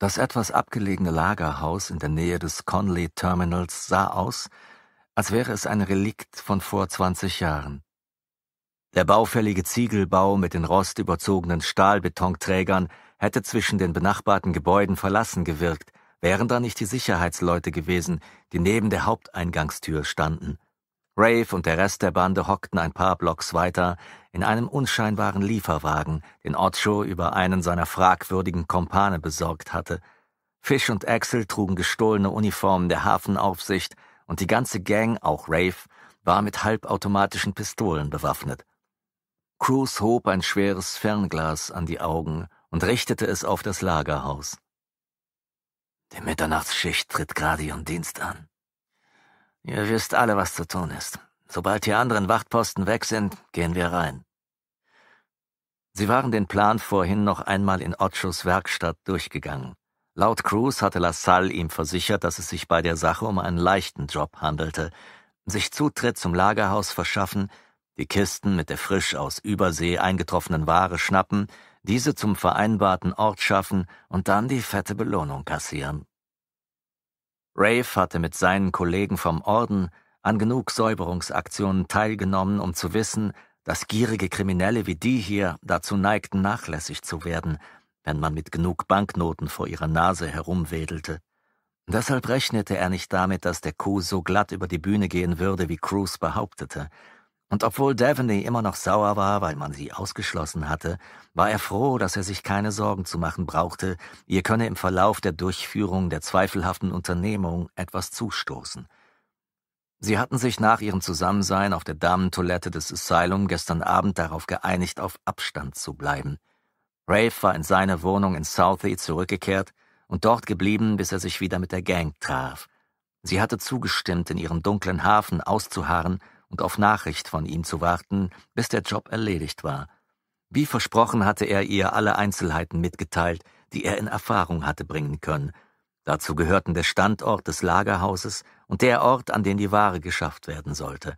Das etwas abgelegene Lagerhaus in der Nähe des Conley Terminals sah aus, als wäre es ein Relikt von vor 20 Jahren. Der baufällige Ziegelbau mit den rostüberzogenen Stahlbetonträgern hätte zwischen den benachbarten Gebäuden verlassen gewirkt, wären da nicht die Sicherheitsleute gewesen, die neben der Haupteingangstür standen. Rave und der Rest der Bande hockten ein paar Blocks weiter in einem unscheinbaren Lieferwagen, den Ocho über einen seiner fragwürdigen Kompane besorgt hatte. Fish und Axel trugen gestohlene Uniformen der Hafenaufsicht und die ganze Gang, auch Rave, war mit halbautomatischen Pistolen bewaffnet. Cruz hob ein schweres Fernglas an die Augen und richtete es auf das Lagerhaus. Die Mitternachtsschicht tritt gerade ihren Dienst an, Ihr wisst alle, was zu tun ist. Sobald die anderen Wachtposten weg sind, gehen wir rein. Sie waren den Plan vorhin noch einmal in Ochos Werkstatt durchgegangen. Laut Cruz hatte LaSalle ihm versichert, dass es sich bei der Sache um einen leichten Job handelte. Sich Zutritt zum Lagerhaus verschaffen, die Kisten mit der frisch aus Übersee eingetroffenen Ware schnappen, diese zum vereinbarten Ort schaffen und dann die fette Belohnung kassieren. Rafe hatte mit seinen Kollegen vom Orden an genug Säuberungsaktionen teilgenommen, um zu wissen, dass gierige Kriminelle wie die hier dazu neigten, nachlässig zu werden, wenn man mit genug Banknoten vor ihrer Nase herumwedelte. Deshalb rechnete er nicht damit, dass der Coup so glatt über die Bühne gehen würde, wie Cruz behauptete, und obwohl Daveney immer noch sauer war, weil man sie ausgeschlossen hatte, war er froh, dass er sich keine Sorgen zu machen brauchte, ihr könne im Verlauf der Durchführung der zweifelhaften Unternehmung etwas zustoßen. Sie hatten sich nach ihrem Zusammensein auf der Damentoilette des Asylum gestern Abend darauf geeinigt, auf Abstand zu bleiben. Rafe war in seine Wohnung in Southie zurückgekehrt und dort geblieben, bis er sich wieder mit der Gang traf. Sie hatte zugestimmt, in ihrem dunklen Hafen auszuharren und auf Nachricht von ihm zu warten, bis der Job erledigt war. Wie versprochen hatte er ihr alle Einzelheiten mitgeteilt, die er in Erfahrung hatte bringen können. Dazu gehörten der Standort des Lagerhauses und der Ort, an den die Ware geschafft werden sollte.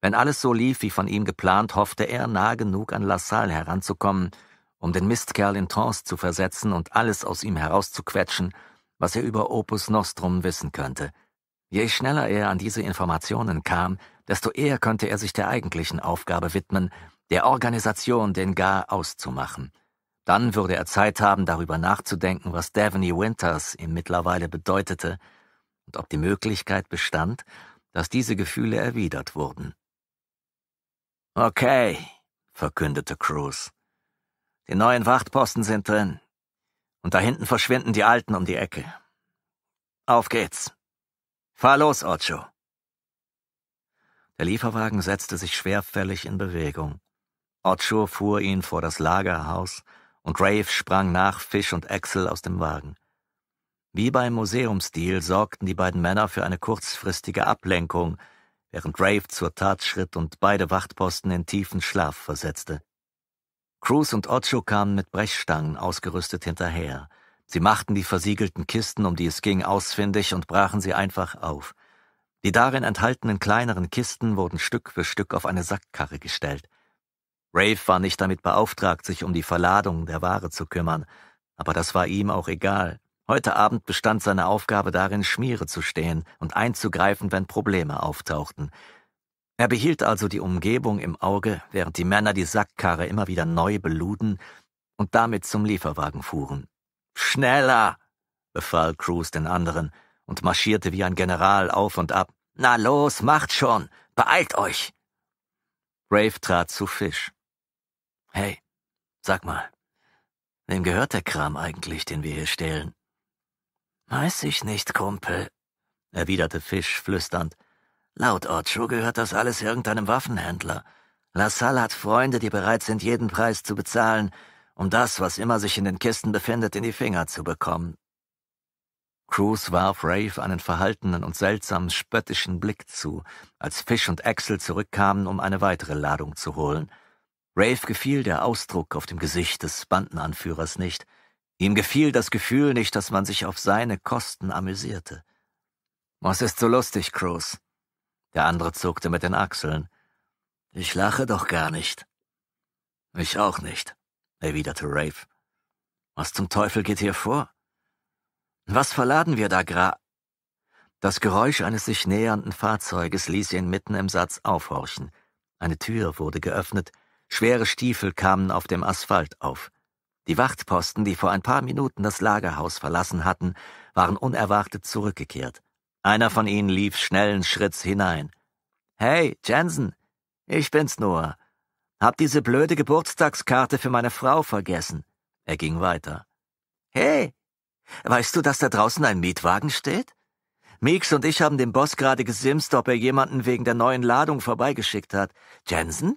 Wenn alles so lief wie von ihm geplant, hoffte er, nahe genug an La Salle heranzukommen, um den Mistkerl in Trance zu versetzen und alles aus ihm herauszuquetschen, was er über Opus Nostrum wissen könnte. Je schneller er an diese Informationen kam, desto eher konnte er sich der eigentlichen Aufgabe widmen, der Organisation den Gar auszumachen. Dann würde er Zeit haben, darüber nachzudenken, was Daphne Winters ihm mittlerweile bedeutete und ob die Möglichkeit bestand, dass diese Gefühle erwidert wurden. Okay, verkündete Cruz. Die neuen Wachtposten sind drin. Und da hinten verschwinden die alten um die Ecke. Auf geht's. Fahr los, Ocho. Der Lieferwagen setzte sich schwerfällig in Bewegung. Ocho fuhr ihn vor das Lagerhaus und Rafe sprang nach Fisch und Axel aus dem Wagen. Wie beim Museumsdeal sorgten die beiden Männer für eine kurzfristige Ablenkung, während Rafe zur Tat schritt und beide Wachtposten in tiefen Schlaf versetzte. Cruz und Ocho kamen mit Brechstangen ausgerüstet hinterher – Sie machten die versiegelten Kisten, um die es ging, ausfindig und brachen sie einfach auf. Die darin enthaltenen kleineren Kisten wurden Stück für Stück auf eine Sackkarre gestellt. Rafe war nicht damit beauftragt, sich um die Verladung der Ware zu kümmern, aber das war ihm auch egal. Heute Abend bestand seine Aufgabe darin, Schmiere zu stehen und einzugreifen, wenn Probleme auftauchten. Er behielt also die Umgebung im Auge, während die Männer die Sackkarre immer wieder neu beluden und damit zum Lieferwagen fuhren. Schneller! befahl Cruz den anderen und marschierte wie ein General auf und ab. Na los, macht schon! Beeilt euch! Rafe trat zu Fisch. Hey, sag mal, wem gehört der Kram eigentlich, den wir hier stehlen? Weiß ich nicht, Kumpel, erwiderte Fisch flüsternd. Laut Ocho gehört das alles irgendeinem Waffenhändler. La Salle hat Freunde, die bereit sind, jeden Preis zu bezahlen, um das, was immer sich in den Kisten befindet, in die Finger zu bekommen. Cruz warf Rafe einen verhaltenen und seltsamen spöttischen Blick zu, als Fish und Axel zurückkamen, um eine weitere Ladung zu holen. Rafe gefiel der Ausdruck auf dem Gesicht des Bandenanführers nicht. Ihm gefiel das Gefühl nicht, dass man sich auf seine Kosten amüsierte. Was ist so lustig, Cruz? Der andere zuckte mit den Achseln. Ich lache doch gar nicht. Ich auch nicht erwiderte Rafe. Was zum Teufel geht hier vor? Was verladen wir da gra? Das Geräusch eines sich nähernden Fahrzeuges ließ ihn mitten im Satz aufhorchen. Eine Tür wurde geöffnet, schwere Stiefel kamen auf dem Asphalt auf. Die Wachtposten, die vor ein paar Minuten das Lagerhaus verlassen hatten, waren unerwartet zurückgekehrt. Einer von ihnen lief schnellen Schritts hinein. Hey, Jensen, ich bin's nur. Hab diese blöde Geburtstagskarte für meine Frau vergessen. Er ging weiter. Hey, weißt du, dass da draußen ein Mietwagen steht? Meeks und ich haben dem Boss gerade gesimst, ob er jemanden wegen der neuen Ladung vorbeigeschickt hat. Jensen?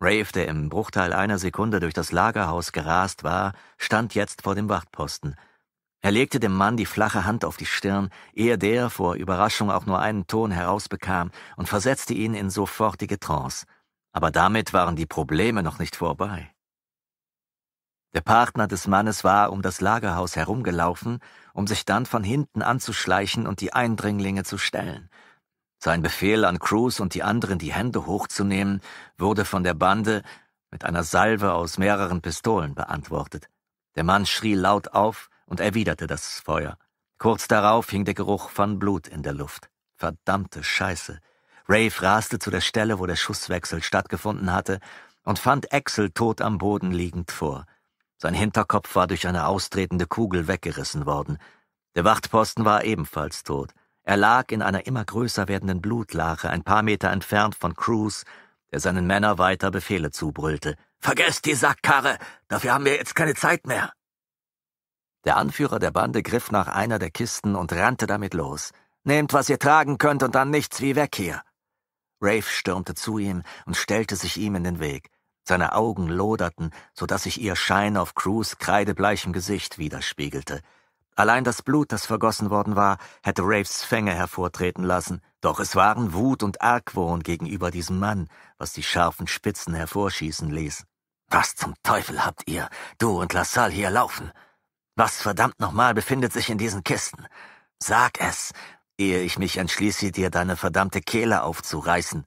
Rafe, der im Bruchteil einer Sekunde durch das Lagerhaus gerast war, stand jetzt vor dem Wachtposten. Er legte dem Mann die flache Hand auf die Stirn, ehe der vor Überraschung auch nur einen Ton herausbekam, und versetzte ihn in sofortige Trance. Aber damit waren die Probleme noch nicht vorbei. Der Partner des Mannes war um das Lagerhaus herumgelaufen, um sich dann von hinten anzuschleichen und die Eindringlinge zu stellen. Sein Befehl an Cruz und die anderen, die Hände hochzunehmen, wurde von der Bande mit einer Salve aus mehreren Pistolen beantwortet. Der Mann schrie laut auf und erwiderte das Feuer. Kurz darauf hing der Geruch von Blut in der Luft. Verdammte Scheiße. Rafe raste zu der Stelle, wo der Schusswechsel stattgefunden hatte, und fand Axel tot am Boden liegend vor. Sein Hinterkopf war durch eine austretende Kugel weggerissen worden. Der Wachtposten war ebenfalls tot. Er lag in einer immer größer werdenden Blutlache ein paar Meter entfernt von Cruz, der seinen Männer weiter Befehle zubrüllte. Vergesst die Sackkarre! Dafür haben wir jetzt keine Zeit mehr! Der Anführer der Bande griff nach einer der Kisten und rannte damit los. Nehmt, was ihr tragen könnt und dann nichts wie weg hier! Rafe stürmte zu ihm und stellte sich ihm in den Weg. Seine Augen loderten, so dass sich ihr Schein auf Crews kreidebleichem Gesicht widerspiegelte. Allein das Blut, das vergossen worden war, hätte Raves Fänge hervortreten lassen, doch es waren Wut und Argwohn gegenüber diesem Mann, was die scharfen Spitzen hervorschießen ließ. Was zum Teufel habt ihr, du und Lassalle, hier laufen? Was verdammt nochmal befindet sich in diesen Kisten? Sag es, ehe ich mich entschließe, dir deine verdammte Kehle aufzureißen.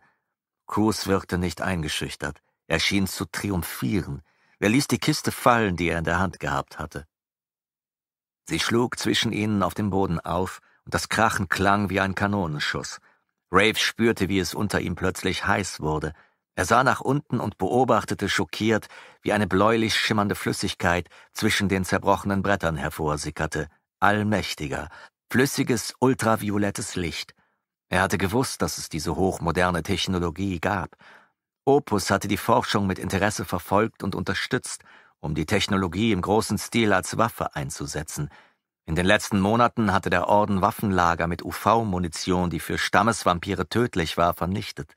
Cruz wirkte nicht eingeschüchtert. Er schien zu triumphieren. Er ließ die Kiste fallen, die er in der Hand gehabt hatte. Sie schlug zwischen ihnen auf dem Boden auf, und das Krachen klang wie ein Kanonenschuss. Rave spürte, wie es unter ihm plötzlich heiß wurde. Er sah nach unten und beobachtete schockiert, wie eine bläulich schimmernde Flüssigkeit zwischen den zerbrochenen Brettern hervorsickerte, allmächtiger, flüssiges, ultraviolettes Licht. Er hatte gewusst, dass es diese hochmoderne Technologie gab. Opus hatte die Forschung mit Interesse verfolgt und unterstützt, um die Technologie im großen Stil als Waffe einzusetzen. In den letzten Monaten hatte der Orden Waffenlager mit UV-Munition, die für Stammesvampire tödlich war, vernichtet.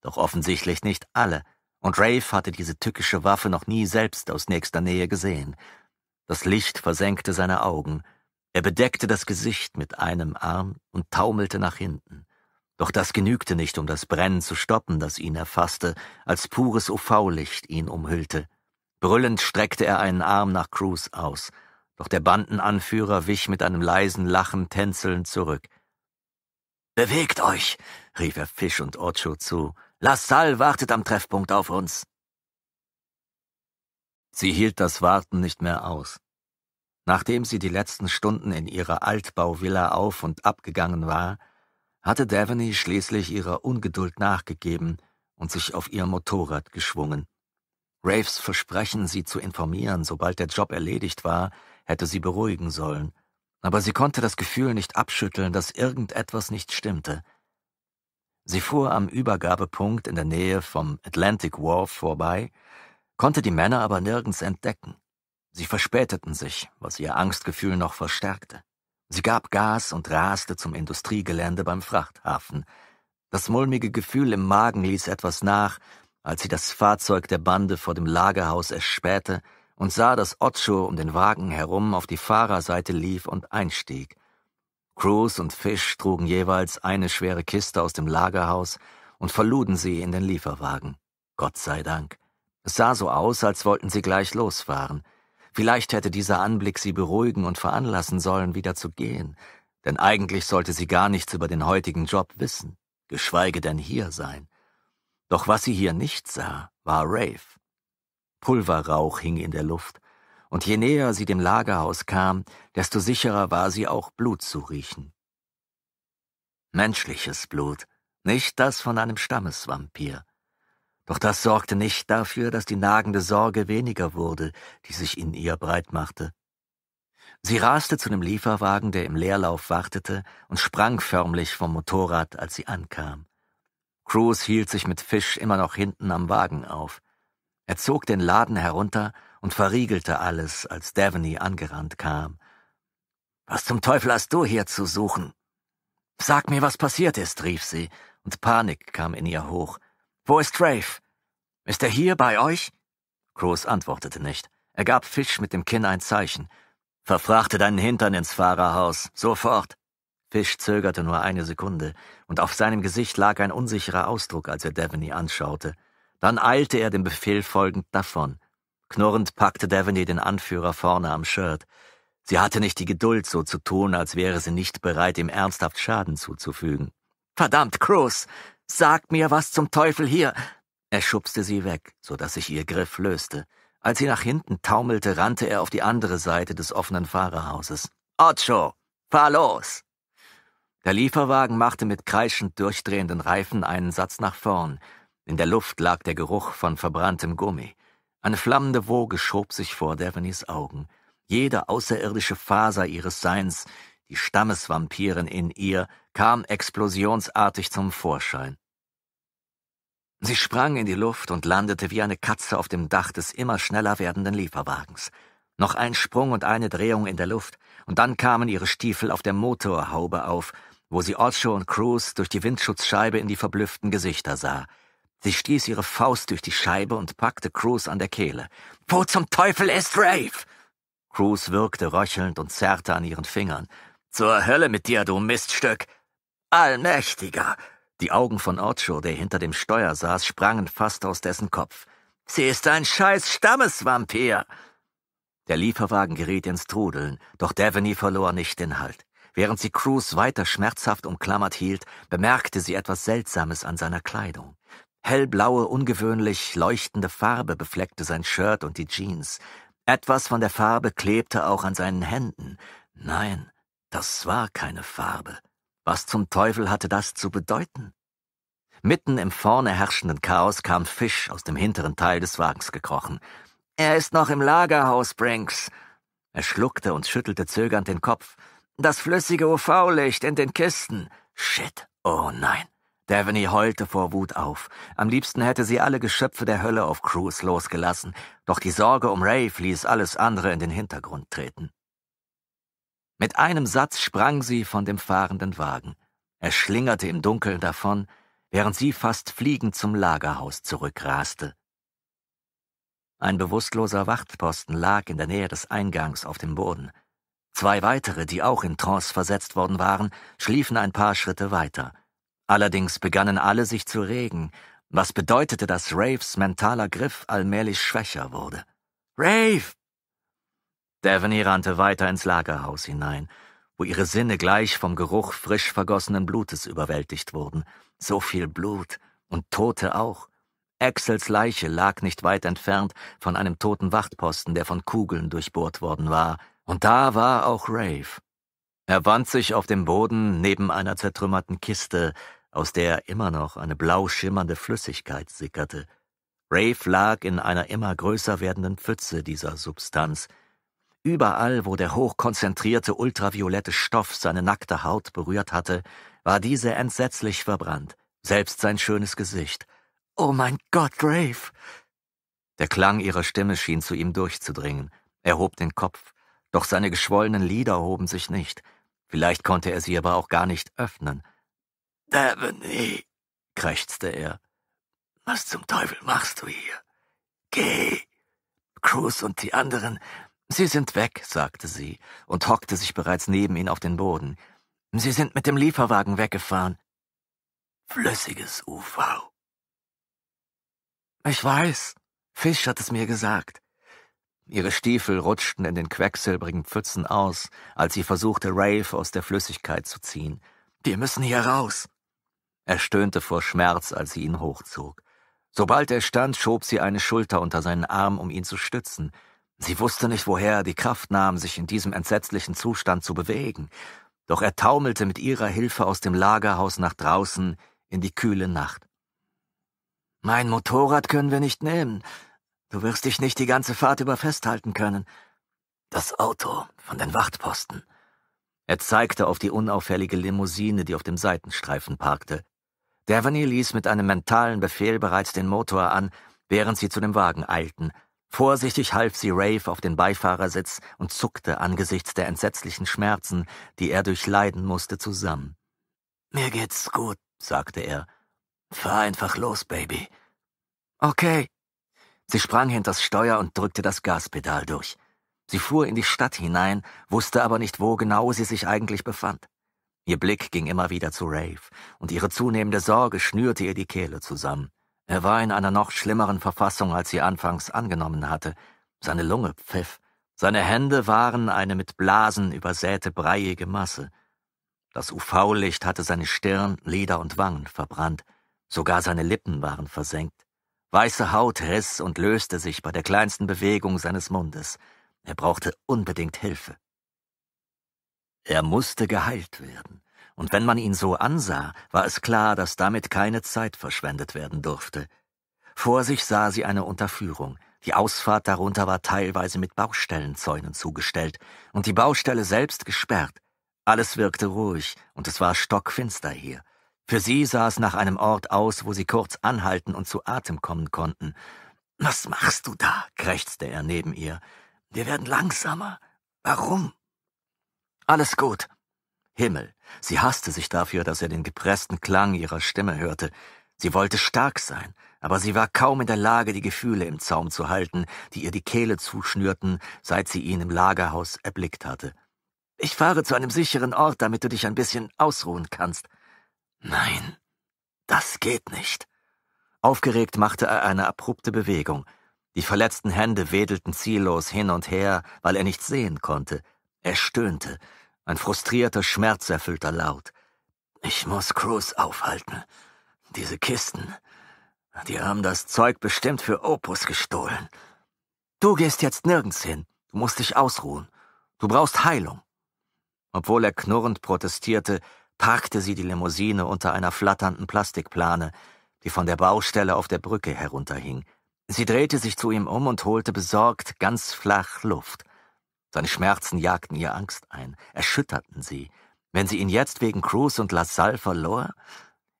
Doch offensichtlich nicht alle, und Rafe hatte diese tückische Waffe noch nie selbst aus nächster Nähe gesehen. Das Licht versenkte seine Augen. Er bedeckte das Gesicht mit einem Arm und taumelte nach hinten. Doch das genügte nicht, um das Brennen zu stoppen, das ihn erfasste, als pures UV-Licht ihn umhüllte. Brüllend streckte er einen Arm nach Cruz aus, doch der Bandenanführer wich mit einem leisen Lachen tänzelnd zurück. Bewegt euch, rief er Fisch und Ocho zu. Lassalle wartet am Treffpunkt auf uns. Sie hielt das Warten nicht mehr aus. Nachdem sie die letzten Stunden in ihrer Altbauvilla auf und abgegangen war, hatte Daveney schließlich ihrer Ungeduld nachgegeben und sich auf ihr Motorrad geschwungen. Raves Versprechen, sie zu informieren, sobald der Job erledigt war, hätte sie beruhigen sollen, aber sie konnte das Gefühl nicht abschütteln, dass irgendetwas nicht stimmte. Sie fuhr am Übergabepunkt in der Nähe vom Atlantic Wharf vorbei, konnte die Männer aber nirgends entdecken. Sie verspäteten sich, was ihr Angstgefühl noch verstärkte. Sie gab Gas und raste zum Industriegelände beim Frachthafen. Das mulmige Gefühl im Magen ließ etwas nach, als sie das Fahrzeug der Bande vor dem Lagerhaus erspähte und sah, dass Ocho um den Wagen herum auf die Fahrerseite lief und einstieg. Cruz und Fish trugen jeweils eine schwere Kiste aus dem Lagerhaus und verluden sie in den Lieferwagen. Gott sei Dank. Es sah so aus, als wollten sie gleich losfahren. Vielleicht hätte dieser Anblick sie beruhigen und veranlassen sollen, wieder zu gehen, denn eigentlich sollte sie gar nichts über den heutigen Job wissen, geschweige denn hier sein. Doch was sie hier nicht sah, war Rafe. Pulverrauch hing in der Luft, und je näher sie dem Lagerhaus kam, desto sicherer war sie auch Blut zu riechen. Menschliches Blut, nicht das von einem Stammesvampir. Doch das sorgte nicht dafür, dass die nagende Sorge weniger wurde, die sich in ihr breitmachte. Sie raste zu dem Lieferwagen, der im Leerlauf wartete, und sprang förmlich vom Motorrad, als sie ankam. Cruz hielt sich mit Fisch immer noch hinten am Wagen auf. Er zog den Laden herunter und verriegelte alles, als Daveney angerannt kam. Was zum Teufel hast du hier zu suchen? Sag mir, was passiert ist, rief sie, und Panik kam in ihr hoch. Wo ist Rafe? Ist er hier bei euch? Cruz antwortete nicht. Er gab Fisch mit dem Kinn ein Zeichen. Verfrachte deinen Hintern ins Fahrerhaus, sofort. Fisch zögerte nur eine Sekunde, und auf seinem Gesicht lag ein unsicherer Ausdruck, als er Devaney anschaute. Dann eilte er dem Befehl folgend davon. Knurrend packte Devaney den Anführer vorne am Shirt. Sie hatte nicht die Geduld, so zu tun, als wäre sie nicht bereit, ihm ernsthaft Schaden zuzufügen. Verdammt, Cruz! Sag mir was zum Teufel hier! Er schubste sie weg, so dass sich ihr Griff löste. Als sie nach hinten taumelte, rannte er auf die andere Seite des offenen Fahrerhauses. Ocho, fahr los! Der Lieferwagen machte mit kreischend durchdrehenden Reifen einen Satz nach vorn. In der Luft lag der Geruch von verbranntem Gummi. Eine flammende Woge schob sich vor Devonys Augen. Jede außerirdische Faser ihres Seins, die Stammesvampiren in ihr, kam explosionsartig zum Vorschein. Sie sprang in die Luft und landete wie eine Katze auf dem Dach des immer schneller werdenden Lieferwagens. Noch ein Sprung und eine Drehung in der Luft, und dann kamen ihre Stiefel auf der Motorhaube auf, wo sie Ocho und Cruz durch die Windschutzscheibe in die verblüfften Gesichter sah. Sie stieß ihre Faust durch die Scheibe und packte Cruz an der Kehle. Wo zum Teufel ist Rafe? Cruz wirkte röchelnd und zerrte an ihren Fingern. Zur Hölle mit dir, du Miststück! Allmächtiger! Die Augen von Ocho, der hinter dem Steuer saß, sprangen fast aus dessen Kopf. Sie ist ein scheiß Stammesvampir! Der Lieferwagen geriet ins Trudeln, doch Devaney verlor nicht den Halt. Während sie Cruz weiter schmerzhaft umklammert hielt, bemerkte sie etwas Seltsames an seiner Kleidung. Hellblaue, ungewöhnlich leuchtende Farbe befleckte sein Shirt und die Jeans. Etwas von der Farbe klebte auch an seinen Händen. Nein, das war keine Farbe. Was zum Teufel hatte das zu bedeuten? Mitten im vorne herrschenden Chaos kam Fisch aus dem hinteren Teil des Wagens gekrochen. Er ist noch im Lagerhaus, Brinks. Er schluckte und schüttelte zögernd den Kopf. Das flüssige UV-Licht in den Kisten. Shit. Oh nein. Devaney heulte vor Wut auf. Am liebsten hätte sie alle Geschöpfe der Hölle auf Cruz losgelassen, doch die Sorge um Rafe ließ alles andere in den Hintergrund treten. Mit einem Satz sprang sie von dem fahrenden Wagen. Er schlingerte im Dunkeln davon, während sie fast fliegend zum Lagerhaus zurückraste. Ein bewusstloser Wachtposten lag in der Nähe des Eingangs auf dem Boden. Zwei weitere, die auch in Trance versetzt worden waren, schliefen ein paar Schritte weiter. Allerdings begannen alle sich zu regen, was bedeutete, dass Raves mentaler Griff allmählich schwächer wurde. Rave, Daveney rannte weiter ins Lagerhaus hinein, wo ihre Sinne gleich vom Geruch frisch vergossenen Blutes überwältigt wurden. So viel Blut und Tote auch. Axels Leiche lag nicht weit entfernt von einem toten Wachtposten, der von Kugeln durchbohrt worden war, und da war auch Rafe. Er wand sich auf dem Boden neben einer zertrümmerten Kiste, aus der immer noch eine blau schimmernde Flüssigkeit sickerte. Rafe lag in einer immer größer werdenden Pfütze dieser Substanz, Überall, wo der hochkonzentrierte ultraviolette Stoff seine nackte Haut berührt hatte, war diese entsetzlich verbrannt, selbst sein schönes Gesicht. Oh mein Gott, Rafe! Der Klang ihrer Stimme schien zu ihm durchzudringen. Er hob den Kopf, doch seine geschwollenen Lider hoben sich nicht. Vielleicht konnte er sie aber auch gar nicht öffnen. Daphne, krächzte er. Was zum Teufel machst du hier? Geh! Cruz und die anderen Sie sind weg, sagte sie und hockte sich bereits neben ihn auf den Boden. Sie sind mit dem Lieferwagen weggefahren. Flüssiges UV. Ich weiß. Fisch hat es mir gesagt. Ihre Stiefel rutschten in den quecksilbrigen Pfützen aus, als sie versuchte, Rafe aus der Flüssigkeit zu ziehen. Wir müssen hier raus. Er stöhnte vor Schmerz, als sie ihn hochzog. Sobald er stand, schob sie eine Schulter unter seinen Arm, um ihn zu stützen. Sie wusste nicht, woher er die Kraft nahm, sich in diesem entsetzlichen Zustand zu bewegen, doch er taumelte mit ihrer Hilfe aus dem Lagerhaus nach draußen in die kühle Nacht. Mein Motorrad können wir nicht nehmen. Du wirst dich nicht die ganze Fahrt über festhalten können. Das Auto von den Wachtposten. Er zeigte auf die unauffällige Limousine, die auf dem Seitenstreifen parkte. Devaney ließ mit einem mentalen Befehl bereits den Motor an, während sie zu dem Wagen eilten, Vorsichtig half sie Rafe auf den Beifahrersitz und zuckte angesichts der entsetzlichen Schmerzen, die er durchleiden musste, zusammen. Mir geht's gut, sagte er. Fahr einfach los, Baby. Okay. Sie sprang hinters Steuer und drückte das Gaspedal durch. Sie fuhr in die Stadt hinein, wusste aber nicht, wo genau sie sich eigentlich befand. Ihr Blick ging immer wieder zu Rafe, und ihre zunehmende Sorge schnürte ihr die Kehle zusammen. Er war in einer noch schlimmeren Verfassung, als sie anfangs angenommen hatte. Seine Lunge pfiff. Seine Hände waren eine mit Blasen übersäte breiige Masse. Das UV-Licht hatte seine Stirn, Lider und Wangen verbrannt. Sogar seine Lippen waren versenkt. Weiße Haut riss und löste sich bei der kleinsten Bewegung seines Mundes. Er brauchte unbedingt Hilfe. Er musste geheilt werden und wenn man ihn so ansah, war es klar, dass damit keine Zeit verschwendet werden durfte. Vor sich sah sie eine Unterführung. Die Ausfahrt darunter war teilweise mit Baustellenzäunen zugestellt und die Baustelle selbst gesperrt. Alles wirkte ruhig und es war stockfinster hier. Für sie sah es nach einem Ort aus, wo sie kurz anhalten und zu Atem kommen konnten. Was machst du da? krächzte er neben ihr. Wir werden langsamer. Warum? Alles gut, Himmel, sie hasste sich dafür, dass er den gepressten Klang ihrer Stimme hörte. Sie wollte stark sein, aber sie war kaum in der Lage, die Gefühle im Zaum zu halten, die ihr die Kehle zuschnürten, seit sie ihn im Lagerhaus erblickt hatte. Ich fahre zu einem sicheren Ort, damit du dich ein bisschen ausruhen kannst. Nein, das geht nicht. Aufgeregt machte er eine abrupte Bewegung. Die verletzten Hände wedelten ziellos hin und her, weil er nichts sehen konnte. Er stöhnte. Ein frustrierter, schmerzerfüllter Laut. Ich muss Cruz aufhalten. Diese Kisten. Die haben das Zeug bestimmt für Opus gestohlen. Du gehst jetzt nirgends hin. Du musst dich ausruhen. Du brauchst Heilung. Obwohl er knurrend protestierte, parkte sie die Limousine unter einer flatternden Plastikplane, die von der Baustelle auf der Brücke herunterhing. Sie drehte sich zu ihm um und holte besorgt ganz flach Luft. Seine Schmerzen jagten ihr Angst ein, erschütterten sie. Wenn sie ihn jetzt wegen Cruz und Lassalle verlor?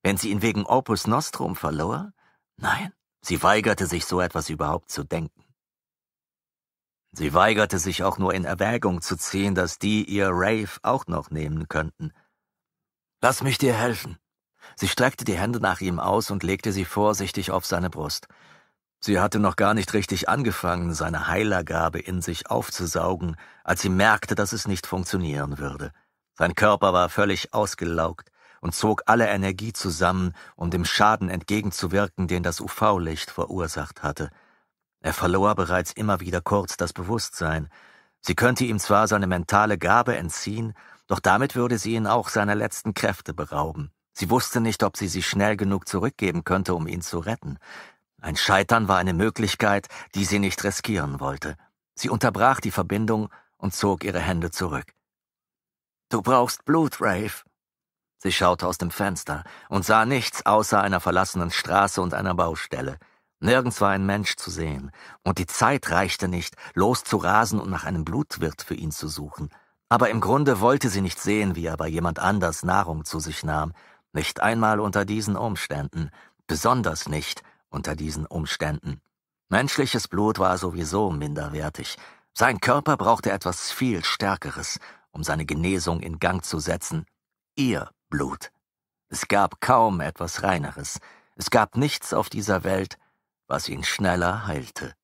Wenn sie ihn wegen Opus Nostrum verlor? Nein, sie weigerte sich, so etwas überhaupt zu denken. Sie weigerte sich auch nur in Erwägung zu ziehen, dass die ihr Rave auch noch nehmen könnten. Lass mich dir helfen. Sie streckte die Hände nach ihm aus und legte sie vorsichtig auf seine Brust. Sie hatte noch gar nicht richtig angefangen, seine Heilergabe in sich aufzusaugen, als sie merkte, dass es nicht funktionieren würde. Sein Körper war völlig ausgelaugt und zog alle Energie zusammen, um dem Schaden entgegenzuwirken, den das UV-Licht verursacht hatte. Er verlor bereits immer wieder kurz das Bewusstsein. Sie könnte ihm zwar seine mentale Gabe entziehen, doch damit würde sie ihn auch seiner letzten Kräfte berauben. Sie wusste nicht, ob sie sie schnell genug zurückgeben könnte, um ihn zu retten. Ein Scheitern war eine Möglichkeit, die sie nicht riskieren wollte. Sie unterbrach die Verbindung und zog ihre Hände zurück. Du brauchst Blut, Rafe. Sie schaute aus dem Fenster und sah nichts außer einer verlassenen Straße und einer Baustelle. Nirgends war ein Mensch zu sehen, und die Zeit reichte nicht, loszurasen und nach einem Blutwirt für ihn zu suchen. Aber im Grunde wollte sie nicht sehen, wie er bei jemand anders Nahrung zu sich nahm, nicht einmal unter diesen Umständen, besonders nicht, unter diesen Umständen. Menschliches Blut war sowieso minderwertig. Sein Körper brauchte etwas viel Stärkeres, um seine Genesung in Gang zu setzen. Ihr Blut. Es gab kaum etwas Reineres. Es gab nichts auf dieser Welt, was ihn schneller heilte.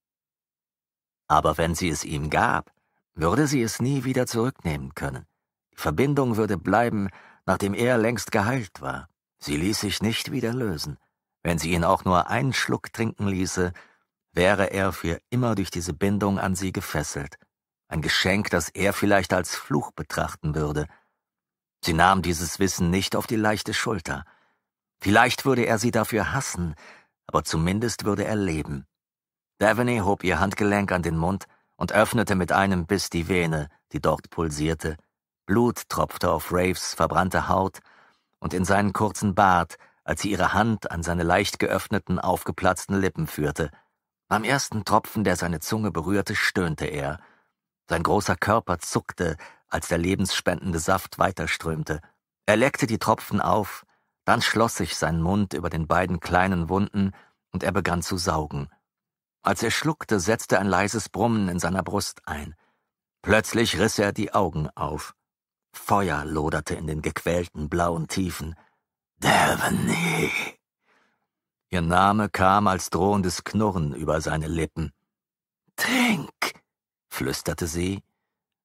Aber wenn sie es ihm gab, würde sie es nie wieder zurücknehmen können. Die Verbindung würde bleiben, nachdem er längst geheilt war. Sie ließ sich nicht wieder lösen. Wenn sie ihn auch nur einen Schluck trinken ließe, wäre er für immer durch diese Bindung an sie gefesselt. Ein Geschenk, das er vielleicht als Fluch betrachten würde. Sie nahm dieses Wissen nicht auf die leichte Schulter. Vielleicht würde er sie dafür hassen, aber zumindest würde er leben. Daveney hob ihr Handgelenk an den Mund und öffnete mit einem Biss die Vene, die dort pulsierte. Blut tropfte auf Raves verbrannte Haut und in seinen kurzen Bart, als sie ihre Hand an seine leicht geöffneten, aufgeplatzten Lippen führte. Beim ersten Tropfen, der seine Zunge berührte, stöhnte er. Sein großer Körper zuckte, als der lebensspendende Saft weiterströmte. Er leckte die Tropfen auf, dann schloss sich sein Mund über den beiden kleinen Wunden und er begann zu saugen. Als er schluckte, setzte ein leises Brummen in seiner Brust ein. Plötzlich riss er die Augen auf. Feuer loderte in den gequälten blauen Tiefen. Daveney. Ihr Name kam als drohendes Knurren über seine Lippen. Trink, flüsterte sie,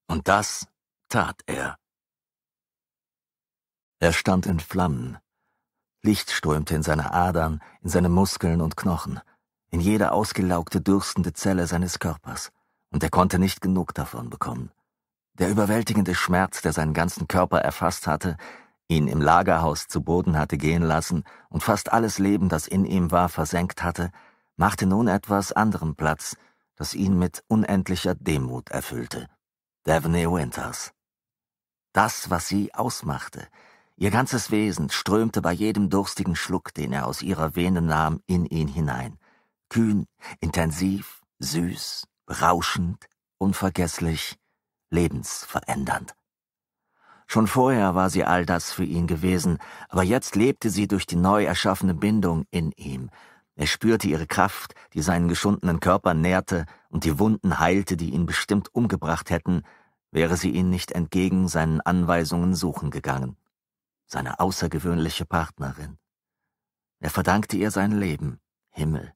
und das tat er. Er stand in Flammen. Licht strömte in seine Adern, in seine Muskeln und Knochen, in jede ausgelaugte, dürstende Zelle seines Körpers, und er konnte nicht genug davon bekommen. Der überwältigende Schmerz, der seinen ganzen Körper erfasst hatte, ihn im Lagerhaus zu Boden hatte gehen lassen und fast alles Leben, das in ihm war, versenkt hatte, machte nun etwas anderem Platz, das ihn mit unendlicher Demut erfüllte. Daphne Winters. Das, was sie ausmachte, ihr ganzes Wesen strömte bei jedem durstigen Schluck, den er aus ihrer Vene nahm, in ihn hinein. Kühn, intensiv, süß, rauschend, unvergesslich, lebensverändernd. Schon vorher war sie all das für ihn gewesen, aber jetzt lebte sie durch die neu erschaffene Bindung in ihm. Er spürte ihre Kraft, die seinen geschundenen Körper nährte und die Wunden heilte, die ihn bestimmt umgebracht hätten, wäre sie ihn nicht entgegen seinen Anweisungen suchen gegangen. Seine außergewöhnliche Partnerin. Er verdankte ihr sein Leben. Himmel.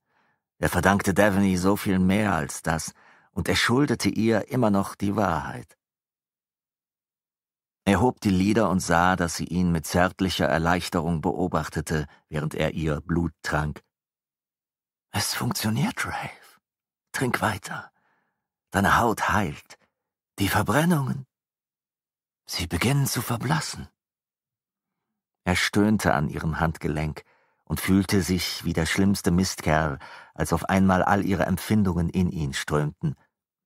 Er verdankte Daphne so viel mehr als das, und er schuldete ihr immer noch die Wahrheit. Er hob die Lieder und sah, dass sie ihn mit zärtlicher Erleichterung beobachtete, während er ihr Blut trank. Es funktioniert, Ralph. Trink weiter. Deine Haut heilt. Die Verbrennungen. Sie beginnen zu verblassen. Er stöhnte an ihrem Handgelenk und fühlte sich wie der schlimmste Mistkerl, als auf einmal all ihre Empfindungen in ihn strömten.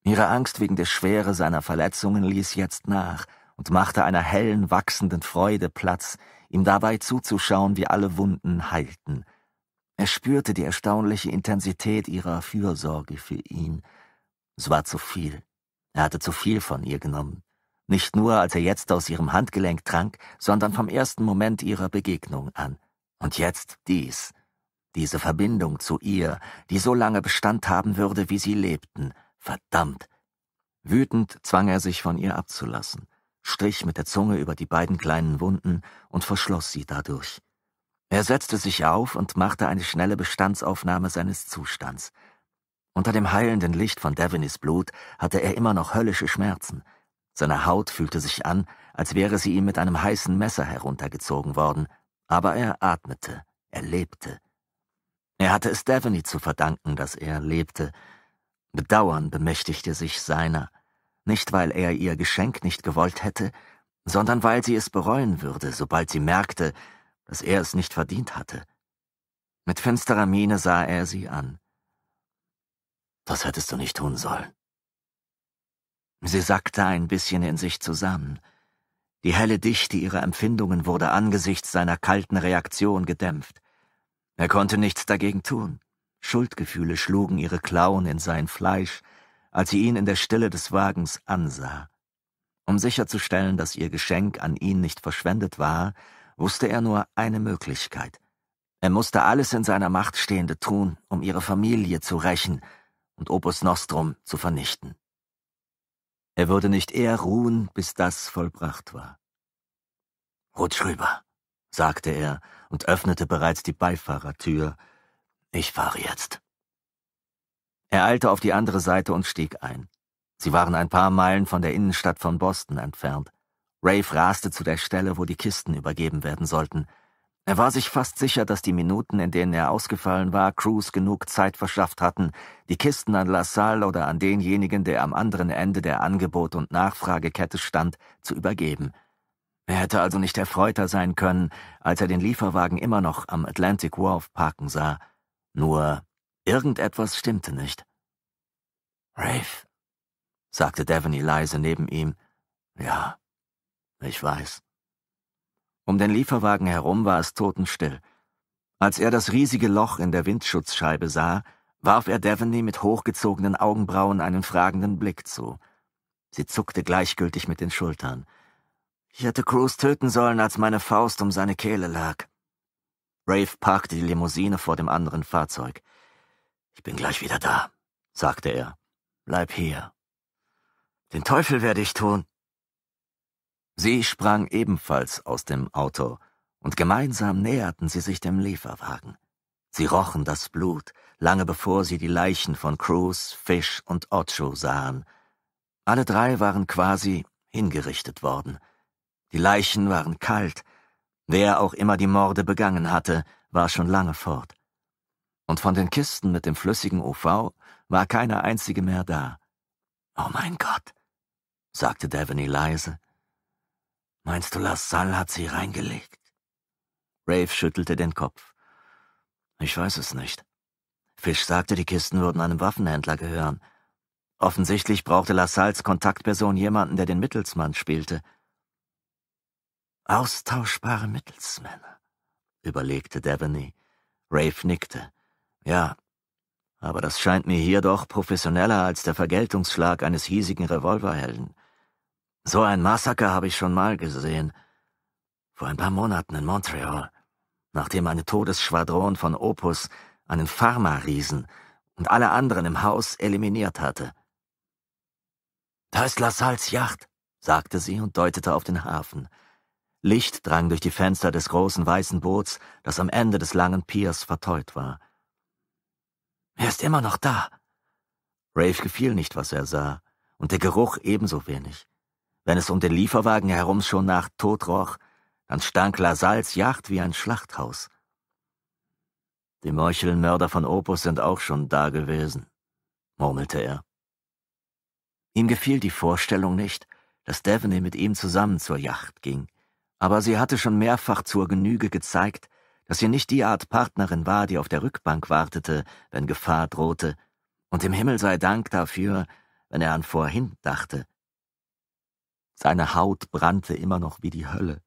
Ihre Angst wegen der Schwere seiner Verletzungen ließ jetzt nach – und machte einer hellen, wachsenden Freude Platz, ihm dabei zuzuschauen, wie alle Wunden heilten. Er spürte die erstaunliche Intensität ihrer Fürsorge für ihn. Es war zu viel. Er hatte zu viel von ihr genommen. Nicht nur, als er jetzt aus ihrem Handgelenk trank, sondern vom ersten Moment ihrer Begegnung an. Und jetzt dies. Diese Verbindung zu ihr, die so lange Bestand haben würde, wie sie lebten. Verdammt. Wütend zwang er sich von ihr abzulassen strich mit der Zunge über die beiden kleinen Wunden und verschloss sie dadurch. Er setzte sich auf und machte eine schnelle Bestandsaufnahme seines Zustands. Unter dem heilenden Licht von Davinis Blut hatte er immer noch höllische Schmerzen. Seine Haut fühlte sich an, als wäre sie ihm mit einem heißen Messer heruntergezogen worden, aber er atmete, er lebte. Er hatte es Daveny zu verdanken, dass er lebte. Bedauern bemächtigte sich seiner nicht weil er ihr Geschenk nicht gewollt hätte, sondern weil sie es bereuen würde, sobald sie merkte, dass er es nicht verdient hatte. Mit finsterer Miene sah er sie an. Das hättest du nicht tun sollen. Sie sackte ein bisschen in sich zusammen. Die helle Dichte ihrer Empfindungen wurde angesichts seiner kalten Reaktion gedämpft. Er konnte nichts dagegen tun. Schuldgefühle schlugen ihre Klauen in sein Fleisch, als sie ihn in der Stille des Wagens ansah. Um sicherzustellen, dass ihr Geschenk an ihn nicht verschwendet war, wusste er nur eine Möglichkeit. Er musste alles in seiner Macht Stehende tun, um ihre Familie zu rächen und Opus Nostrum zu vernichten. Er würde nicht eher ruhen, bis das vollbracht war. Rutsch rüber, sagte er und öffnete bereits die Beifahrertür. Ich fahre jetzt. Er eilte auf die andere Seite und stieg ein. Sie waren ein paar Meilen von der Innenstadt von Boston entfernt. Rafe raste zu der Stelle, wo die Kisten übergeben werden sollten. Er war sich fast sicher, dass die Minuten, in denen er ausgefallen war, Cruz genug Zeit verschafft hatten, die Kisten an LaSalle oder an denjenigen, der am anderen Ende der Angebot- und Nachfragekette stand, zu übergeben. Er hätte also nicht erfreuter sein können, als er den Lieferwagen immer noch am Atlantic Wharf parken sah. Nur Irgendetwas stimmte nicht. Rafe, sagte Devaney leise neben ihm, ja, ich weiß. Um den Lieferwagen herum war es totenstill. Als er das riesige Loch in der Windschutzscheibe sah, warf er Devaney mit hochgezogenen Augenbrauen einen fragenden Blick zu. Sie zuckte gleichgültig mit den Schultern. Ich hätte Cruz töten sollen, als meine Faust um seine Kehle lag. Rafe parkte die Limousine vor dem anderen Fahrzeug. Ich bin gleich wieder da, sagte er. Bleib hier. Den Teufel werde ich tun. Sie sprang ebenfalls aus dem Auto, und gemeinsam näherten sie sich dem Lieferwagen. Sie rochen das Blut, lange bevor sie die Leichen von Cruz, Fish und Ocho sahen. Alle drei waren quasi hingerichtet worden. Die Leichen waren kalt. Wer auch immer die Morde begangen hatte, war schon lange fort und von den Kisten mit dem flüssigen UV war keine einzige mehr da. Oh mein Gott, sagte Devaney leise. Meinst du, Lassalle hat sie reingelegt? Rafe schüttelte den Kopf. Ich weiß es nicht. Fisch sagte, die Kisten würden einem Waffenhändler gehören. Offensichtlich brauchte LaSalles Kontaktperson jemanden, der den Mittelsmann spielte. Austauschbare Mittelsmänner, überlegte Devaney. Rafe nickte. Ja, aber das scheint mir hier doch professioneller als der Vergeltungsschlag eines hiesigen Revolverhelden. So ein Massaker habe ich schon mal gesehen. Vor ein paar Monaten in Montreal, nachdem eine Todesschwadron von Opus einen Pharma-Riesen und alle anderen im Haus eliminiert hatte. Da ist Lassalles Yacht, sagte sie und deutete auf den Hafen. Licht drang durch die Fenster des großen weißen Boots, das am Ende des langen Piers verteut war. Er ist immer noch da. Rafe gefiel nicht, was er sah, und der Geruch ebenso wenig. Wenn es um den Lieferwagen herum schon nach Tod roch, dann stank Lasals Yacht wie ein Schlachthaus. Die Meuchelmörder von Opus sind auch schon da gewesen, murmelte er. Ihm gefiel die Vorstellung nicht, dass Devaney mit ihm zusammen zur Yacht ging, aber sie hatte schon mehrfach zur Genüge gezeigt, dass sie nicht die Art Partnerin war, die auf der Rückbank wartete, wenn Gefahr drohte, und dem Himmel sei Dank dafür, wenn er an vorhin dachte. Seine Haut brannte immer noch wie die Hölle,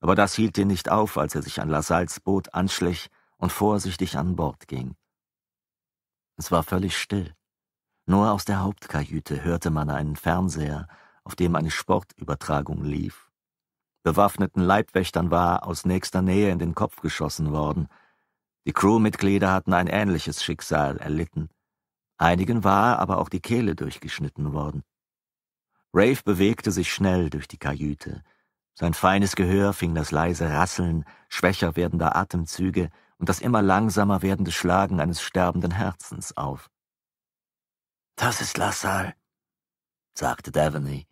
aber das hielt ihn nicht auf, als er sich an Lasalles Boot anschlich und vorsichtig an Bord ging. Es war völlig still. Nur aus der Hauptkajüte hörte man einen Fernseher, auf dem eine Sportübertragung lief, bewaffneten Leibwächtern war, aus nächster Nähe in den Kopf geschossen worden. Die Crewmitglieder hatten ein ähnliches Schicksal erlitten. Einigen war aber auch die Kehle durchgeschnitten worden. Rafe bewegte sich schnell durch die Kajüte. Sein feines Gehör fing das leise Rasseln schwächer werdender Atemzüge und das immer langsamer werdende Schlagen eines sterbenden Herzens auf. Das ist Lassalle, sagte Devaney.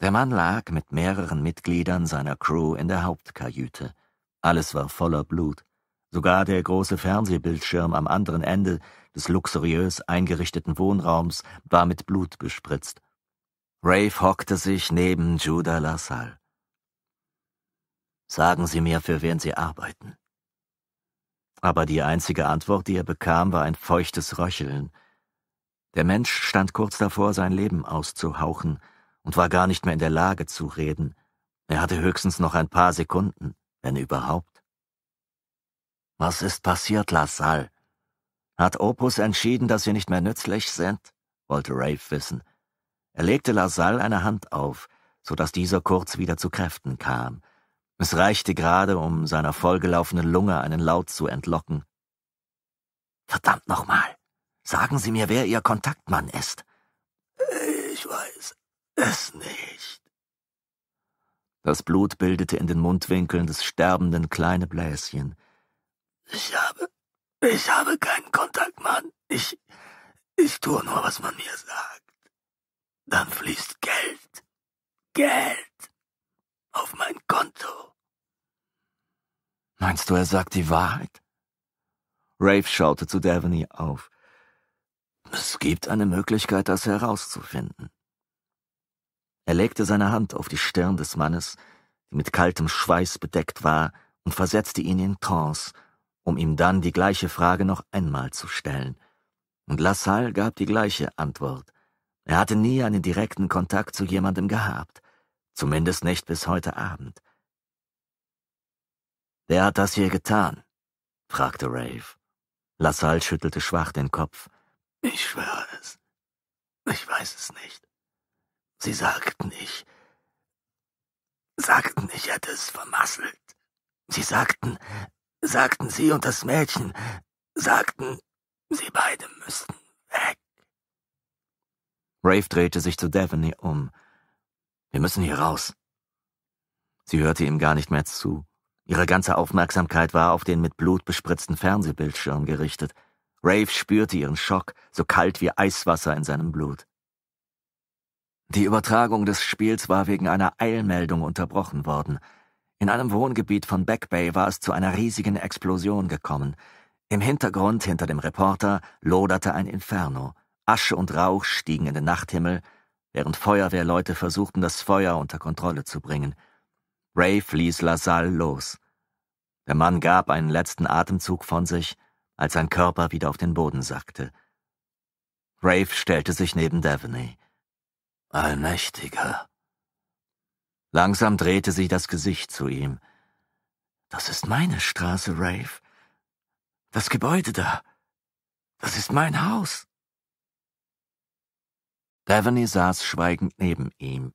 Der Mann lag mit mehreren Mitgliedern seiner Crew in der Hauptkajüte. Alles war voller Blut. Sogar der große Fernsehbildschirm am anderen Ende des luxuriös eingerichteten Wohnraums war mit Blut bespritzt. Rafe hockte sich neben Judah LaSalle. Sagen Sie mir, für wen Sie arbeiten. Aber die einzige Antwort, die er bekam, war ein feuchtes Röcheln. Der Mensch stand kurz davor, sein Leben auszuhauchen – und war gar nicht mehr in der Lage zu reden. Er hatte höchstens noch ein paar Sekunden, wenn überhaupt. Was ist passiert, LaSalle? Hat Opus entschieden, dass wir nicht mehr nützlich sind? wollte Rafe wissen. Er legte LaSalle eine Hand auf, so dass dieser kurz wieder zu Kräften kam. Es reichte gerade, um seiner vollgelaufenen Lunge einen Laut zu entlocken. Verdammt nochmal! Sagen Sie mir, wer Ihr Kontaktmann ist. Ich weiß es nicht. Das Blut bildete in den Mundwinkeln des Sterbenden kleine Bläschen. Ich habe, ich habe keinen Kontakt, Mann. Ich, ich tue nur, was man mir sagt. Dann fließt Geld, Geld auf mein Konto. Meinst du, er sagt die Wahrheit? Rafe schaute zu Davany auf. Es gibt eine Möglichkeit, das herauszufinden. Er legte seine Hand auf die Stirn des Mannes, die mit kaltem Schweiß bedeckt war, und versetzte ihn in Trance, um ihm dann die gleiche Frage noch einmal zu stellen. Und Lassalle gab die gleiche Antwort. Er hatte nie einen direkten Kontakt zu jemandem gehabt, zumindest nicht bis heute Abend. Wer hat das hier getan? fragte Rave. Lassalle schüttelte schwach den Kopf. Ich schwöre es. Ich weiß es nicht. Sie sagten, ich. sagten, ich hätte es vermasselt. Sie sagten, sagten Sie und das Mädchen, sagten, Sie beide müssten weg. Rafe drehte sich zu Daphne um. Wir müssen hier raus. Sie hörte ihm gar nicht mehr zu. Ihre ganze Aufmerksamkeit war auf den mit Blut bespritzten Fernsehbildschirm gerichtet. Rafe spürte ihren Schock, so kalt wie Eiswasser in seinem Blut. Die Übertragung des Spiels war wegen einer Eilmeldung unterbrochen worden. In einem Wohngebiet von Back Bay war es zu einer riesigen Explosion gekommen. Im Hintergrund hinter dem Reporter loderte ein Inferno. Asche und Rauch stiegen in den Nachthimmel, während Feuerwehrleute versuchten, das Feuer unter Kontrolle zu bringen. Rafe ließ LaSalle los. Der Mann gab einen letzten Atemzug von sich, als sein Körper wieder auf den Boden sackte. Rafe stellte sich neben Daveney. Allmächtiger. Langsam drehte sie das Gesicht zu ihm. Das ist meine Straße, Rafe. Das Gebäude da. Das ist mein Haus. Bethany saß schweigend neben ihm,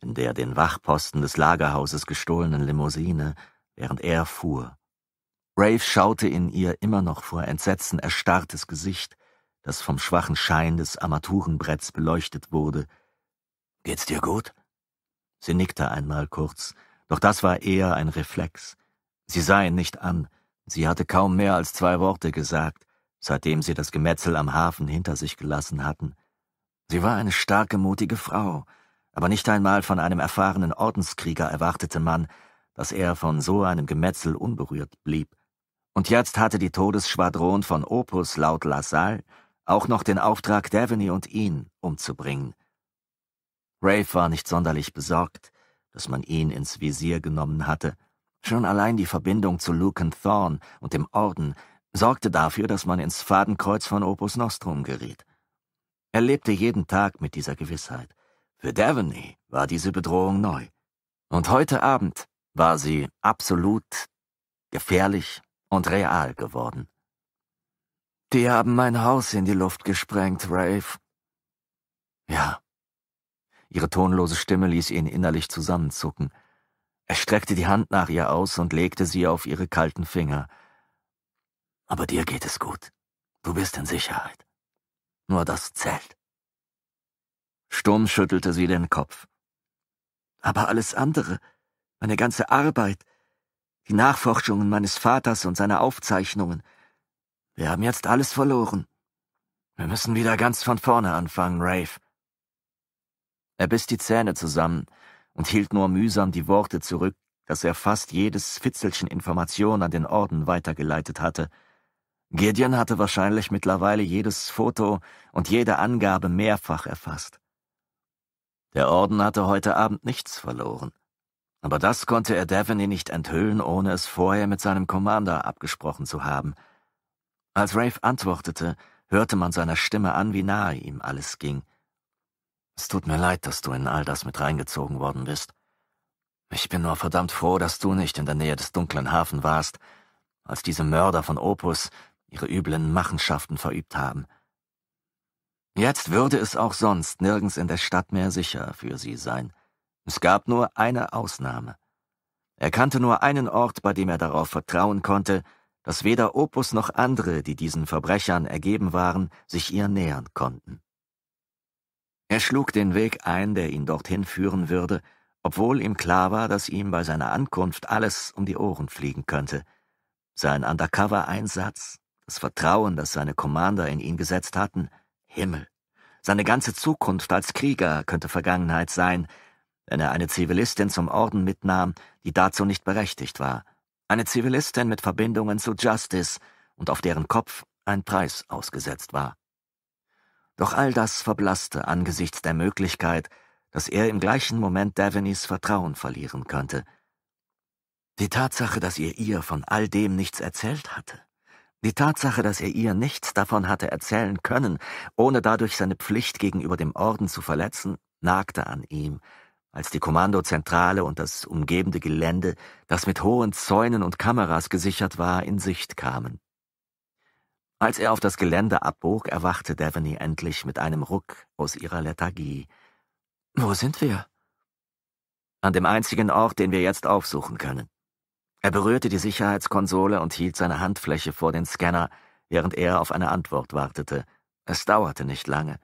in der den Wachposten des Lagerhauses gestohlenen Limousine, während er fuhr. Rafe schaute in ihr immer noch vor Entsetzen erstarrtes Gesicht, das vom schwachen Schein des Armaturenbretts beleuchtet wurde, Geht's dir gut? Sie nickte einmal kurz, doch das war eher ein Reflex. Sie sah ihn nicht an, sie hatte kaum mehr als zwei Worte gesagt, seitdem sie das Gemetzel am Hafen hinter sich gelassen hatten. Sie war eine starke, mutige Frau, aber nicht einmal von einem erfahrenen Ordenskrieger erwartete man, dass er von so einem Gemetzel unberührt blieb. Und jetzt hatte die Todesschwadron von Opus laut La Salle auch noch den Auftrag, Devaney und ihn umzubringen. Rafe war nicht sonderlich besorgt, dass man ihn ins Visier genommen hatte. Schon allein die Verbindung zu Lucan Thorn und dem Orden sorgte dafür, dass man ins Fadenkreuz von Opus Nostrum geriet. Er lebte jeden Tag mit dieser Gewissheit. Für Daveney war diese Bedrohung neu. Und heute Abend war sie absolut, gefährlich und real geworden. Die haben mein Haus in die Luft gesprengt, Rafe. Ja, Ihre tonlose Stimme ließ ihn innerlich zusammenzucken. Er streckte die Hand nach ihr aus und legte sie auf ihre kalten Finger. Aber dir geht es gut. Du bist in Sicherheit. Nur das zählt. Stumm schüttelte sie den Kopf. Aber alles andere, meine ganze Arbeit, die Nachforschungen meines Vaters und seine Aufzeichnungen, wir haben jetzt alles verloren. Wir müssen wieder ganz von vorne anfangen, Rafe. Er biss die Zähne zusammen und hielt nur mühsam die Worte zurück, dass er fast jedes Fitzelchen Information an den Orden weitergeleitet hatte. Gideon hatte wahrscheinlich mittlerweile jedes Foto und jede Angabe mehrfach erfasst. Der Orden hatte heute Abend nichts verloren. Aber das konnte er Daphne nicht enthüllen, ohne es vorher mit seinem Commander abgesprochen zu haben. Als Rafe antwortete, hörte man seiner Stimme an, wie nahe ihm alles ging. Es tut mir leid, dass du in all das mit reingezogen worden bist. Ich bin nur verdammt froh, dass du nicht in der Nähe des dunklen Hafen warst, als diese Mörder von Opus ihre üblen Machenschaften verübt haben. Jetzt würde es auch sonst nirgends in der Stadt mehr sicher für sie sein. Es gab nur eine Ausnahme. Er kannte nur einen Ort, bei dem er darauf vertrauen konnte, dass weder Opus noch andere, die diesen Verbrechern ergeben waren, sich ihr nähern konnten. Er schlug den Weg ein, der ihn dorthin führen würde, obwohl ihm klar war, dass ihm bei seiner Ankunft alles um die Ohren fliegen könnte. Sein Undercover-Einsatz, das Vertrauen, das seine Commander in ihn gesetzt hatten, Himmel. Seine ganze Zukunft als Krieger könnte Vergangenheit sein, wenn er eine Zivilistin zum Orden mitnahm, die dazu nicht berechtigt war. Eine Zivilistin mit Verbindungen zu Justice und auf deren Kopf ein Preis ausgesetzt war. Doch all das verblasste angesichts der Möglichkeit, dass er im gleichen Moment Davenys Vertrauen verlieren könnte. Die Tatsache, dass er ihr von all dem nichts erzählt hatte, die Tatsache, dass er ihr nichts davon hatte erzählen können, ohne dadurch seine Pflicht gegenüber dem Orden zu verletzen, nagte an ihm, als die Kommandozentrale und das umgebende Gelände, das mit hohen Zäunen und Kameras gesichert war, in Sicht kamen. Als er auf das Gelände abbog, erwachte Devaney endlich mit einem Ruck aus ihrer Lethargie. Wo sind wir? An dem einzigen Ort, den wir jetzt aufsuchen können. Er berührte die Sicherheitskonsole und hielt seine Handfläche vor den Scanner, während er auf eine Antwort wartete. Es dauerte nicht lange.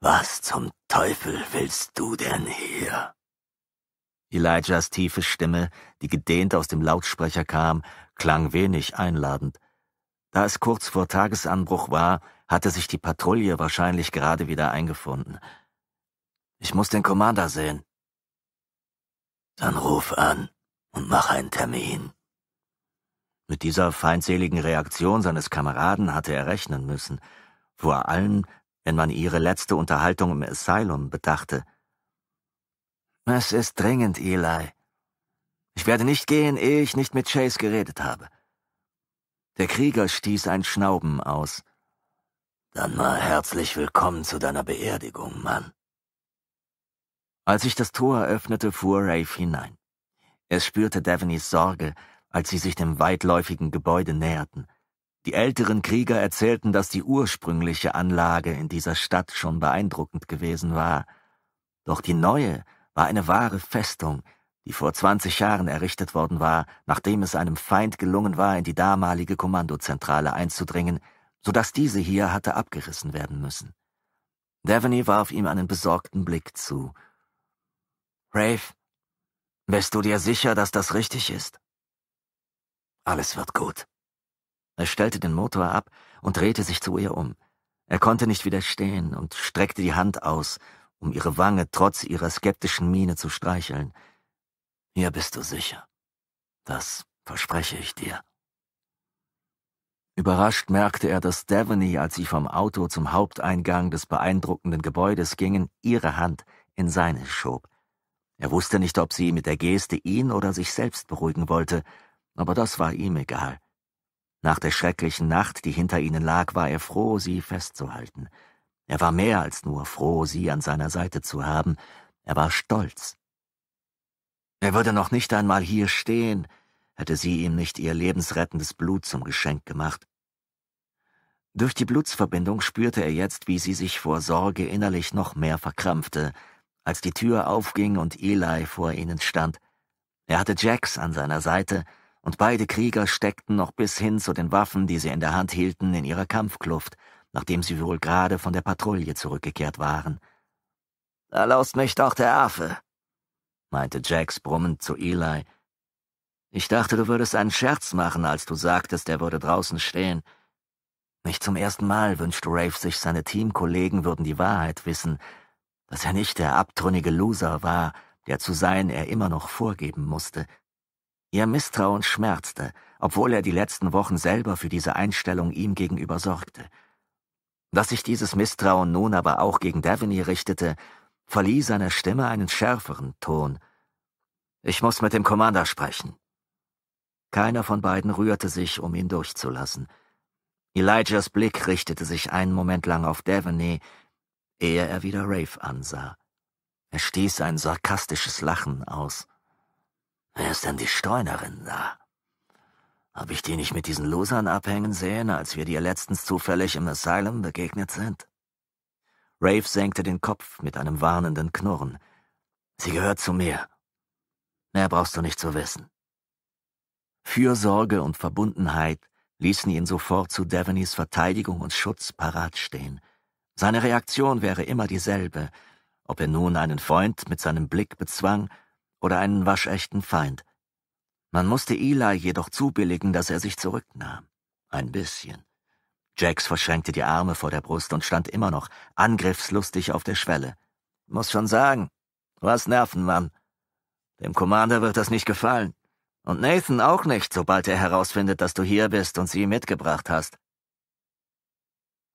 Was zum Teufel willst du denn hier? Elijahs tiefe Stimme, die gedehnt aus dem Lautsprecher kam, klang wenig einladend. Da es kurz vor Tagesanbruch war, hatte sich die Patrouille wahrscheinlich gerade wieder eingefunden. Ich muss den Commander sehen. Dann ruf an und mach einen Termin. Mit dieser feindseligen Reaktion seines Kameraden hatte er rechnen müssen, vor allem, wenn man ihre letzte Unterhaltung im Asylum bedachte. Es ist dringend, Eli. Ich werde nicht gehen, ehe ich nicht mit Chase geredet habe. Der Krieger stieß ein Schnauben aus. Dann mal herzlich willkommen zu deiner Beerdigung, Mann. Als ich das Tor öffnete, fuhr Rafe hinein. Es spürte Devonys Sorge, als sie sich dem weitläufigen Gebäude näherten. Die älteren Krieger erzählten, dass die ursprüngliche Anlage in dieser Stadt schon beeindruckend gewesen war. Doch die neue war eine wahre Festung, die vor 20 Jahren errichtet worden war, nachdem es einem Feind gelungen war, in die damalige Kommandozentrale einzudringen, so dass diese hier hatte abgerissen werden müssen. Devaney warf ihm einen besorgten Blick zu. Rafe, bist du dir sicher, dass das richtig ist? Alles wird gut. Er stellte den Motor ab und drehte sich zu ihr um. Er konnte nicht widerstehen und streckte die Hand aus, um ihre Wange trotz ihrer skeptischen Miene zu streicheln. Hier bist du sicher. Das verspreche ich dir. Überrascht merkte er, dass Devaney, als sie vom Auto zum Haupteingang des beeindruckenden Gebäudes gingen, ihre Hand in seine schob. Er wusste nicht, ob sie mit der Geste ihn oder sich selbst beruhigen wollte, aber das war ihm egal. Nach der schrecklichen Nacht, die hinter ihnen lag, war er froh, sie festzuhalten. Er war mehr als nur froh, sie an seiner Seite zu haben, er war stolz er würde noch nicht einmal hier stehen, hätte sie ihm nicht ihr lebensrettendes Blut zum Geschenk gemacht. Durch die Blutsverbindung spürte er jetzt, wie sie sich vor Sorge innerlich noch mehr verkrampfte, als die Tür aufging und Eli vor ihnen stand. Er hatte Jax an seiner Seite, und beide Krieger steckten noch bis hin zu den Waffen, die sie in der Hand hielten, in ihrer Kampfkluft, nachdem sie wohl gerade von der Patrouille zurückgekehrt waren. Da mich doch der Affe, meinte Jax brummend zu Eli. Ich dachte, du würdest einen Scherz machen, als du sagtest, er würde draußen stehen. Nicht zum ersten Mal wünschte Rafe sich, seine Teamkollegen würden die Wahrheit wissen, dass er nicht der abtrünnige Loser war, der zu sein er immer noch vorgeben musste. Ihr Misstrauen schmerzte, obwohl er die letzten Wochen selber für diese Einstellung ihm gegenüber sorgte. Dass sich dieses Misstrauen nun aber auch gegen Daveney richtete, verlieh seiner Stimme einen schärferen Ton. Ich muss mit dem Commander sprechen. Keiner von beiden rührte sich, um ihn durchzulassen. Elijahs Blick richtete sich einen Moment lang auf Devaney, ehe er wieder Rafe ansah. Er stieß ein sarkastisches Lachen aus. Wer ist denn die Streunerin da? Hab ich die nicht mit diesen Losern abhängen sehen, als wir dir letztens zufällig im Asylum begegnet sind? Rafe senkte den Kopf mit einem warnenden Knurren. Sie gehört zu mir, Mehr brauchst du nicht zu wissen. Fürsorge und Verbundenheit ließen ihn sofort zu Devonys Verteidigung und Schutz parat stehen. Seine Reaktion wäre immer dieselbe, ob er nun einen Freund mit seinem Blick bezwang oder einen waschechten Feind. Man musste Eli jedoch zubilligen, dass er sich zurücknahm. Ein bisschen. Jax verschränkte die Arme vor der Brust und stand immer noch angriffslustig auf der Schwelle. Muss schon sagen, was Nerven, Mann. Dem Commander wird das nicht gefallen. Und Nathan auch nicht, sobald er herausfindet, dass du hier bist und sie mitgebracht hast.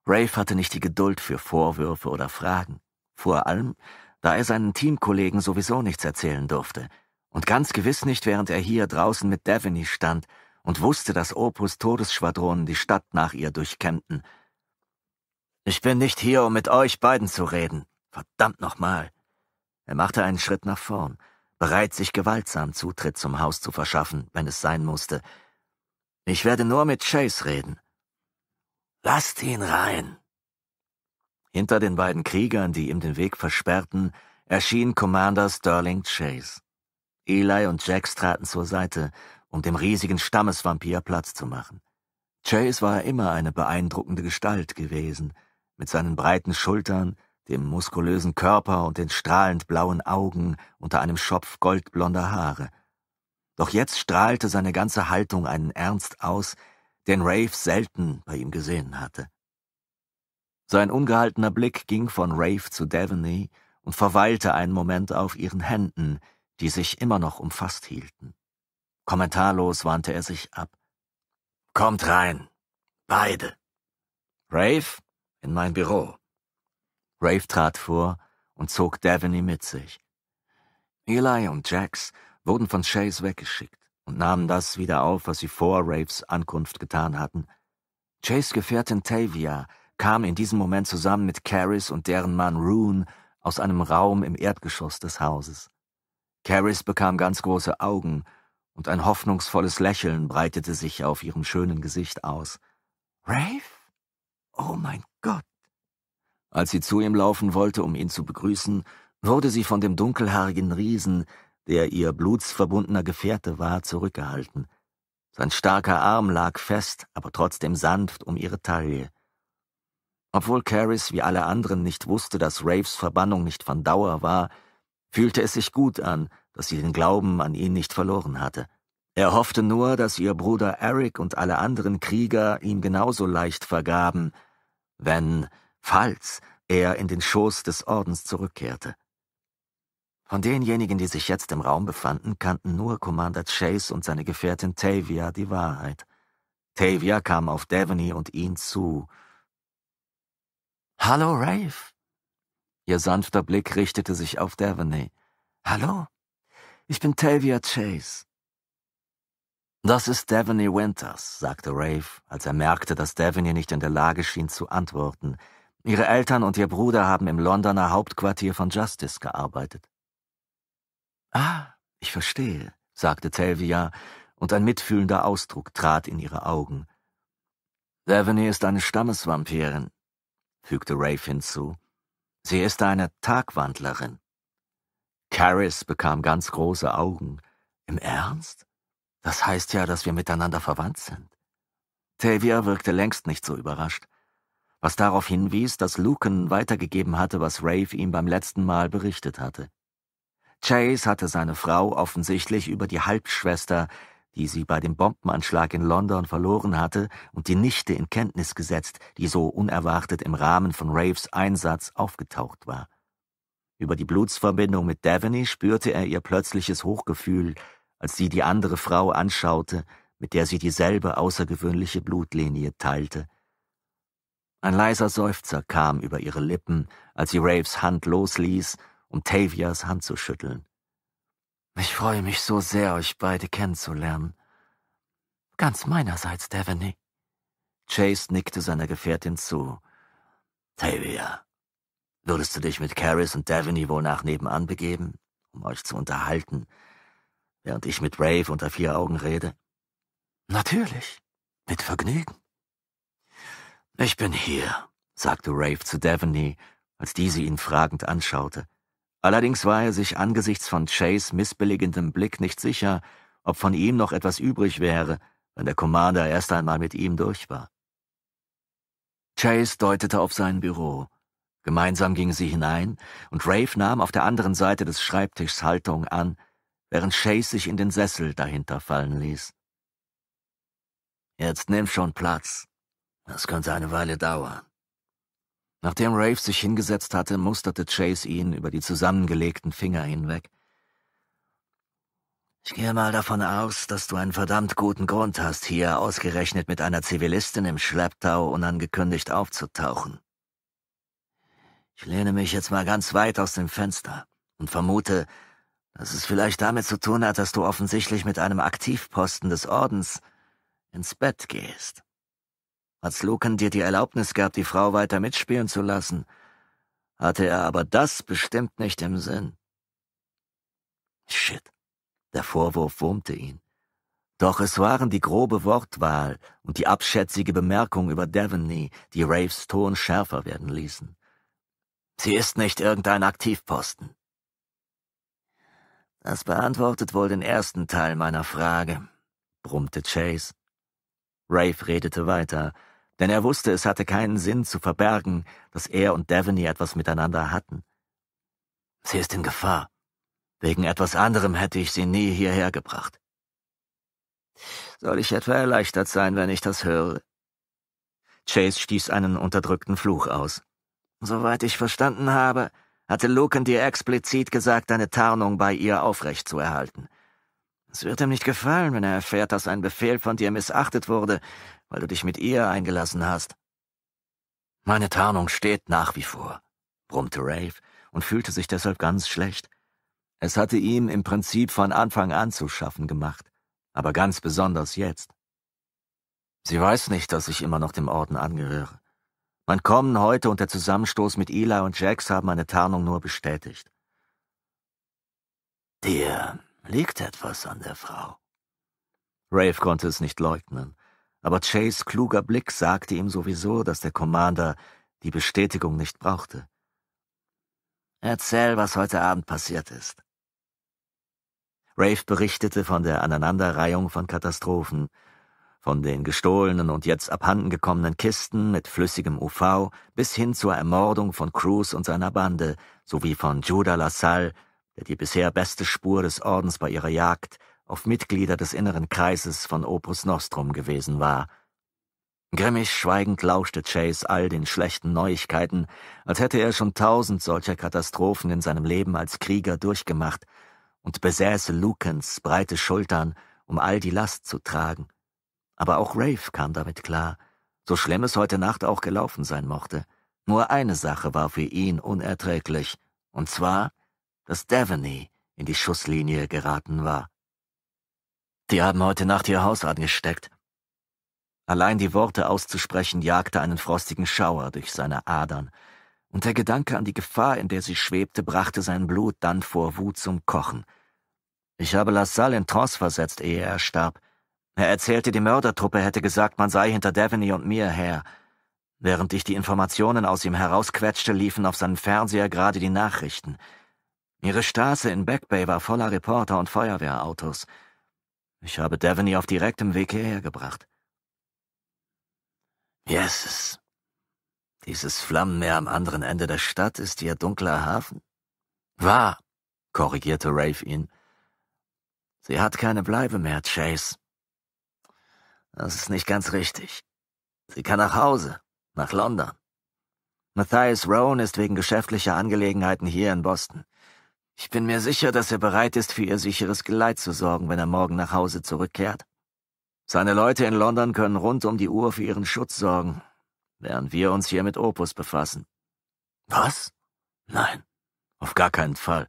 Rafe hatte nicht die Geduld für Vorwürfe oder Fragen, vor allem, da er seinen Teamkollegen sowieso nichts erzählen durfte, und ganz gewiss nicht, während er hier draußen mit Devaney stand und wusste, dass Opus Todesschwadronen die Stadt nach ihr durchkämmten. Ich bin nicht hier, um mit euch beiden zu reden. Verdammt nochmal. Er machte einen Schritt nach vorn bereit, sich gewaltsam Zutritt zum Haus zu verschaffen, wenn es sein musste. Ich werde nur mit Chase reden. Lasst ihn rein! Hinter den beiden Kriegern, die ihm den Weg versperrten, erschien Commander Sterling Chase. Eli und Jax traten zur Seite, um dem riesigen Stammesvampir Platz zu machen. Chase war immer eine beeindruckende Gestalt gewesen, mit seinen breiten Schultern, dem muskulösen Körper und den strahlend blauen Augen unter einem Schopf goldblonder Haare. Doch jetzt strahlte seine ganze Haltung einen Ernst aus, den Rafe selten bei ihm gesehen hatte. Sein ungehaltener Blick ging von Rafe zu Daveney und verweilte einen Moment auf ihren Händen, die sich immer noch umfasst hielten. Kommentarlos wandte er sich ab. Kommt rein. Beide. Rafe, in mein Büro. Rafe trat vor und zog Devaney mit sich. Eli und Jax wurden von Chase weggeschickt und nahmen das wieder auf, was sie vor Raves Ankunft getan hatten. Chase Gefährtin Tavia kam in diesem Moment zusammen mit Caris und deren Mann Rune aus einem Raum im Erdgeschoss des Hauses. Caris bekam ganz große Augen und ein hoffnungsvolles Lächeln breitete sich auf ihrem schönen Gesicht aus. Rafe? Oh mein Gott! Als sie zu ihm laufen wollte, um ihn zu begrüßen, wurde sie von dem dunkelhaarigen Riesen, der ihr blutsverbundener Gefährte war, zurückgehalten. Sein starker Arm lag fest, aber trotzdem sanft um ihre Taille. Obwohl Caris wie alle anderen nicht wusste, dass Raves Verbannung nicht von Dauer war, fühlte es sich gut an, dass sie den Glauben an ihn nicht verloren hatte. Er hoffte nur, dass ihr Bruder Eric und alle anderen Krieger ihm genauso leicht vergaben, wenn falls er in den Schoß des Ordens zurückkehrte. Von denjenigen, die sich jetzt im Raum befanden, kannten nur Commander Chase und seine Gefährtin Tavia die Wahrheit. Tavia kam auf Devaney und ihn zu. Hallo, Rafe. Ihr sanfter Blick richtete sich auf Devaney. Hallo, ich bin Tavia Chase. Das ist Devaney Winters, sagte Rafe, als er merkte, dass Devaney nicht in der Lage schien zu antworten. Ihre Eltern und ihr Bruder haben im Londoner Hauptquartier von Justice gearbeitet. Ah, ich verstehe, sagte Telvia, und ein mitfühlender Ausdruck trat in ihre Augen. Daveney ist eine Stammesvampirin, fügte Rafe hinzu. Sie ist eine Tagwandlerin. Caris bekam ganz große Augen. Im Ernst? Das heißt ja, dass wir miteinander verwandt sind. Tavia wirkte längst nicht so überrascht was darauf hinwies, dass Lucan weitergegeben hatte, was Rafe ihm beim letzten Mal berichtet hatte. Chase hatte seine Frau offensichtlich über die Halbschwester, die sie bei dem Bombenanschlag in London verloren hatte, und die Nichte in Kenntnis gesetzt, die so unerwartet im Rahmen von Raves Einsatz aufgetaucht war. Über die Blutsverbindung mit Daveney spürte er ihr plötzliches Hochgefühl, als sie die andere Frau anschaute, mit der sie dieselbe außergewöhnliche Blutlinie teilte, ein leiser Seufzer kam über ihre Lippen, als sie Raves Hand losließ, um Tavias Hand zu schütteln. Ich freue mich so sehr, euch beide kennenzulernen. Ganz meinerseits, Devaney. Chase nickte seiner Gefährtin zu. Tavia, würdest du dich mit Caris und Devaney wohl nach nebenan begeben, um euch zu unterhalten, während ich mit Rave unter vier Augen rede? Natürlich, mit Vergnügen. Ich bin hier, sagte Rafe zu Devaney, als diese ihn fragend anschaute. Allerdings war er sich angesichts von Chase missbilligendem Blick nicht sicher, ob von ihm noch etwas übrig wäre, wenn der Commander erst einmal mit ihm durch war. Chase deutete auf sein Büro. Gemeinsam gingen sie hinein, und Rafe nahm auf der anderen Seite des Schreibtischs Haltung an, während Chase sich in den Sessel dahinter fallen ließ. Jetzt nimm schon Platz, das könnte eine Weile dauern. Nachdem Rafe sich hingesetzt hatte, musterte Chase ihn über die zusammengelegten Finger hinweg. Ich gehe mal davon aus, dass du einen verdammt guten Grund hast, hier ausgerechnet mit einer Zivilistin im Schlepptau unangekündigt aufzutauchen. Ich lehne mich jetzt mal ganz weit aus dem Fenster und vermute, dass es vielleicht damit zu tun hat, dass du offensichtlich mit einem Aktivposten des Ordens ins Bett gehst als Lucan dir die Erlaubnis gab, die Frau weiter mitspielen zu lassen, hatte er aber das bestimmt nicht im Sinn. Shit. Der Vorwurf wurmte ihn. Doch es waren die grobe Wortwahl und die abschätzige Bemerkung über Devonny, die Raves Ton schärfer werden ließen. Sie ist nicht irgendein Aktivposten. Das beantwortet wohl den ersten Teil meiner Frage, brummte Chase. Rave redete weiter, denn er wusste, es hatte keinen Sinn zu verbergen, dass er und Daveney etwas miteinander hatten. Sie ist in Gefahr. Wegen etwas anderem hätte ich sie nie hierher gebracht. Soll ich etwa erleichtert sein, wenn ich das höre? Chase stieß einen unterdrückten Fluch aus. Soweit ich verstanden habe, hatte Lucan dir explizit gesagt, deine Tarnung bei ihr aufrechtzuerhalten. Es wird ihm nicht gefallen, wenn er erfährt, dass ein Befehl von dir missachtet wurde, weil du dich mit ihr eingelassen hast. Meine Tarnung steht nach wie vor, brummte Rafe und fühlte sich deshalb ganz schlecht. Es hatte ihm im Prinzip von Anfang an zu schaffen gemacht, aber ganz besonders jetzt. Sie weiß nicht, dass ich immer noch dem Orden angehöre. Mein Kommen heute und der Zusammenstoß mit Eli und Jax haben meine Tarnung nur bestätigt. Dir liegt etwas an der Frau. Rafe konnte es nicht leugnen, aber Chase kluger Blick sagte ihm sowieso, dass der Commander die Bestätigung nicht brauchte. Erzähl, was heute Abend passiert ist. Rafe berichtete von der Aneinanderreihung von Katastrophen, von den gestohlenen und jetzt abhandengekommenen Kisten mit flüssigem UV bis hin zur Ermordung von Cruz und seiner Bande sowie von Judah LaSalle der die bisher beste Spur des Ordens bei ihrer Jagd auf Mitglieder des inneren Kreises von Opus Nostrum gewesen war. Grimmig schweigend lauschte Chase all den schlechten Neuigkeiten, als hätte er schon tausend solcher Katastrophen in seinem Leben als Krieger durchgemacht und besäße Lukens breite Schultern, um all die Last zu tragen. Aber auch Rafe kam damit klar, so schlimm es heute Nacht auch gelaufen sein mochte. Nur eine Sache war für ihn unerträglich, und zwar dass Devaney in die Schusslinie geraten war. Die haben heute Nacht ihr Haus angesteckt. Allein die Worte auszusprechen jagte einen frostigen Schauer durch seine Adern, und der Gedanke an die Gefahr, in der sie schwebte, brachte sein Blut dann vor Wut zum Kochen. Ich habe Lassalle in Trance versetzt, ehe er starb. Er erzählte, die Mördertruppe hätte gesagt, man sei hinter Devaney und mir her. Während ich die Informationen aus ihm herausquetschte, liefen auf seinem Fernseher gerade die Nachrichten – Ihre Straße in Back Bay war voller Reporter und Feuerwehrautos. Ich habe Devaney auf direktem Weg hierher gebracht. Yes. Dieses Flammenmeer am anderen Ende der Stadt ist ihr dunkler Hafen? Wahr, korrigierte Rafe ihn. Sie hat keine Bleibe mehr, Chase. Das ist nicht ganz richtig. Sie kann nach Hause, nach London. Matthias Roan ist wegen geschäftlicher Angelegenheiten hier in Boston. Ich bin mir sicher, dass er bereit ist, für ihr sicheres Geleit zu sorgen, wenn er morgen nach Hause zurückkehrt. Seine Leute in London können rund um die Uhr für ihren Schutz sorgen, während wir uns hier mit Opus befassen. Was? Nein, auf gar keinen Fall.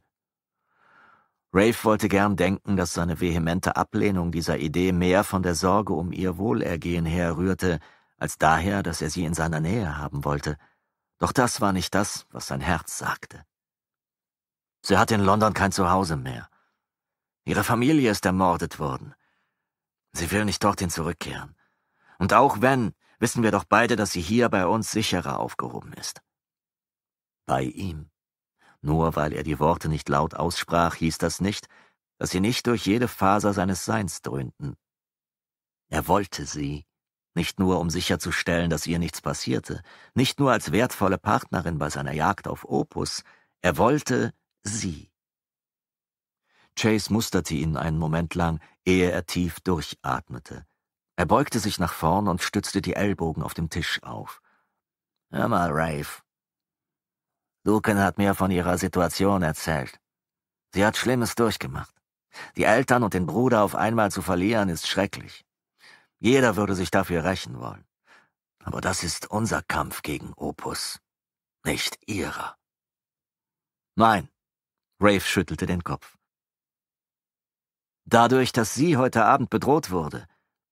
Rafe wollte gern denken, dass seine vehemente Ablehnung dieser Idee mehr von der Sorge um ihr Wohlergehen herrührte, als daher, dass er sie in seiner Nähe haben wollte. Doch das war nicht das, was sein Herz sagte. Sie hat in London kein Zuhause mehr. Ihre Familie ist ermordet worden. Sie will nicht dorthin zurückkehren. Und auch wenn, wissen wir doch beide, dass sie hier bei uns sicherer aufgehoben ist. Bei ihm. Nur weil er die Worte nicht laut aussprach, hieß das nicht, dass sie nicht durch jede Faser seines Seins dröhnten. Er wollte sie, nicht nur um sicherzustellen, dass ihr nichts passierte, nicht nur als wertvolle Partnerin bei seiner Jagd auf Opus, er wollte, Sie. Chase musterte ihn einen Moment lang, ehe er tief durchatmete. Er beugte sich nach vorn und stützte die Ellbogen auf dem Tisch auf. Hör mal, Rafe. Lucan hat mir von ihrer Situation erzählt. Sie hat Schlimmes durchgemacht. Die Eltern und den Bruder auf einmal zu verlieren, ist schrecklich. Jeder würde sich dafür rächen wollen. Aber das ist unser Kampf gegen Opus, nicht ihrer. Nein, Rafe schüttelte den Kopf. Dadurch, dass sie heute Abend bedroht wurde,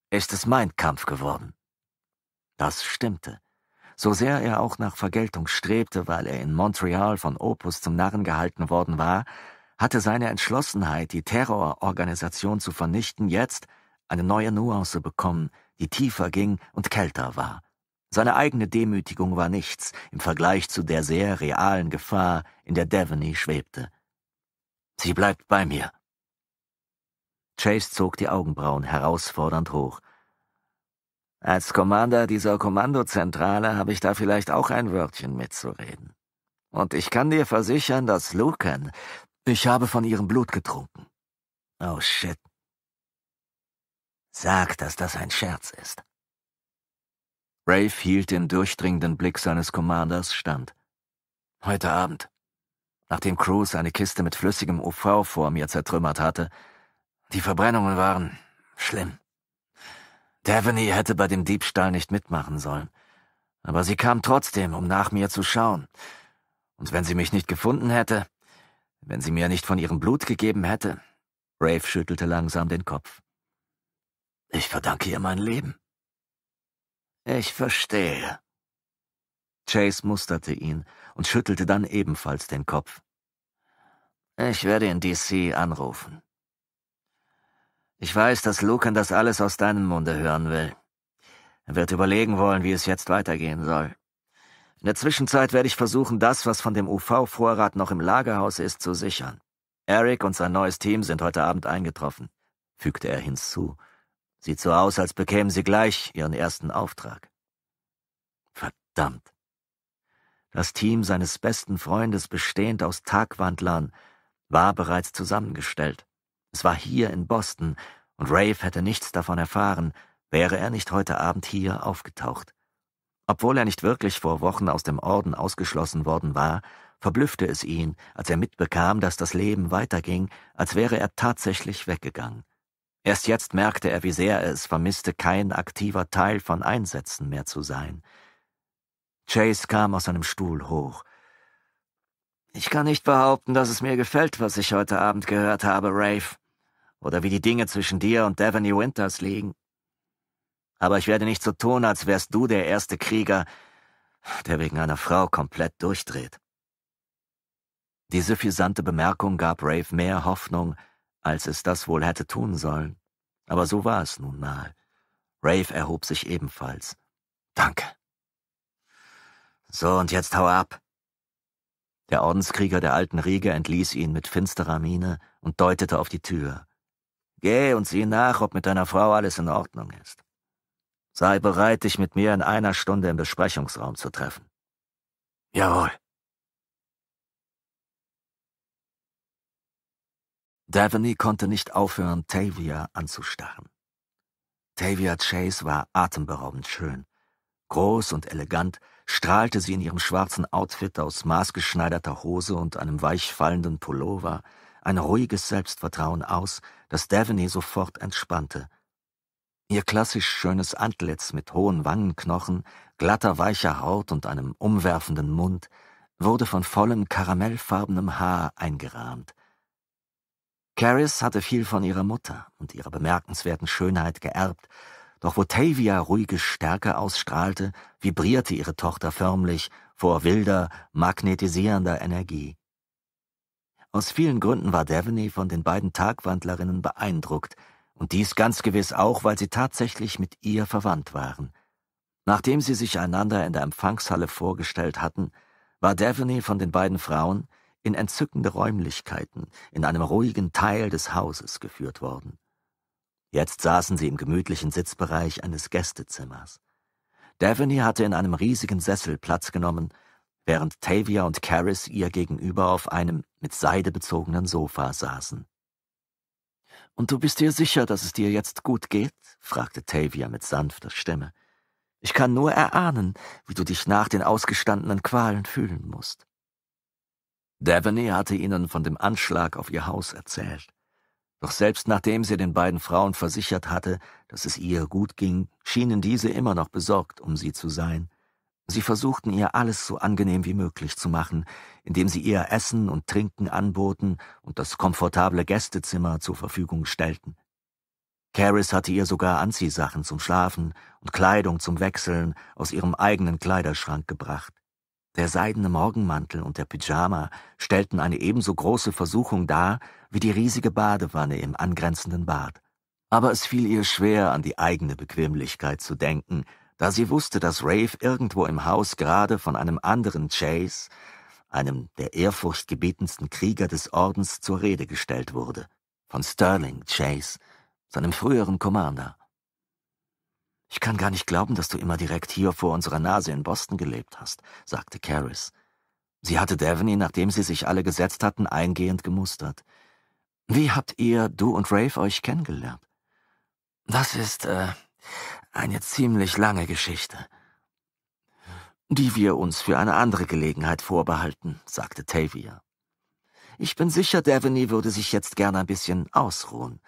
ist es mein Kampf geworden. Das stimmte. So sehr er auch nach Vergeltung strebte, weil er in Montreal von Opus zum Narren gehalten worden war, hatte seine Entschlossenheit, die Terrororganisation zu vernichten, jetzt eine neue Nuance bekommen, die tiefer ging und kälter war. Seine eigene Demütigung war nichts im Vergleich zu der sehr realen Gefahr, in der Devaney schwebte. Sie bleibt bei mir. Chase zog die Augenbrauen herausfordernd hoch. Als Commander dieser Kommandozentrale habe ich da vielleicht auch ein Wörtchen mitzureden. Und ich kann dir versichern, dass Lucan, ich habe von ihrem Blut getrunken. Oh shit. Sag, dass das ein Scherz ist. Rafe hielt den durchdringenden Blick seines Commanders stand. Heute Abend nachdem Cruz eine Kiste mit flüssigem UV vor mir zertrümmert hatte. Die Verbrennungen waren schlimm. Devaney hätte bei dem Diebstahl nicht mitmachen sollen. Aber sie kam trotzdem, um nach mir zu schauen. Und wenn sie mich nicht gefunden hätte, wenn sie mir nicht von ihrem Blut gegeben hätte. Rafe schüttelte langsam den Kopf. Ich verdanke ihr mein Leben. Ich verstehe. Chase musterte ihn, und schüttelte dann ebenfalls den Kopf. Ich werde in DC anrufen. Ich weiß, dass Lucan das alles aus deinem Munde hören will. Er wird überlegen wollen, wie es jetzt weitergehen soll. In der Zwischenzeit werde ich versuchen, das, was von dem UV-Vorrat noch im Lagerhaus ist, zu sichern. Eric und sein neues Team sind heute Abend eingetroffen, fügte er hinzu. Sieht so aus, als bekämen sie gleich ihren ersten Auftrag. Verdammt. Das Team seines besten Freundes, bestehend aus Tagwandlern, war bereits zusammengestellt. Es war hier in Boston, und Rafe hätte nichts davon erfahren, wäre er nicht heute Abend hier aufgetaucht. Obwohl er nicht wirklich vor Wochen aus dem Orden ausgeschlossen worden war, verblüffte es ihn, als er mitbekam, dass das Leben weiterging, als wäre er tatsächlich weggegangen. Erst jetzt merkte er, wie sehr er es vermisste, kein aktiver Teil von Einsätzen mehr zu sein. Chase kam aus seinem Stuhl hoch. Ich kann nicht behaupten, dass es mir gefällt, was ich heute Abend gehört habe, Rafe. Oder wie die Dinge zwischen dir und Devaney Winters liegen. Aber ich werde nicht so tun, als wärst du der erste Krieger, der wegen einer Frau komplett durchdreht. Die suffisante Bemerkung gab Rafe mehr Hoffnung, als es das wohl hätte tun sollen. Aber so war es nun mal. Rafe erhob sich ebenfalls. Danke. So, und jetzt hau ab. Der Ordenskrieger der alten Riege entließ ihn mit finsterer Miene und deutete auf die Tür. Geh und sieh nach, ob mit deiner Frau alles in Ordnung ist. Sei bereit, dich mit mir in einer Stunde im Besprechungsraum zu treffen. Jawohl. Daveney konnte nicht aufhören, Tavia anzustarren. Tavia Chase war atemberaubend schön, groß und elegant, strahlte sie in ihrem schwarzen Outfit aus maßgeschneiderter Hose und einem weich fallenden Pullover ein ruhiges Selbstvertrauen aus, das Daveney sofort entspannte. Ihr klassisch schönes Antlitz mit hohen Wangenknochen, glatter weicher Haut und einem umwerfenden Mund wurde von vollem karamellfarbenem Haar eingerahmt. Caris hatte viel von ihrer Mutter und ihrer bemerkenswerten Schönheit geerbt, doch wo Tavia ruhige Stärke ausstrahlte, vibrierte ihre Tochter förmlich vor wilder, magnetisierender Energie. Aus vielen Gründen war Devaney von den beiden Tagwandlerinnen beeindruckt, und dies ganz gewiss auch, weil sie tatsächlich mit ihr verwandt waren. Nachdem sie sich einander in der Empfangshalle vorgestellt hatten, war Devaney von den beiden Frauen in entzückende Räumlichkeiten in einem ruhigen Teil des Hauses geführt worden. Jetzt saßen sie im gemütlichen Sitzbereich eines Gästezimmers. Daphne hatte in einem riesigen Sessel Platz genommen, während Tavia und Caris ihr gegenüber auf einem mit Seide bezogenen Sofa saßen. Und du bist dir sicher, dass es dir jetzt gut geht? fragte Tavia mit sanfter Stimme. Ich kann nur erahnen, wie du dich nach den ausgestandenen Qualen fühlen musst. Daveney hatte ihnen von dem Anschlag auf ihr Haus erzählt. Doch selbst nachdem sie den beiden Frauen versichert hatte, dass es ihr gut ging, schienen diese immer noch besorgt um sie zu sein. Sie versuchten ihr alles so angenehm wie möglich zu machen, indem sie ihr Essen und Trinken anboten und das komfortable Gästezimmer zur Verfügung stellten. Caris hatte ihr sogar Anziehsachen zum Schlafen und Kleidung zum Wechseln aus ihrem eigenen Kleiderschrank gebracht. Der seidene Morgenmantel und der Pyjama stellten eine ebenso große Versuchung dar wie die riesige Badewanne im angrenzenden Bad. Aber es fiel ihr schwer, an die eigene Bequemlichkeit zu denken, da sie wusste, dass Rafe irgendwo im Haus gerade von einem anderen Chase, einem der ehrfurchtgebietendsten Krieger des Ordens, zur Rede gestellt wurde. Von Sterling Chase, seinem früheren Commander. Ich kann gar nicht glauben, dass du immer direkt hier vor unserer Nase in Boston gelebt hast, sagte Caris. Sie hatte Daveney, nachdem sie sich alle gesetzt hatten, eingehend gemustert. Wie habt ihr, du und Rafe, euch kennengelernt? Das ist äh, eine ziemlich lange Geschichte, die wir uns für eine andere Gelegenheit vorbehalten, sagte Tavia. Ich bin sicher, Daveney würde sich jetzt gerne ein bisschen ausruhen.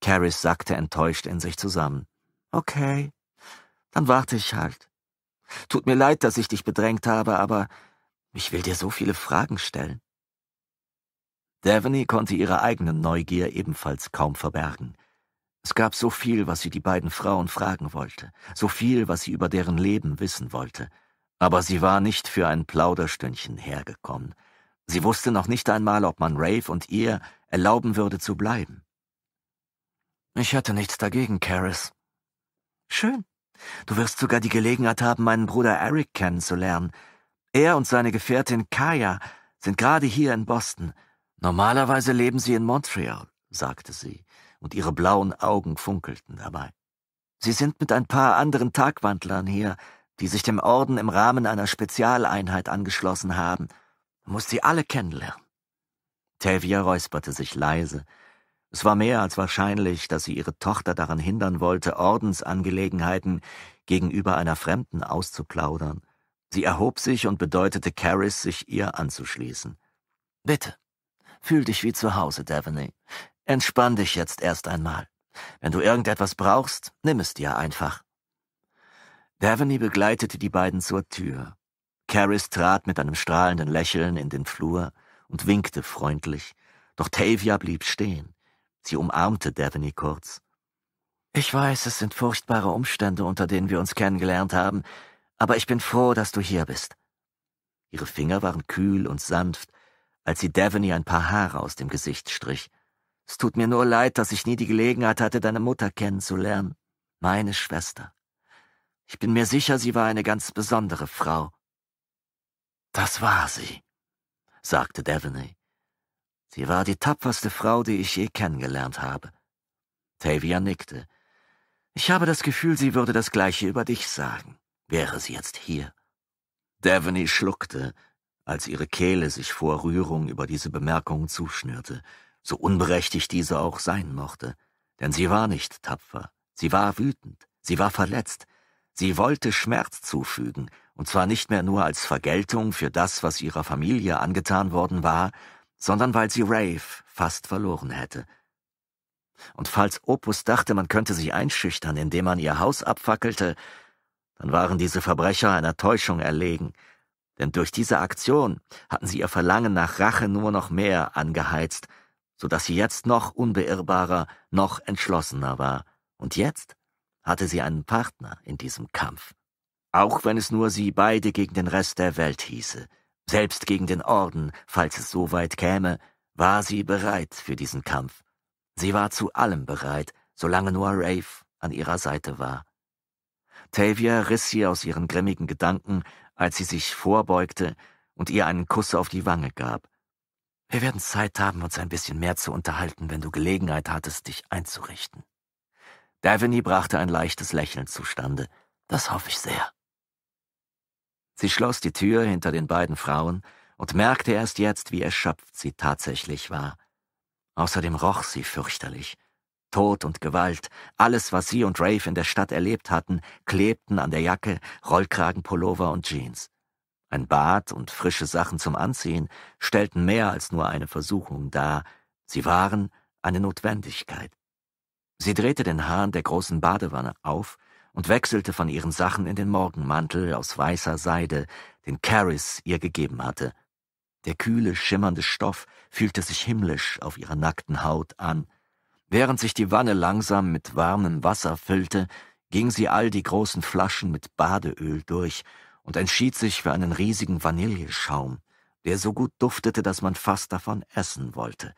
Caris sackte enttäuscht in sich zusammen. Okay, dann warte ich halt. Tut mir leid, dass ich dich bedrängt habe, aber ich will dir so viele Fragen stellen. Devaney konnte ihre eigene Neugier ebenfalls kaum verbergen. Es gab so viel, was sie die beiden Frauen fragen wollte, so viel, was sie über deren Leben wissen wollte, aber sie war nicht für ein Plauderstündchen hergekommen. Sie wusste noch nicht einmal, ob man Rafe und ihr erlauben würde zu bleiben. Ich hatte nichts dagegen, Karis, Schön. Du wirst sogar die Gelegenheit haben, meinen Bruder Eric kennenzulernen. Er und seine Gefährtin Kaya sind gerade hier in Boston. Normalerweise leben sie in Montreal, sagte sie, und ihre blauen Augen funkelten dabei. Sie sind mit ein paar anderen Tagwandlern hier, die sich dem Orden im Rahmen einer Spezialeinheit angeschlossen haben. Du musst sie alle kennenlernen. Tavia räusperte sich leise, es war mehr als wahrscheinlich, dass sie ihre Tochter daran hindern wollte, Ordensangelegenheiten gegenüber einer Fremden auszuplaudern. Sie erhob sich und bedeutete Caris, sich ihr anzuschließen. Bitte, fühl dich wie zu Hause, Daveney. Entspann dich jetzt erst einmal. Wenn du irgendetwas brauchst, nimm es dir einfach. Daveney begleitete die beiden zur Tür. Caris trat mit einem strahlenden Lächeln in den Flur und winkte freundlich, doch Tavia blieb stehen. Sie umarmte Daphne kurz. Ich weiß, es sind furchtbare Umstände, unter denen wir uns kennengelernt haben, aber ich bin froh, dass du hier bist. Ihre Finger waren kühl und sanft, als sie Daphne ein paar Haare aus dem Gesicht strich. Es tut mir nur leid, dass ich nie die Gelegenheit hatte, deine Mutter kennenzulernen. Meine Schwester. Ich bin mir sicher, sie war eine ganz besondere Frau. Das war sie, sagte Daveney. Sie war die tapferste Frau, die ich je kennengelernt habe. Tavia nickte. Ich habe das Gefühl, sie würde das gleiche über dich sagen, wäre sie jetzt hier. Daphne schluckte, als ihre Kehle sich vor Rührung über diese Bemerkung zuschnürte, so unberechtigt diese auch sein mochte, denn sie war nicht tapfer, sie war wütend, sie war verletzt, sie wollte Schmerz zufügen, und zwar nicht mehr nur als Vergeltung für das, was ihrer Familie angetan worden war, sondern weil sie Rafe fast verloren hätte. Und falls Opus dachte, man könnte sie einschüchtern, indem man ihr Haus abfackelte, dann waren diese Verbrecher einer Täuschung erlegen, denn durch diese Aktion hatten sie ihr Verlangen nach Rache nur noch mehr angeheizt, so dass sie jetzt noch unbeirrbarer, noch entschlossener war. Und jetzt hatte sie einen Partner in diesem Kampf, auch wenn es nur sie beide gegen den Rest der Welt hieße. Selbst gegen den Orden, falls es so weit käme, war sie bereit für diesen Kampf. Sie war zu allem bereit, solange nur Rafe an ihrer Seite war. Tavia riss sie aus ihren grimmigen Gedanken, als sie sich vorbeugte und ihr einen Kuss auf die Wange gab. Wir werden Zeit haben, uns ein bisschen mehr zu unterhalten, wenn du Gelegenheit hattest, dich einzurichten. Daveny brachte ein leichtes Lächeln zustande. Das hoffe ich sehr. Sie schloss die Tür hinter den beiden Frauen und merkte erst jetzt, wie erschöpft sie tatsächlich war. Außerdem roch sie fürchterlich. Tod und Gewalt, alles, was sie und Rafe in der Stadt erlebt hatten, klebten an der Jacke, Rollkragenpullover und Jeans. Ein Bad und frische Sachen zum Anziehen stellten mehr als nur eine Versuchung dar, sie waren eine Notwendigkeit. Sie drehte den Hahn der großen Badewanne auf und wechselte von ihren Sachen in den Morgenmantel aus weißer Seide, den Caris ihr gegeben hatte. Der kühle, schimmernde Stoff fühlte sich himmlisch auf ihrer nackten Haut an. Während sich die Wanne langsam mit warmem Wasser füllte, ging sie all die großen Flaschen mit Badeöl durch und entschied sich für einen riesigen Vanilleschaum, der so gut duftete, dass man fast davon essen wollte.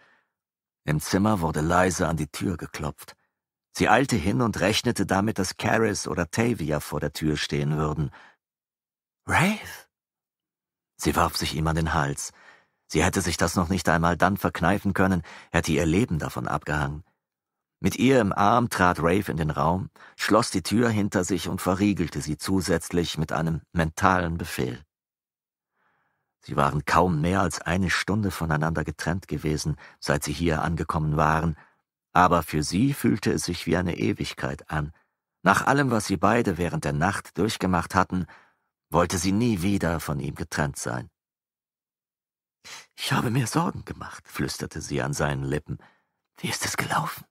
Im Zimmer wurde leise an die Tür geklopft. Sie eilte hin und rechnete damit, dass Caris oder Tavia vor der Tür stehen würden. Rafe? Sie warf sich ihm an den Hals. Sie hätte sich das noch nicht einmal dann verkneifen können, hätte ihr Leben davon abgehangen. Mit ihr im Arm trat Rafe in den Raum, schloss die Tür hinter sich und verriegelte sie zusätzlich mit einem mentalen Befehl. Sie waren kaum mehr als eine Stunde voneinander getrennt gewesen, seit sie hier angekommen waren, aber für sie fühlte es sich wie eine Ewigkeit an. Nach allem, was sie beide während der Nacht durchgemacht hatten, wollte sie nie wieder von ihm getrennt sein. Ich habe mir Sorgen gemacht, flüsterte sie an seinen Lippen. Wie ist es gelaufen?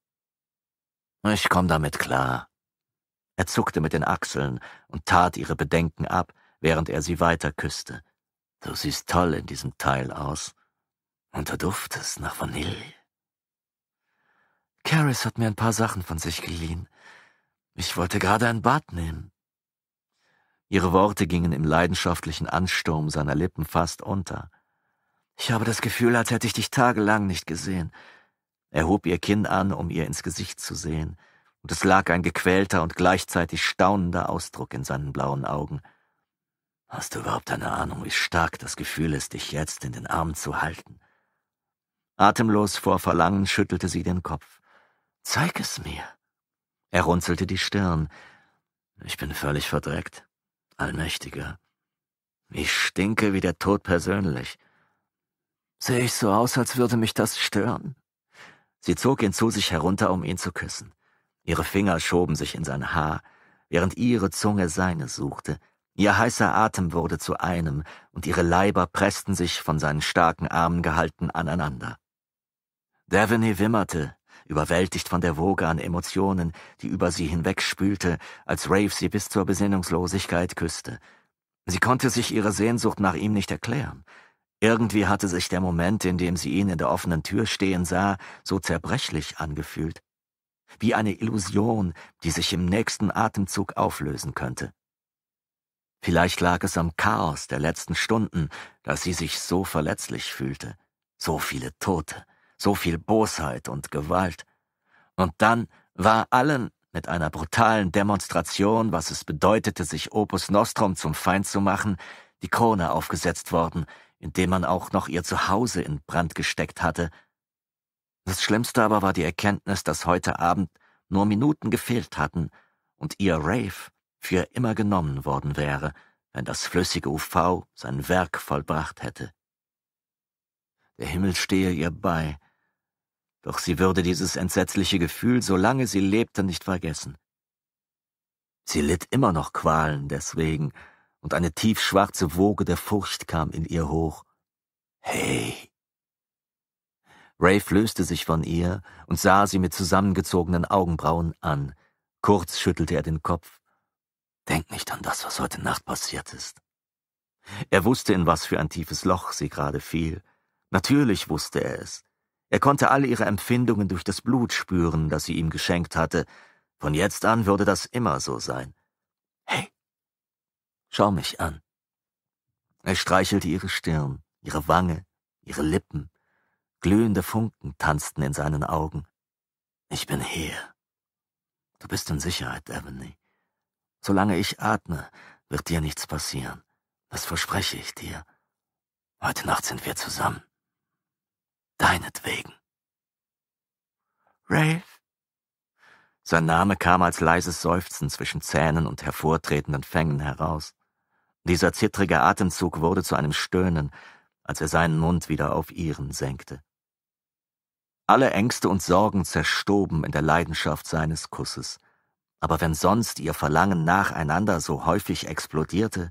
Ich komm damit klar. Er zuckte mit den Achseln und tat ihre Bedenken ab, während er sie weiter küsste. Du siehst toll in diesem Teil aus und du duftest nach Vanille. Caris hat mir ein paar Sachen von sich geliehen. Ich wollte gerade ein Bad nehmen. Ihre Worte gingen im leidenschaftlichen Ansturm seiner Lippen fast unter. Ich habe das Gefühl, als hätte ich dich tagelang nicht gesehen. Er hob ihr Kinn an, um ihr ins Gesicht zu sehen, und es lag ein gequälter und gleichzeitig staunender Ausdruck in seinen blauen Augen. Hast du überhaupt eine Ahnung, wie stark das Gefühl ist, dich jetzt in den Armen zu halten? Atemlos vor Verlangen schüttelte sie den Kopf. Zeig es mir. Er runzelte die Stirn. Ich bin völlig verdreckt. Allmächtiger. Ich stinke wie der Tod persönlich. Sehe ich so aus, als würde mich das stören? Sie zog ihn zu sich herunter, um ihn zu küssen. Ihre Finger schoben sich in sein Haar, während ihre Zunge seine suchte. Ihr heißer Atem wurde zu einem, und ihre Leiber pressten sich von seinen starken Armen gehalten aneinander. Daveney wimmerte, überwältigt von der Woge an Emotionen, die über sie hinwegspülte, als Rafe sie bis zur Besinnungslosigkeit küsste. Sie konnte sich ihre Sehnsucht nach ihm nicht erklären. Irgendwie hatte sich der Moment, in dem sie ihn in der offenen Tür stehen sah, so zerbrechlich angefühlt. Wie eine Illusion, die sich im nächsten Atemzug auflösen könnte. Vielleicht lag es am Chaos der letzten Stunden, dass sie sich so verletzlich fühlte. So viele Tote so viel Bosheit und Gewalt. Und dann war allen mit einer brutalen Demonstration, was es bedeutete, sich Opus Nostrum zum Feind zu machen, die Krone aufgesetzt worden, indem man auch noch ihr Zuhause in Brand gesteckt hatte. Das Schlimmste aber war die Erkenntnis, dass heute Abend nur Minuten gefehlt hatten und ihr Rave für immer genommen worden wäre, wenn das flüssige UV sein Werk vollbracht hätte. Der Himmel stehe ihr bei, doch sie würde dieses entsetzliche Gefühl, solange sie lebte, nicht vergessen. Sie litt immer noch Qualen deswegen, und eine tiefschwarze Woge der Furcht kam in ihr hoch. Hey! Rafe löste sich von ihr und sah sie mit zusammengezogenen Augenbrauen an. Kurz schüttelte er den Kopf. Denk nicht an das, was heute Nacht passiert ist. Er wusste, in was für ein tiefes Loch sie gerade fiel. Natürlich wusste er es. Er konnte alle ihre Empfindungen durch das Blut spüren, das sie ihm geschenkt hatte. Von jetzt an würde das immer so sein. Hey, schau mich an. Er streichelte ihre Stirn, ihre Wange, ihre Lippen. Glühende Funken tanzten in seinen Augen. Ich bin hier. Du bist in Sicherheit, Ebony. Solange ich atme, wird dir nichts passieren. Das verspreche ich dir. Heute Nacht sind wir zusammen deinetwegen. Rafe? Sein Name kam als leises Seufzen zwischen Zähnen und hervortretenden Fängen heraus. Dieser zittrige Atemzug wurde zu einem Stöhnen, als er seinen Mund wieder auf ihren senkte. Alle Ängste und Sorgen zerstoben in der Leidenschaft seines Kusses. Aber wenn sonst ihr Verlangen nacheinander so häufig explodierte,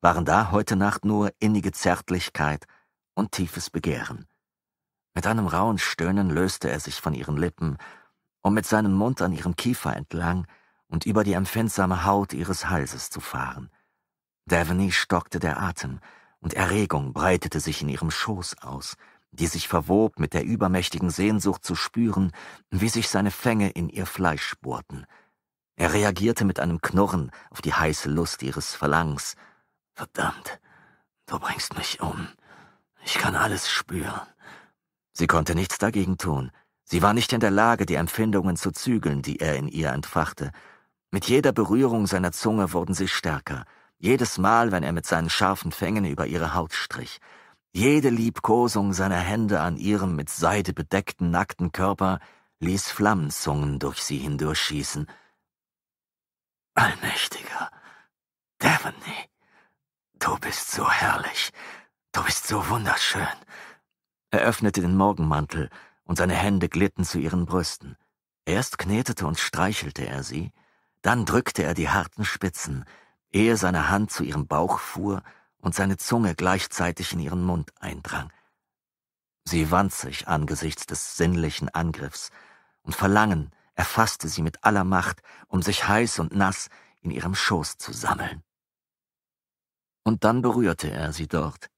waren da heute Nacht nur innige Zärtlichkeit und tiefes Begehren. Mit einem rauen Stöhnen löste er sich von ihren Lippen, um mit seinem Mund an ihrem Kiefer entlang und über die empfindsame Haut ihres Halses zu fahren. Daveney stockte der Atem, und Erregung breitete sich in ihrem Schoß aus, die sich verwob mit der übermächtigen Sehnsucht zu spüren, wie sich seine Fänge in ihr Fleisch bohrten. Er reagierte mit einem Knurren auf die heiße Lust ihres Verlangens. Verdammt, du bringst mich um. Ich kann alles spüren. Sie konnte nichts dagegen tun. Sie war nicht in der Lage, die Empfindungen zu zügeln, die er in ihr entfachte. Mit jeder Berührung seiner Zunge wurden sie stärker, jedes Mal, wenn er mit seinen scharfen Fängen über ihre Haut strich. Jede Liebkosung seiner Hände an ihrem mit Seide bedeckten, nackten Körper ließ Flammenzungen durch sie hindurchschießen. Allmächtiger, Devonie, du bist so herrlich, du bist so wunderschön. Er öffnete den Morgenmantel und seine Hände glitten zu ihren Brüsten. Erst knetete und streichelte er sie, dann drückte er die harten Spitzen, ehe seine Hand zu ihrem Bauch fuhr und seine Zunge gleichzeitig in ihren Mund eindrang. Sie wand sich angesichts des sinnlichen Angriffs, und Verlangen erfasste sie mit aller Macht, um sich heiß und nass in ihrem Schoß zu sammeln. Und dann berührte er sie dort,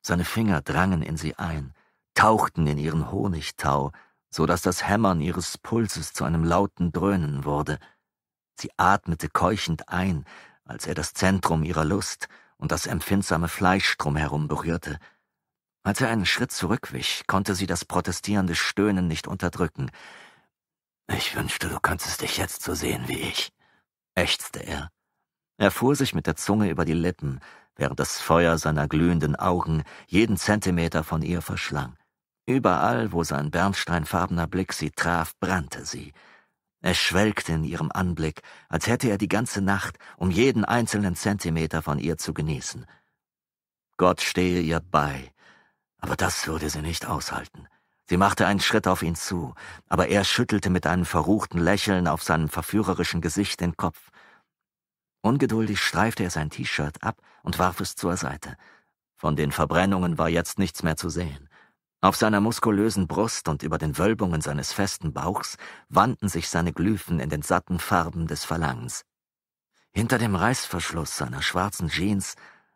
seine Finger drangen in sie ein, tauchten in ihren Honigtau, so dass das Hämmern ihres Pulses zu einem lauten Dröhnen wurde. Sie atmete keuchend ein, als er das Zentrum ihrer Lust und das empfindsame Fleisch drumherum berührte. Als er einen Schritt zurückwich, konnte sie das protestierende Stöhnen nicht unterdrücken. Ich wünschte, du könntest dich jetzt so sehen wie ich, ächzte er. Er fuhr sich mit der Zunge über die Lippen, während das Feuer seiner glühenden Augen jeden Zentimeter von ihr verschlang. Überall, wo sein bernsteinfarbener Blick sie traf, brannte sie. Es schwelgte in ihrem Anblick, als hätte er die ganze Nacht, um jeden einzelnen Zentimeter von ihr zu genießen. Gott stehe ihr bei. Aber das würde sie nicht aushalten. Sie machte einen Schritt auf ihn zu, aber er schüttelte mit einem verruchten Lächeln auf seinem verführerischen Gesicht den Kopf. Ungeduldig streifte er sein T-Shirt ab und warf es zur Seite. Von den Verbrennungen war jetzt nichts mehr zu sehen. Auf seiner muskulösen Brust und über den Wölbungen seines festen Bauchs wandten sich seine Glyphen in den satten Farben des Verlangens. Hinter dem Reißverschluss seiner schwarzen Jeans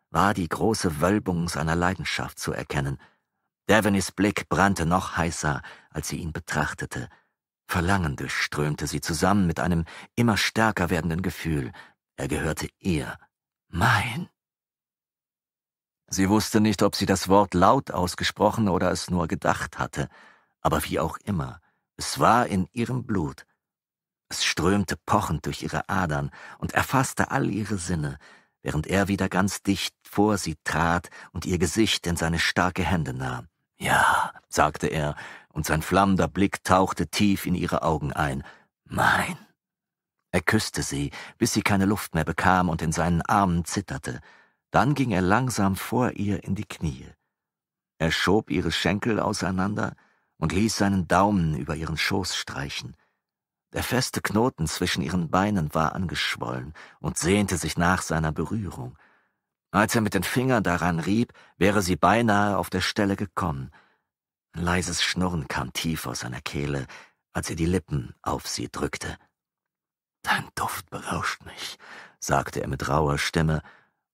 war die große Wölbung seiner Leidenschaft zu erkennen. Devonys Blick brannte noch heißer, als sie ihn betrachtete. Verlangen durchströmte sie zusammen mit einem immer stärker werdenden Gefühl. Er gehörte ihr. Mein. Sie wusste nicht, ob sie das Wort laut ausgesprochen oder es nur gedacht hatte, aber wie auch immer, es war in ihrem Blut. Es strömte pochend durch ihre Adern und erfasste all ihre Sinne, während er wieder ganz dicht vor sie trat und ihr Gesicht in seine starke Hände nahm. Ja, sagte er, und sein flammender Blick tauchte tief in ihre Augen ein. Mein. Er küsste sie, bis sie keine Luft mehr bekam und in seinen Armen zitterte. Dann ging er langsam vor ihr in die Knie. Er schob ihre Schenkel auseinander und ließ seinen Daumen über ihren Schoß streichen. Der feste Knoten zwischen ihren Beinen war angeschwollen und sehnte sich nach seiner Berührung. Als er mit den Fingern daran rieb, wäre sie beinahe auf der Stelle gekommen. Ein leises Schnurren kam tief aus seiner Kehle, als er die Lippen auf sie drückte. Dein Duft berauscht mich, sagte er mit rauer Stimme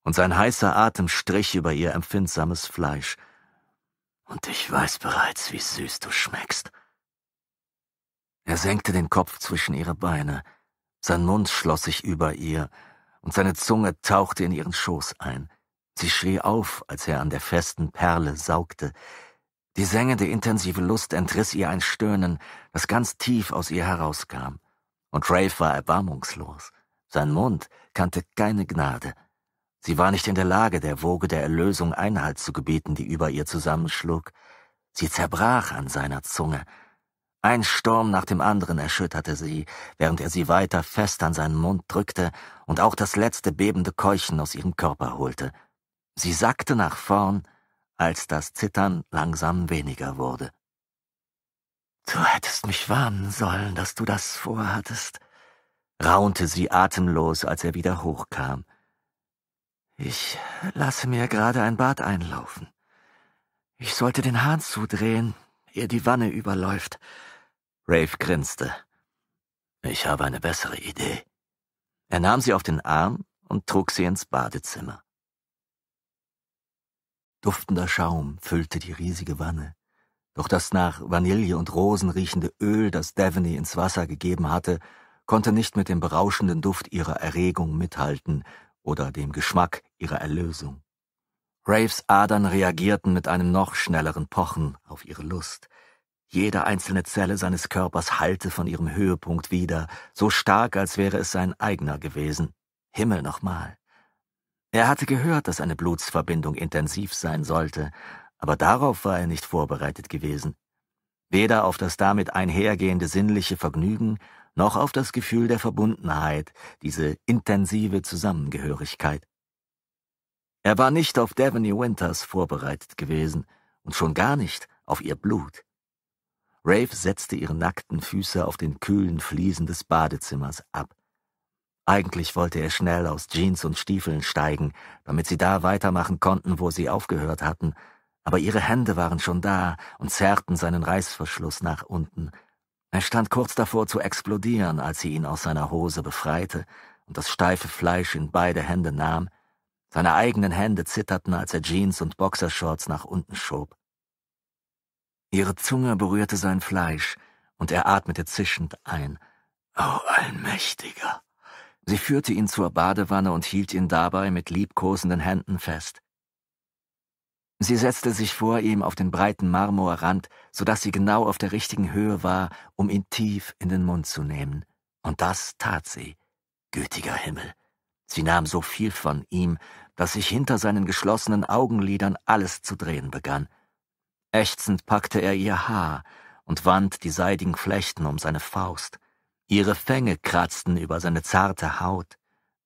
und sein heißer Atem strich über ihr empfindsames Fleisch. Und ich weiß bereits, wie süß du schmeckst. Er senkte den Kopf zwischen ihre Beine, sein Mund schloss sich über ihr, und seine Zunge tauchte in ihren Schoß ein. Sie schrie auf, als er an der festen Perle saugte. Die sengende intensive Lust entriss ihr ein Stöhnen, das ganz tief aus ihr herauskam. Und Rafe war erbarmungslos. Sein Mund kannte keine Gnade. Sie war nicht in der Lage, der Woge der Erlösung Einhalt zu gebieten, die über ihr zusammenschlug. Sie zerbrach an seiner Zunge. Ein Sturm nach dem anderen erschütterte sie, während er sie weiter fest an seinen Mund drückte und auch das letzte bebende Keuchen aus ihrem Körper holte. Sie sackte nach vorn, als das Zittern langsam weniger wurde. Du hättest mich warnen sollen, dass du das vorhattest, raunte sie atemlos, als er wieder hochkam. Ich lasse mir gerade ein Bad einlaufen. Ich sollte den Hahn zudrehen, ehe die Wanne überläuft. Rafe grinste. Ich habe eine bessere Idee. Er nahm sie auf den Arm und trug sie ins Badezimmer. Duftender Schaum füllte die riesige Wanne, doch das nach Vanille und Rosen riechende Öl, das Daphne ins Wasser gegeben hatte, konnte nicht mit dem berauschenden Duft ihrer Erregung mithalten, oder dem Geschmack ihrer Erlösung. Raves Adern reagierten mit einem noch schnelleren Pochen auf ihre Lust. Jede einzelne Zelle seines Körpers hallte von ihrem Höhepunkt wieder, so stark, als wäre es sein eigener gewesen. Himmel nochmal. Er hatte gehört, dass eine Blutsverbindung intensiv sein sollte, aber darauf war er nicht vorbereitet gewesen. Weder auf das damit einhergehende sinnliche Vergnügen noch auf das Gefühl der Verbundenheit, diese intensive Zusammengehörigkeit. Er war nicht auf Daphne Winters vorbereitet gewesen und schon gar nicht auf ihr Blut. Rafe setzte ihre nackten Füße auf den kühlen Fliesen des Badezimmers ab. Eigentlich wollte er schnell aus Jeans und Stiefeln steigen, damit sie da weitermachen konnten, wo sie aufgehört hatten, aber ihre Hände waren schon da und zerrten seinen Reißverschluss nach unten – er stand kurz davor zu explodieren, als sie ihn aus seiner Hose befreite und das steife Fleisch in beide Hände nahm. Seine eigenen Hände zitterten, als er Jeans und Boxershorts nach unten schob. Ihre Zunge berührte sein Fleisch, und er atmete zischend ein. Oh, Allmächtiger! Sie führte ihn zur Badewanne und hielt ihn dabei mit liebkosenden Händen fest. Sie setzte sich vor ihm auf den breiten Marmorrand, so dass sie genau auf der richtigen Höhe war, um ihn tief in den Mund zu nehmen. Und das tat sie. Gütiger Himmel. Sie nahm so viel von ihm, dass sich hinter seinen geschlossenen Augenlidern alles zu drehen begann. Ächzend packte er ihr Haar und wand die seidigen Flechten um seine Faust. Ihre Fänge kratzten über seine zarte Haut,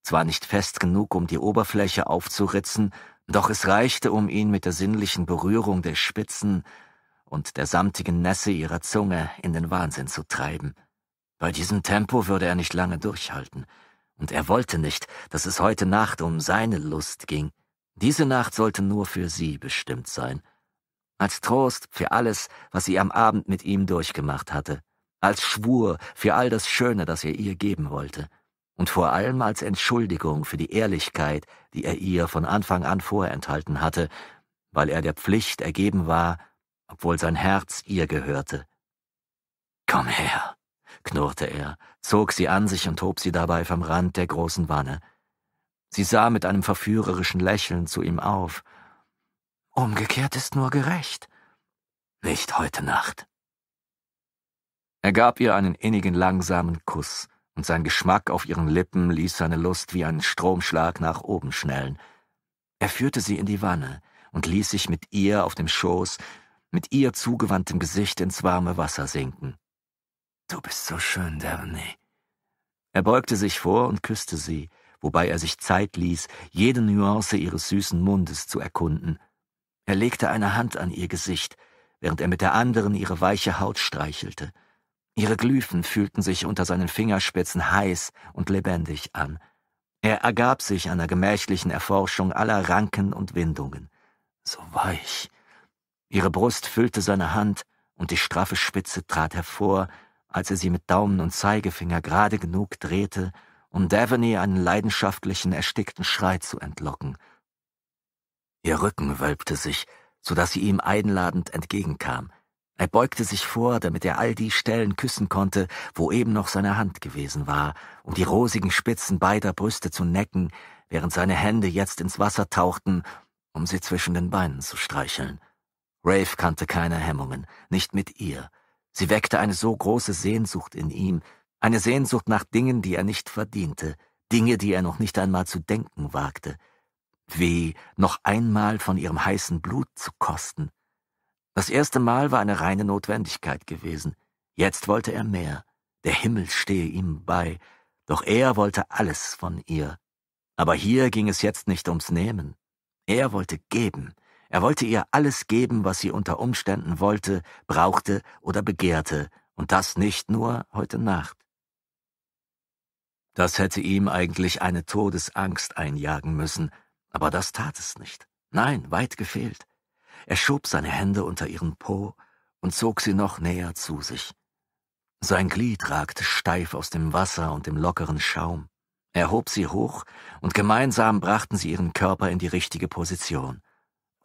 zwar nicht fest genug, um die Oberfläche aufzuritzen, doch es reichte, um ihn mit der sinnlichen Berührung der Spitzen und der samtigen Nässe ihrer Zunge in den Wahnsinn zu treiben. Bei diesem Tempo würde er nicht lange durchhalten, und er wollte nicht, dass es heute Nacht um seine Lust ging. Diese Nacht sollte nur für sie bestimmt sein. Als Trost für alles, was sie am Abend mit ihm durchgemacht hatte. Als Schwur für all das Schöne, das er ihr geben wollte und vor allem als Entschuldigung für die Ehrlichkeit, die er ihr von Anfang an vorenthalten hatte, weil er der Pflicht ergeben war, obwohl sein Herz ihr gehörte. Komm her, knurrte er, zog sie an sich und hob sie dabei vom Rand der großen Wanne. Sie sah mit einem verführerischen Lächeln zu ihm auf. Umgekehrt ist nur gerecht. Nicht heute Nacht. Er gab ihr einen innigen langsamen Kuss und sein Geschmack auf ihren Lippen ließ seine Lust wie einen Stromschlag nach oben schnellen. Er führte sie in die Wanne und ließ sich mit ihr auf dem Schoß, mit ihr zugewandtem Gesicht ins warme Wasser sinken. Du bist so schön, Daphne. Er beugte sich vor und küsste sie, wobei er sich Zeit ließ, jede Nuance ihres süßen Mundes zu erkunden. Er legte eine Hand an ihr Gesicht, während er mit der anderen ihre weiche Haut streichelte. Ihre Glyphen fühlten sich unter seinen Fingerspitzen heiß und lebendig an. Er ergab sich einer gemächlichen Erforschung aller Ranken und Windungen. So weich. Ihre Brust füllte seine Hand, und die straffe Spitze trat hervor, als er sie mit Daumen und Zeigefinger gerade genug drehte, um Daveney einen leidenschaftlichen, erstickten Schrei zu entlocken. Ihr Rücken wölbte sich, so dass sie ihm einladend entgegenkam. Er beugte sich vor, damit er all die Stellen küssen konnte, wo eben noch seine Hand gewesen war, um die rosigen Spitzen beider Brüste zu necken, während seine Hände jetzt ins Wasser tauchten, um sie zwischen den Beinen zu streicheln. Rafe kannte keine Hemmungen, nicht mit ihr. Sie weckte eine so große Sehnsucht in ihm, eine Sehnsucht nach Dingen, die er nicht verdiente, Dinge, die er noch nicht einmal zu denken wagte. Wie noch einmal von ihrem heißen Blut zu kosten, das erste Mal war eine reine Notwendigkeit gewesen. Jetzt wollte er mehr. Der Himmel stehe ihm bei. Doch er wollte alles von ihr. Aber hier ging es jetzt nicht ums Nehmen. Er wollte geben. Er wollte ihr alles geben, was sie unter Umständen wollte, brauchte oder begehrte, und das nicht nur heute Nacht. Das hätte ihm eigentlich eine Todesangst einjagen müssen, aber das tat es nicht. Nein, weit gefehlt. Er schob seine Hände unter ihren Po und zog sie noch näher zu sich. Sein Glied ragte steif aus dem Wasser und dem lockeren Schaum. Er hob sie hoch, und gemeinsam brachten sie ihren Körper in die richtige Position.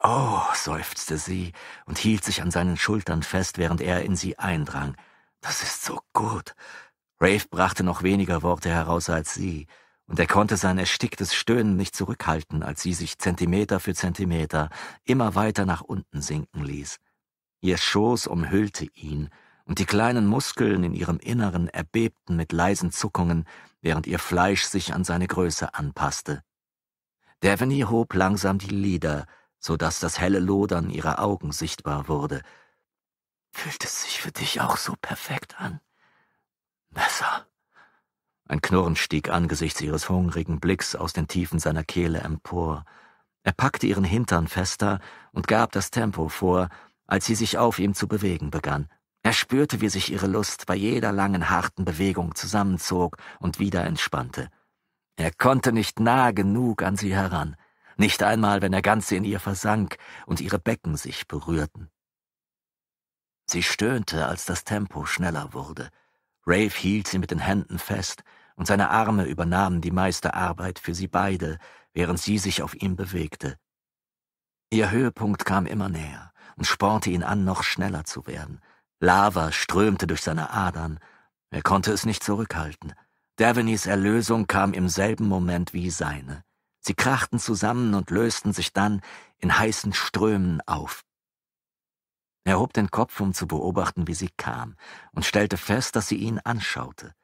Oh, seufzte sie und hielt sich an seinen Schultern fest, während er in sie eindrang. Das ist so gut. Rafe brachte noch weniger Worte heraus als sie und er konnte sein ersticktes Stöhnen nicht zurückhalten, als sie sich Zentimeter für Zentimeter immer weiter nach unten sinken ließ. Ihr Schoß umhüllte ihn, und die kleinen Muskeln in ihrem Inneren erbebten mit leisen Zuckungen, während ihr Fleisch sich an seine Größe anpasste. Devaney hob langsam die Lider, so dass das helle Lodern ihrer Augen sichtbar wurde. Fühlt es sich für dich auch so perfekt an? Besser, ein Knurren stieg angesichts ihres hungrigen Blicks aus den Tiefen seiner Kehle empor. Er packte ihren Hintern fester und gab das Tempo vor, als sie sich auf ihm zu bewegen begann. Er spürte, wie sich ihre Lust bei jeder langen, harten Bewegung zusammenzog und wieder entspannte. Er konnte nicht nah genug an sie heran, nicht einmal, wenn er ganz in ihr versank und ihre Becken sich berührten. Sie stöhnte, als das Tempo schneller wurde. Rafe hielt sie mit den Händen fest, und seine Arme übernahmen die meiste Arbeit für sie beide, während sie sich auf ihm bewegte. Ihr Höhepunkt kam immer näher und spornte ihn an, noch schneller zu werden. Lava strömte durch seine Adern. Er konnte es nicht zurückhalten. Devonys Erlösung kam im selben Moment wie seine. Sie krachten zusammen und lösten sich dann in heißen Strömen auf. Er hob den Kopf, um zu beobachten, wie sie kam, und stellte fest, dass sie ihn anschaute.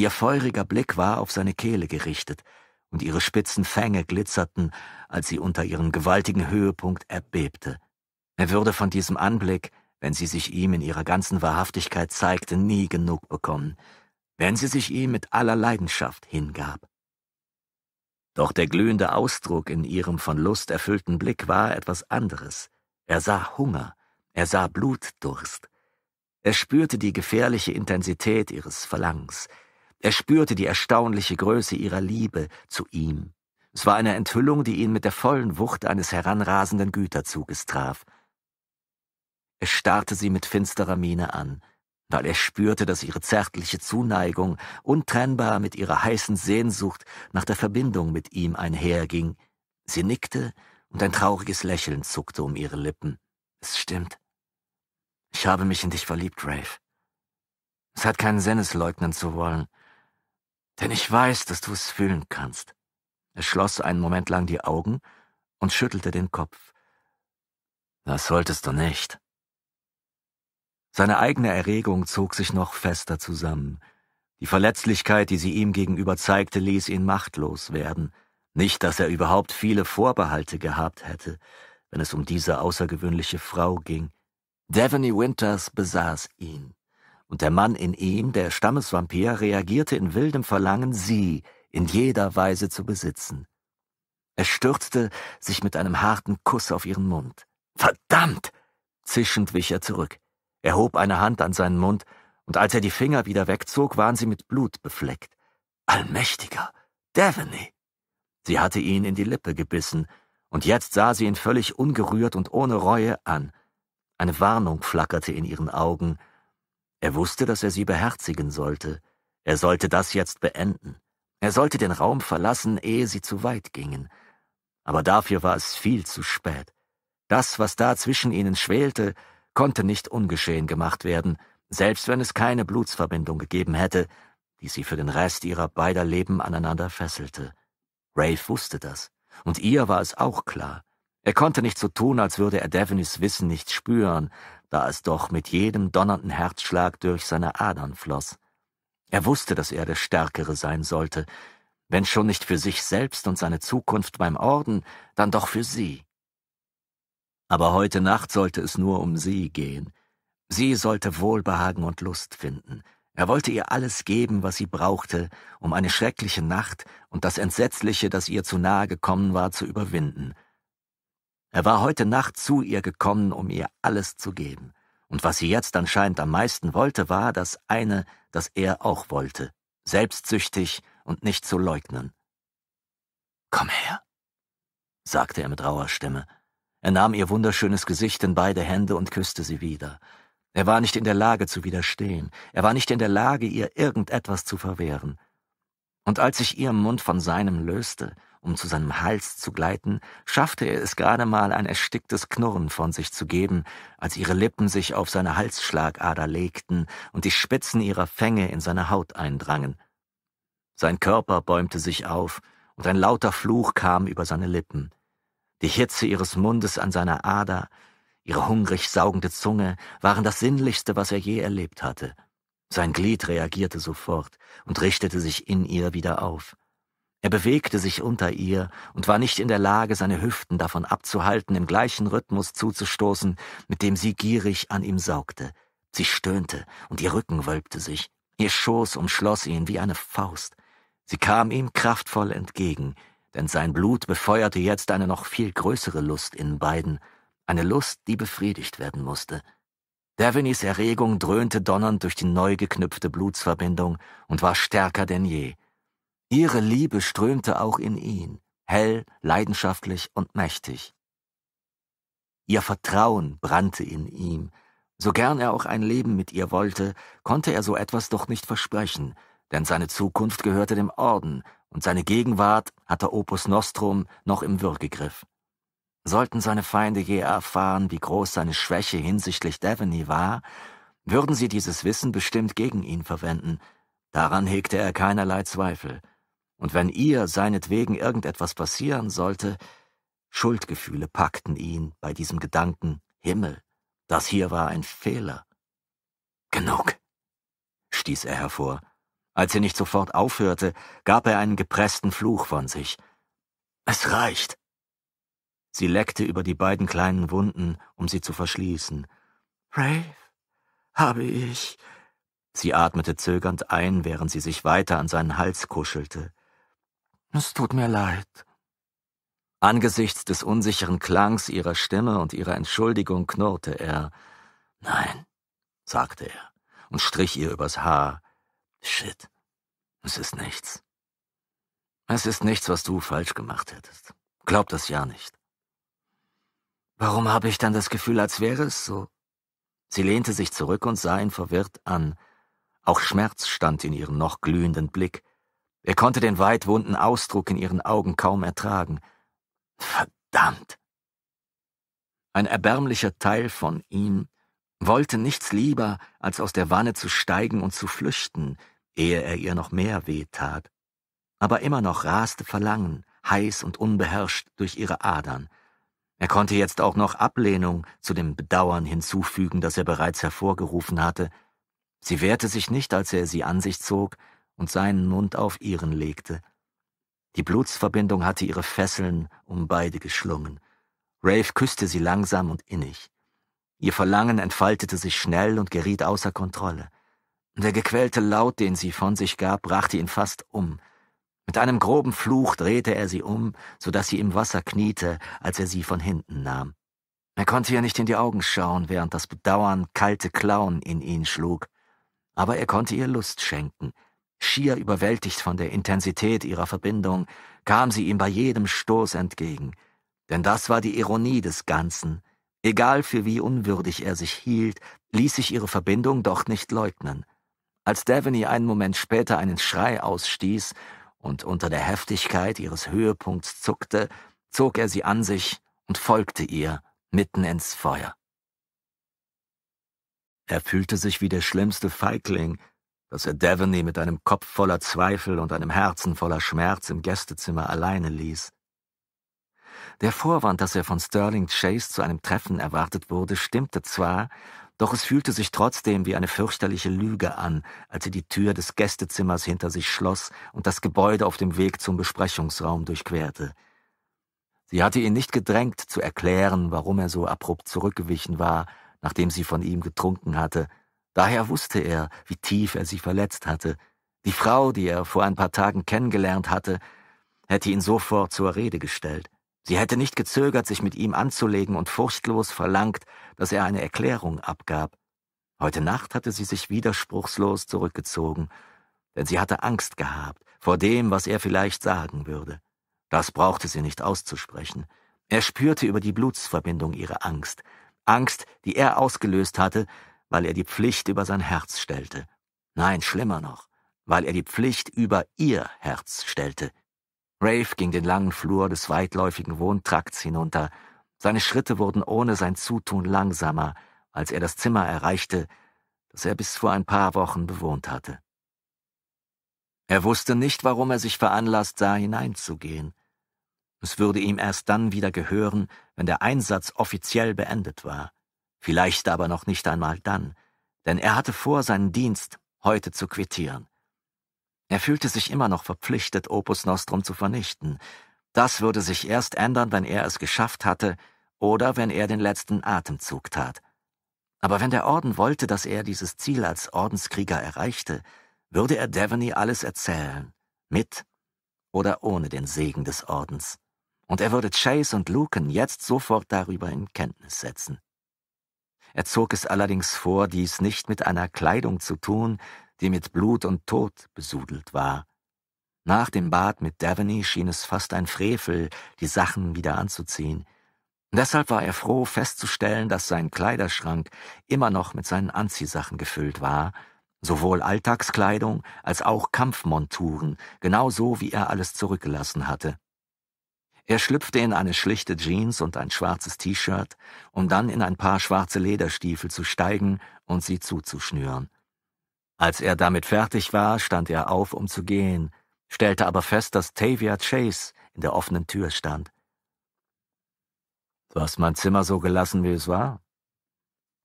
Ihr feuriger Blick war auf seine Kehle gerichtet, und ihre spitzen Fänge glitzerten, als sie unter ihrem gewaltigen Höhepunkt erbebte. Er würde von diesem Anblick, wenn sie sich ihm in ihrer ganzen Wahrhaftigkeit zeigte, nie genug bekommen, wenn sie sich ihm mit aller Leidenschaft hingab. Doch der glühende Ausdruck in ihrem von Lust erfüllten Blick war etwas anderes. Er sah Hunger, er sah Blutdurst. Er spürte die gefährliche Intensität ihres Verlangens, er spürte die erstaunliche Größe ihrer Liebe zu ihm. Es war eine Enthüllung, die ihn mit der vollen Wucht eines heranrasenden Güterzuges traf. Er starrte sie mit finsterer Miene an, weil er spürte, dass ihre zärtliche Zuneigung untrennbar mit ihrer heißen Sehnsucht nach der Verbindung mit ihm einherging. Sie nickte und ein trauriges Lächeln zuckte um ihre Lippen. Es stimmt. Ich habe mich in dich verliebt, Rafe. Es hat keinen Sinn, es leugnen zu wollen. Denn ich weiß, dass du es fühlen kannst. Er schloss einen Moment lang die Augen und schüttelte den Kopf. Das solltest du nicht. Seine eigene Erregung zog sich noch fester zusammen. Die Verletzlichkeit, die sie ihm gegenüber zeigte, ließ ihn machtlos werden. Nicht, dass er überhaupt viele Vorbehalte gehabt hätte, wenn es um diese außergewöhnliche Frau ging. Devaney Winters besaß ihn und der Mann in ihm, der Stammesvampir, reagierte in wildem Verlangen, sie in jeder Weise zu besitzen. Er stürzte sich mit einem harten Kuss auf ihren Mund. Verdammt! Zischend wich er zurück. Er hob eine Hand an seinen Mund, und als er die Finger wieder wegzog, waren sie mit Blut befleckt. Allmächtiger! Daveney! Sie hatte ihn in die Lippe gebissen, und jetzt sah sie ihn völlig ungerührt und ohne Reue an. Eine Warnung flackerte in ihren Augen, er wusste, dass er sie beherzigen sollte. Er sollte das jetzt beenden. Er sollte den Raum verlassen, ehe sie zu weit gingen. Aber dafür war es viel zu spät. Das, was da zwischen ihnen schwelte, konnte nicht ungeschehen gemacht werden, selbst wenn es keine Blutsverbindung gegeben hätte, die sie für den Rest ihrer beider Leben aneinander fesselte. Rafe wusste das, und ihr war es auch klar. Er konnte nicht so tun, als würde er Devonys Wissen nicht spüren, da es doch mit jedem donnernden Herzschlag durch seine Adern floss. Er wusste, dass er der Stärkere sein sollte, wenn schon nicht für sich selbst und seine Zukunft beim Orden, dann doch für sie. Aber heute Nacht sollte es nur um sie gehen. Sie sollte Wohlbehagen und Lust finden. Er wollte ihr alles geben, was sie brauchte, um eine schreckliche Nacht und das Entsetzliche, das ihr zu nahe gekommen war, zu überwinden – er war heute Nacht zu ihr gekommen, um ihr alles zu geben. Und was sie jetzt anscheinend am meisten wollte, war das eine, das er auch wollte, selbstsüchtig und nicht zu leugnen. Komm her, sagte er mit rauer Stimme. Er nahm ihr wunderschönes Gesicht in beide Hände und küsste sie wieder. Er war nicht in der Lage zu widerstehen, er war nicht in der Lage, ihr irgendetwas zu verwehren. Und als sich ihr Mund von seinem löste, um zu seinem Hals zu gleiten, schaffte er es gerade mal, ein ersticktes Knurren von sich zu geben, als ihre Lippen sich auf seine Halsschlagader legten und die Spitzen ihrer Fänge in seine Haut eindrangen. Sein Körper bäumte sich auf, und ein lauter Fluch kam über seine Lippen. Die Hitze ihres Mundes an seiner Ader, ihre hungrig saugende Zunge waren das Sinnlichste, was er je erlebt hatte. Sein Glied reagierte sofort und richtete sich in ihr wieder auf. Er bewegte sich unter ihr und war nicht in der Lage, seine Hüften davon abzuhalten, im gleichen Rhythmus zuzustoßen, mit dem sie gierig an ihm saugte. Sie stöhnte und ihr Rücken wölbte sich. Ihr Schoß umschloss ihn wie eine Faust. Sie kam ihm kraftvoll entgegen, denn sein Blut befeuerte jetzt eine noch viel größere Lust in beiden, eine Lust, die befriedigt werden musste. Davenys Erregung dröhnte donnernd durch die neu geknüpfte Blutsverbindung und war stärker denn je. Ihre Liebe strömte auch in ihn, hell, leidenschaftlich und mächtig. Ihr Vertrauen brannte in ihm. So gern er auch ein Leben mit ihr wollte, konnte er so etwas doch nicht versprechen, denn seine Zukunft gehörte dem Orden und seine Gegenwart hatte Opus Nostrum noch im Würgegriff. Sollten seine Feinde je erfahren, wie groß seine Schwäche hinsichtlich Devaney war, würden sie dieses Wissen bestimmt gegen ihn verwenden. Daran hegte er keinerlei Zweifel und wenn ihr seinetwegen irgendetwas passieren sollte, Schuldgefühle packten ihn bei diesem Gedanken, Himmel, das hier war ein Fehler. Genug, stieß er hervor. Als sie nicht sofort aufhörte, gab er einen gepressten Fluch von sich. Es reicht. Sie leckte über die beiden kleinen Wunden, um sie zu verschließen. Rafe, habe ich. Sie atmete zögernd ein, während sie sich weiter an seinen Hals kuschelte. Es tut mir leid. Angesichts des unsicheren Klangs ihrer Stimme und ihrer Entschuldigung knurrte er. Nein, sagte er und strich ihr übers Haar. Shit, es ist nichts. Es ist nichts, was du falsch gemacht hättest. Glaub das ja nicht. Warum habe ich dann das Gefühl, als wäre es so? Sie lehnte sich zurück und sah ihn verwirrt an. Auch Schmerz stand in ihrem noch glühenden Blick. Er konnte den weitwunden Ausdruck in ihren Augen kaum ertragen. Verdammt! Ein erbärmlicher Teil von ihm wollte nichts lieber, als aus der Wanne zu steigen und zu flüchten, ehe er ihr noch mehr weh tat. Aber immer noch raste Verlangen, heiß und unbeherrscht durch ihre Adern. Er konnte jetzt auch noch Ablehnung zu dem Bedauern hinzufügen, das er bereits hervorgerufen hatte. Sie wehrte sich nicht, als er sie an sich zog, und seinen Mund auf ihren legte. Die Blutsverbindung hatte ihre Fesseln um beide geschlungen. Rafe küsste sie langsam und innig. Ihr Verlangen entfaltete sich schnell und geriet außer Kontrolle. Der gequälte Laut, den sie von sich gab, brachte ihn fast um. Mit einem groben Fluch drehte er sie um, so dass sie im Wasser kniete, als er sie von hinten nahm. Er konnte ihr nicht in die Augen schauen, während das Bedauern kalte Klauen in ihn schlug, aber er konnte ihr Lust schenken — Schier überwältigt von der Intensität ihrer Verbindung, kam sie ihm bei jedem Stoß entgegen. Denn das war die Ironie des Ganzen. Egal für wie unwürdig er sich hielt, ließ sich ihre Verbindung doch nicht leugnen. Als Daveney einen Moment später einen Schrei ausstieß und unter der Heftigkeit ihres Höhepunkts zuckte, zog er sie an sich und folgte ihr mitten ins Feuer. Er fühlte sich wie der schlimmste Feigling, dass er Devaney mit einem Kopf voller Zweifel und einem Herzen voller Schmerz im Gästezimmer alleine ließ. Der Vorwand, dass er von Sterling Chase zu einem Treffen erwartet wurde, stimmte zwar, doch es fühlte sich trotzdem wie eine fürchterliche Lüge an, als sie die Tür des Gästezimmers hinter sich schloss und das Gebäude auf dem Weg zum Besprechungsraum durchquerte. Sie hatte ihn nicht gedrängt, zu erklären, warum er so abrupt zurückgewichen war, nachdem sie von ihm getrunken hatte, Daher wusste er, wie tief er sie verletzt hatte. Die Frau, die er vor ein paar Tagen kennengelernt hatte, hätte ihn sofort zur Rede gestellt. Sie hätte nicht gezögert, sich mit ihm anzulegen und furchtlos verlangt, dass er eine Erklärung abgab. Heute Nacht hatte sie sich widerspruchslos zurückgezogen, denn sie hatte Angst gehabt vor dem, was er vielleicht sagen würde. Das brauchte sie nicht auszusprechen. Er spürte über die Blutsverbindung ihre Angst, Angst, die er ausgelöst hatte, weil er die Pflicht über sein Herz stellte. Nein, schlimmer noch, weil er die Pflicht über ihr Herz stellte. Rafe ging den langen Flur des weitläufigen Wohntrakts hinunter. Seine Schritte wurden ohne sein Zutun langsamer, als er das Zimmer erreichte, das er bis vor ein paar Wochen bewohnt hatte. Er wusste nicht, warum er sich veranlasst sah, hineinzugehen. Es würde ihm erst dann wieder gehören, wenn der Einsatz offiziell beendet war vielleicht aber noch nicht einmal dann, denn er hatte vor, seinen Dienst heute zu quittieren. Er fühlte sich immer noch verpflichtet, Opus Nostrum zu vernichten. Das würde sich erst ändern, wenn er es geschafft hatte oder wenn er den letzten Atemzug tat. Aber wenn der Orden wollte, dass er dieses Ziel als Ordenskrieger erreichte, würde er Devaney alles erzählen, mit oder ohne den Segen des Ordens. Und er würde Chase und Lucan jetzt sofort darüber in Kenntnis setzen. Er zog es allerdings vor, dies nicht mit einer Kleidung zu tun, die mit Blut und Tod besudelt war. Nach dem Bad mit Daveney schien es fast ein Frevel, die Sachen wieder anzuziehen. Deshalb war er froh, festzustellen, dass sein Kleiderschrank immer noch mit seinen Anziehsachen gefüllt war, sowohl Alltagskleidung als auch Kampfmonturen, genauso wie er alles zurückgelassen hatte. Er schlüpfte in eine schlichte Jeans und ein schwarzes T-Shirt, um dann in ein paar schwarze Lederstiefel zu steigen und sie zuzuschnüren. Als er damit fertig war, stand er auf, um zu gehen, stellte aber fest, dass Tavia Chase in der offenen Tür stand. Du hast mein Zimmer so gelassen, wie es war?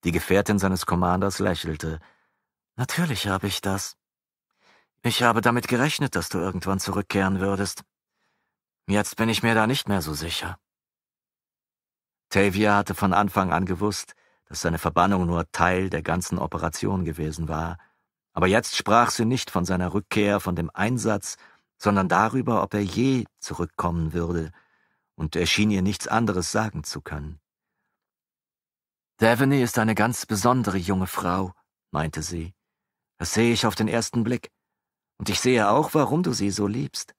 Die Gefährtin seines Commanders lächelte. Natürlich habe ich das. Ich habe damit gerechnet, dass du irgendwann zurückkehren würdest. Jetzt bin ich mir da nicht mehr so sicher. Tavia hatte von Anfang an gewusst, dass seine Verbannung nur Teil der ganzen Operation gewesen war, aber jetzt sprach sie nicht von seiner Rückkehr, von dem Einsatz, sondern darüber, ob er je zurückkommen würde, und er schien ihr nichts anderes sagen zu können. Daveney ist eine ganz besondere junge Frau, meinte sie. Das sehe ich auf den ersten Blick. Und ich sehe auch, warum du sie so liebst.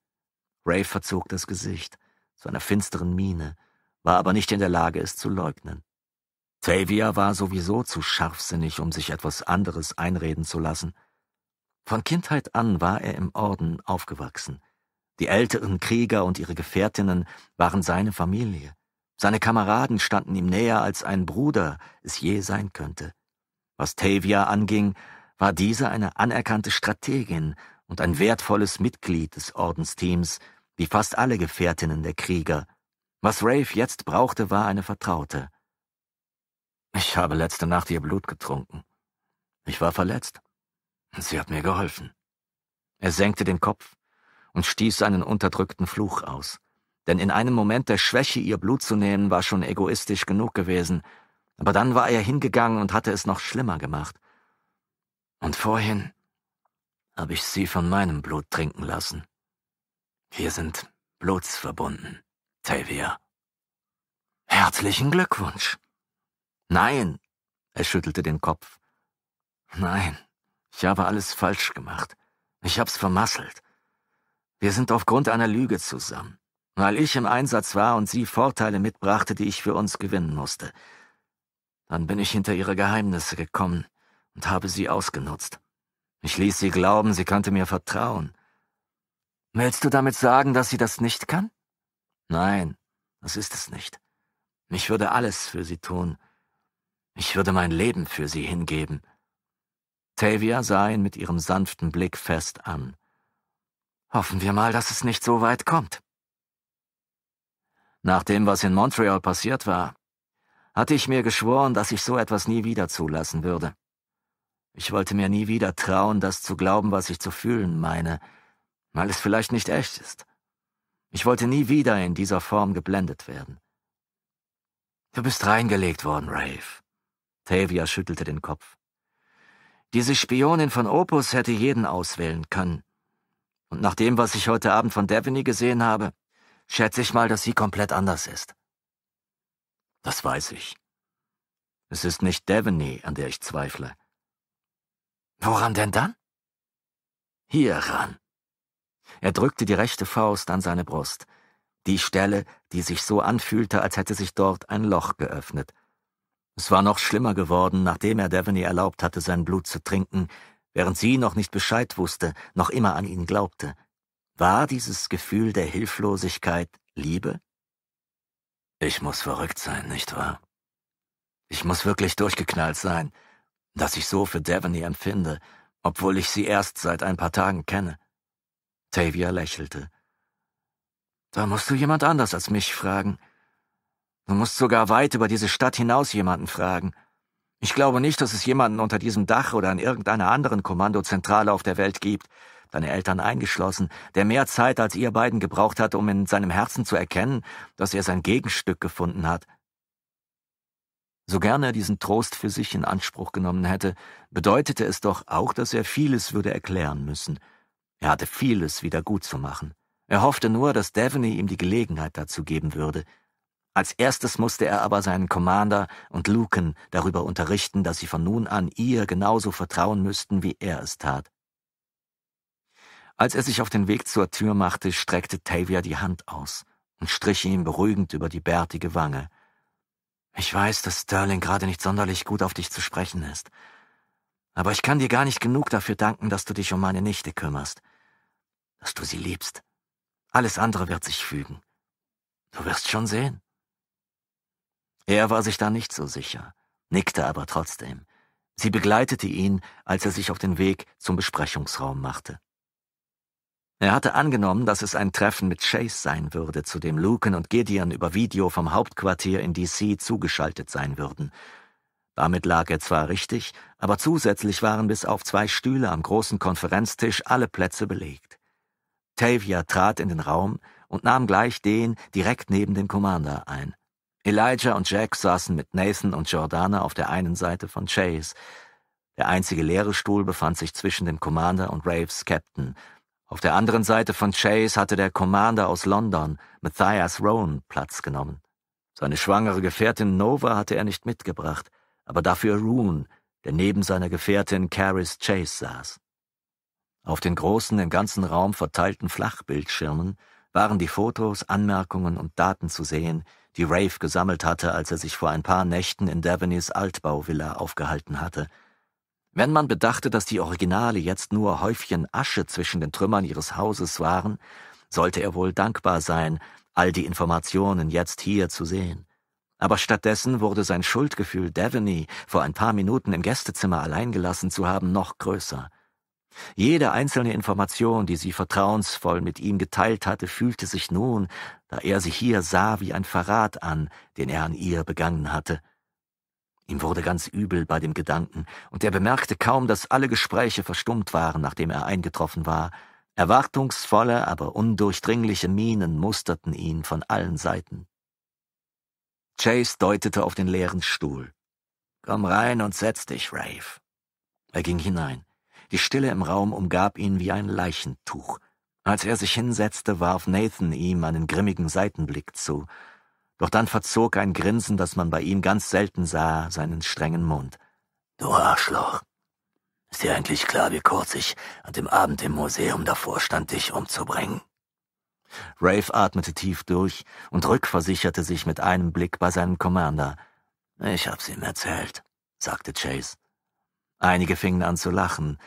Ray verzog das Gesicht zu einer finsteren Miene, war aber nicht in der Lage, es zu leugnen. Tavia war sowieso zu scharfsinnig, um sich etwas anderes einreden zu lassen. Von Kindheit an war er im Orden aufgewachsen. Die älteren Krieger und ihre Gefährtinnen waren seine Familie. Seine Kameraden standen ihm näher, als ein Bruder es je sein könnte. Was Tavia anging, war diese eine anerkannte Strategin und ein wertvolles Mitglied des Ordensteams, wie fast alle Gefährtinnen der Krieger. Was Rafe jetzt brauchte, war eine Vertraute. Ich habe letzte Nacht ihr Blut getrunken. Ich war verletzt. Sie hat mir geholfen. Er senkte den Kopf und stieß einen unterdrückten Fluch aus. Denn in einem Moment der Schwäche, ihr Blut zu nehmen, war schon egoistisch genug gewesen. Aber dann war er hingegangen und hatte es noch schlimmer gemacht. Und vorhin habe ich sie von meinem Blut trinken lassen. Wir sind blutsverbunden, Tavia. Herzlichen Glückwunsch. Nein, er schüttelte den Kopf. Nein, ich habe alles falsch gemacht. Ich hab's vermasselt. Wir sind aufgrund einer Lüge zusammen, weil ich im Einsatz war und sie Vorteile mitbrachte, die ich für uns gewinnen musste. Dann bin ich hinter ihre Geheimnisse gekommen und habe sie ausgenutzt. Ich ließ sie glauben, sie könnte mir vertrauen. Willst du damit sagen, dass sie das nicht kann? Nein, das ist es nicht. Ich würde alles für sie tun. Ich würde mein Leben für sie hingeben. Tavia sah ihn mit ihrem sanften Blick fest an. Hoffen wir mal, dass es nicht so weit kommt. Nach dem, was in Montreal passiert war, hatte ich mir geschworen, dass ich so etwas nie wieder zulassen würde. Ich wollte mir nie wieder trauen, das zu glauben, was ich zu fühlen meine, weil es vielleicht nicht echt ist. Ich wollte nie wieder in dieser Form geblendet werden. Du bist reingelegt worden, Rafe. Tavia schüttelte den Kopf. Diese Spionin von Opus hätte jeden auswählen können. Und nach dem, was ich heute Abend von Devaney gesehen habe, schätze ich mal, dass sie komplett anders ist. Das weiß ich. Es ist nicht Devaney, an der ich zweifle. Woran denn dann? Hieran. Er drückte die rechte Faust an seine Brust. Die Stelle, die sich so anfühlte, als hätte sich dort ein Loch geöffnet. Es war noch schlimmer geworden, nachdem er Devaney erlaubt hatte, sein Blut zu trinken, während sie noch nicht Bescheid wusste, noch immer an ihn glaubte. War dieses Gefühl der Hilflosigkeit Liebe? Ich muss verrückt sein, nicht wahr? Ich muss wirklich durchgeknallt sein, dass ich so für Devaney empfinde, obwohl ich sie erst seit ein paar Tagen kenne. Octavia lächelte. Da musst du jemand anders als mich fragen. Du musst sogar weit über diese Stadt hinaus jemanden fragen. Ich glaube nicht, dass es jemanden unter diesem Dach oder an irgendeiner anderen Kommandozentrale auf der Welt gibt, deine Eltern eingeschlossen, der mehr Zeit als ihr beiden gebraucht hat, um in seinem Herzen zu erkennen, dass er sein Gegenstück gefunden hat. So gern er diesen Trost für sich in Anspruch genommen hätte, bedeutete es doch auch, dass er vieles würde erklären müssen – er hatte vieles wieder gut zu machen. Er hoffte nur, dass Devaney ihm die Gelegenheit dazu geben würde. Als erstes musste er aber seinen Commander und Lucan darüber unterrichten, dass sie von nun an ihr genauso vertrauen müssten, wie er es tat. Als er sich auf den Weg zur Tür machte, streckte Tavia die Hand aus und strich ihm beruhigend über die bärtige Wange. Ich weiß, dass Sterling gerade nicht sonderlich gut auf dich zu sprechen ist. Aber ich kann dir gar nicht genug dafür danken, dass du dich um meine Nichte kümmerst dass du sie liebst. Alles andere wird sich fügen. Du wirst schon sehen. Er war sich da nicht so sicher, nickte aber trotzdem. Sie begleitete ihn, als er sich auf den Weg zum Besprechungsraum machte. Er hatte angenommen, dass es ein Treffen mit Chase sein würde, zu dem Lucan und Gideon über Video vom Hauptquartier in DC zugeschaltet sein würden. Damit lag er zwar richtig, aber zusätzlich waren bis auf zwei Stühle am großen Konferenztisch alle Plätze belegt. Tavia trat in den Raum und nahm gleich den direkt neben dem Commander ein. Elijah und Jack saßen mit Nathan und Jordana auf der einen Seite von Chase. Der einzige leere Stuhl befand sich zwischen dem Commander und Raves Captain. Auf der anderen Seite von Chase hatte der Commander aus London, Matthias Roan, Platz genommen. Seine schwangere Gefährtin Nova hatte er nicht mitgebracht, aber dafür Roon, der neben seiner Gefährtin Caris Chase saß. Auf den großen, im ganzen Raum verteilten Flachbildschirmen waren die Fotos, Anmerkungen und Daten zu sehen, die Rafe gesammelt hatte, als er sich vor ein paar Nächten in Devonys Altbauvilla aufgehalten hatte. Wenn man bedachte, dass die Originale jetzt nur Häufchen Asche zwischen den Trümmern ihres Hauses waren, sollte er wohl dankbar sein, all die Informationen jetzt hier zu sehen. Aber stattdessen wurde sein Schuldgefühl, Devaney vor ein paar Minuten im Gästezimmer allein gelassen zu haben, noch größer. Jede einzelne Information, die sie vertrauensvoll mit ihm geteilt hatte, fühlte sich nun, da er sie hier sah, wie ein Verrat an, den er an ihr begangen hatte. Ihm wurde ganz übel bei dem Gedanken, und er bemerkte kaum, dass alle Gespräche verstummt waren, nachdem er eingetroffen war. Erwartungsvolle, aber undurchdringliche Mienen musterten ihn von allen Seiten. Chase deutete auf den leeren Stuhl. Komm rein und setz dich, Rafe. Er ging hinein. Die Stille im Raum umgab ihn wie ein Leichentuch. Als er sich hinsetzte, warf Nathan ihm einen grimmigen Seitenblick zu. Doch dann verzog ein Grinsen, das man bei ihm ganz selten sah, seinen strengen Mund. Du Arschloch. Ist dir eigentlich klar, wie kurz ich an dem Abend im Museum davor stand, dich umzubringen? Rafe atmete tief durch und rückversicherte sich mit einem Blick bei seinem Commander. Ich hab's ihm erzählt, sagte Chase. Einige fingen an zu lachen,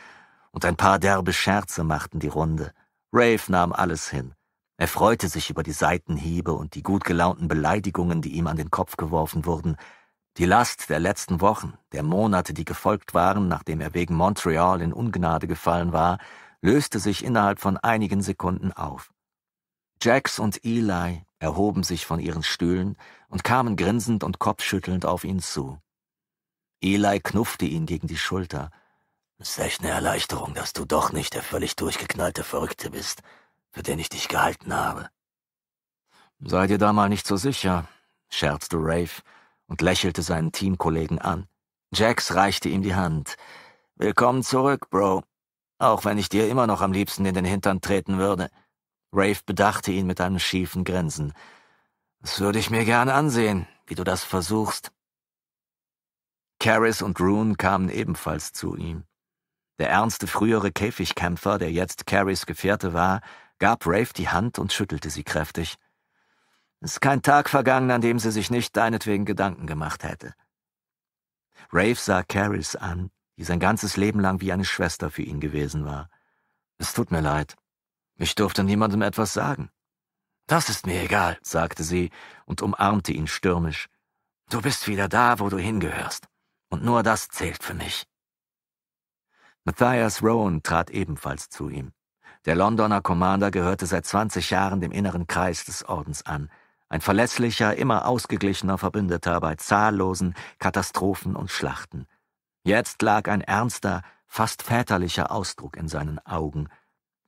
und ein paar derbe Scherze machten die Runde. Rafe nahm alles hin. Er freute sich über die Seitenhiebe und die gut gelaunten Beleidigungen, die ihm an den Kopf geworfen wurden. Die Last der letzten Wochen, der Monate, die gefolgt waren, nachdem er wegen Montreal in Ungnade gefallen war, löste sich innerhalb von einigen Sekunden auf. Jax und Eli erhoben sich von ihren Stühlen und kamen grinsend und kopfschüttelnd auf ihn zu. Eli knuffte ihn gegen die Schulter. Es ist echt eine Erleichterung, dass du doch nicht der völlig durchgeknallte Verrückte bist, für den ich dich gehalten habe. Sei dir da mal nicht so sicher, scherzte Rafe und lächelte seinen Teamkollegen an. Jax reichte ihm die Hand. Willkommen zurück, Bro. Auch wenn ich dir immer noch am liebsten in den Hintern treten würde. Rafe bedachte ihn mit einem schiefen Grinsen. Das würde ich mir gerne ansehen, wie du das versuchst. Caris und Rune kamen ebenfalls zu ihm. Der ernste frühere Käfigkämpfer, der jetzt Carries Gefährte war, gab Rafe die Hand und schüttelte sie kräftig. Es ist kein Tag vergangen, an dem sie sich nicht deinetwegen Gedanken gemacht hätte. Rafe sah Carries an, die sein ganzes Leben lang wie eine Schwester für ihn gewesen war. Es tut mir leid. Ich durfte niemandem etwas sagen. Das ist mir egal, sagte sie und umarmte ihn stürmisch. Du bist wieder da, wo du hingehörst. Und nur das zählt für mich. Matthias Rowan trat ebenfalls zu ihm. Der Londoner Commander gehörte seit 20 Jahren dem inneren Kreis des Ordens an. Ein verlässlicher, immer ausgeglichener Verbündeter bei zahllosen Katastrophen und Schlachten. Jetzt lag ein ernster, fast väterlicher Ausdruck in seinen Augen.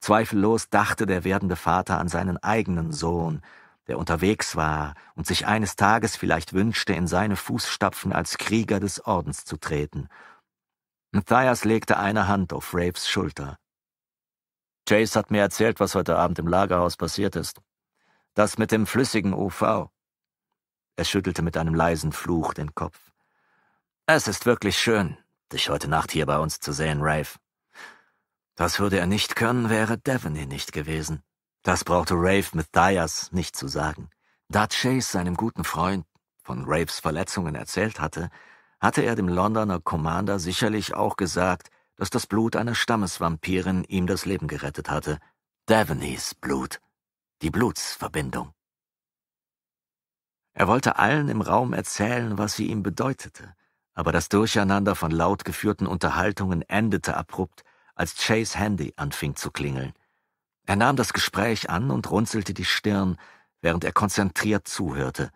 Zweifellos dachte der werdende Vater an seinen eigenen Sohn, der unterwegs war und sich eines Tages vielleicht wünschte, in seine Fußstapfen als Krieger des Ordens zu treten – Matthias legte eine Hand auf Raves Schulter. Chase hat mir erzählt, was heute Abend im Lagerhaus passiert ist. Das mit dem flüssigen UV. Er schüttelte mit einem leisen Fluch den Kopf. Es ist wirklich schön, dich heute Nacht hier bei uns zu sehen, Rave. Das würde er nicht können, wäre Devon hier nicht gewesen. Das brauchte Rave Matthias nicht zu sagen. Da Chase seinem guten Freund von Raves Verletzungen erzählt hatte, hatte er dem Londoner Commander sicherlich auch gesagt, dass das Blut einer Stammesvampirin ihm das Leben gerettet hatte. Devonys Blut. Die Blutsverbindung. Er wollte allen im Raum erzählen, was sie ihm bedeutete, aber das Durcheinander von laut geführten Unterhaltungen endete abrupt, als Chase Handy anfing zu klingeln. Er nahm das Gespräch an und runzelte die Stirn, während er konzentriert zuhörte.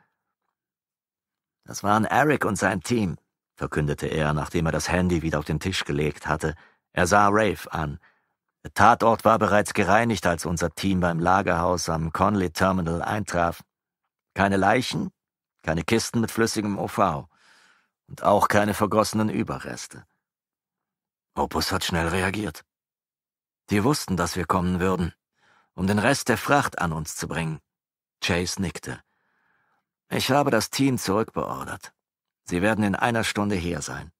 Das waren Eric und sein Team, verkündete er, nachdem er das Handy wieder auf den Tisch gelegt hatte. Er sah Rafe an. Der Tatort war bereits gereinigt, als unser Team beim Lagerhaus am Conley Terminal eintraf. Keine Leichen, keine Kisten mit flüssigem OV und auch keine vergossenen Überreste. Opus hat schnell reagiert. Die wussten, dass wir kommen würden, um den Rest der Fracht an uns zu bringen. Chase nickte. Ich habe das Team zurückbeordert. Sie werden in einer Stunde hier sein.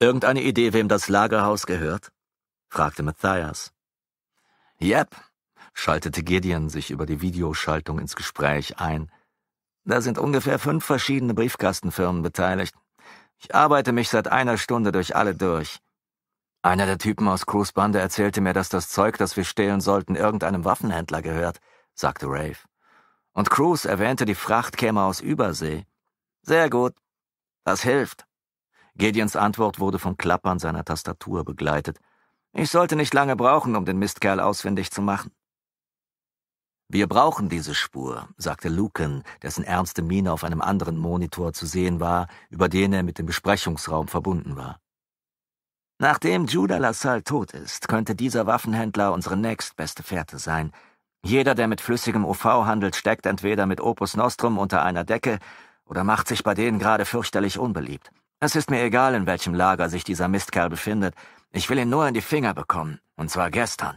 Irgendeine Idee, wem das Lagerhaus gehört? fragte Matthias. Yep, schaltete Gideon sich über die Videoschaltung ins Gespräch ein. Da sind ungefähr fünf verschiedene Briefkastenfirmen beteiligt. Ich arbeite mich seit einer Stunde durch alle durch. Einer der Typen aus Crews Bande erzählte mir, dass das Zeug, das wir stehlen sollten, irgendeinem Waffenhändler gehört, sagte Rafe. Und Cruz erwähnte, die Fracht käme aus Übersee. Sehr gut. Das hilft. Gideons Antwort wurde vom Klappern seiner Tastatur begleitet. Ich sollte nicht lange brauchen, um den Mistkerl ausfindig zu machen. Wir brauchen diese Spur, sagte Lucan, dessen ernste Miene auf einem anderen Monitor zu sehen war, über den er mit dem Besprechungsraum verbunden war. Nachdem Judah LaSalle tot ist, könnte dieser Waffenhändler unsere nächstbeste Fährte sein. Jeder, der mit flüssigem UV handelt, steckt entweder mit Opus Nostrum unter einer Decke oder macht sich bei denen gerade fürchterlich unbeliebt. Es ist mir egal, in welchem Lager sich dieser Mistkerl befindet. Ich will ihn nur in die Finger bekommen, und zwar gestern.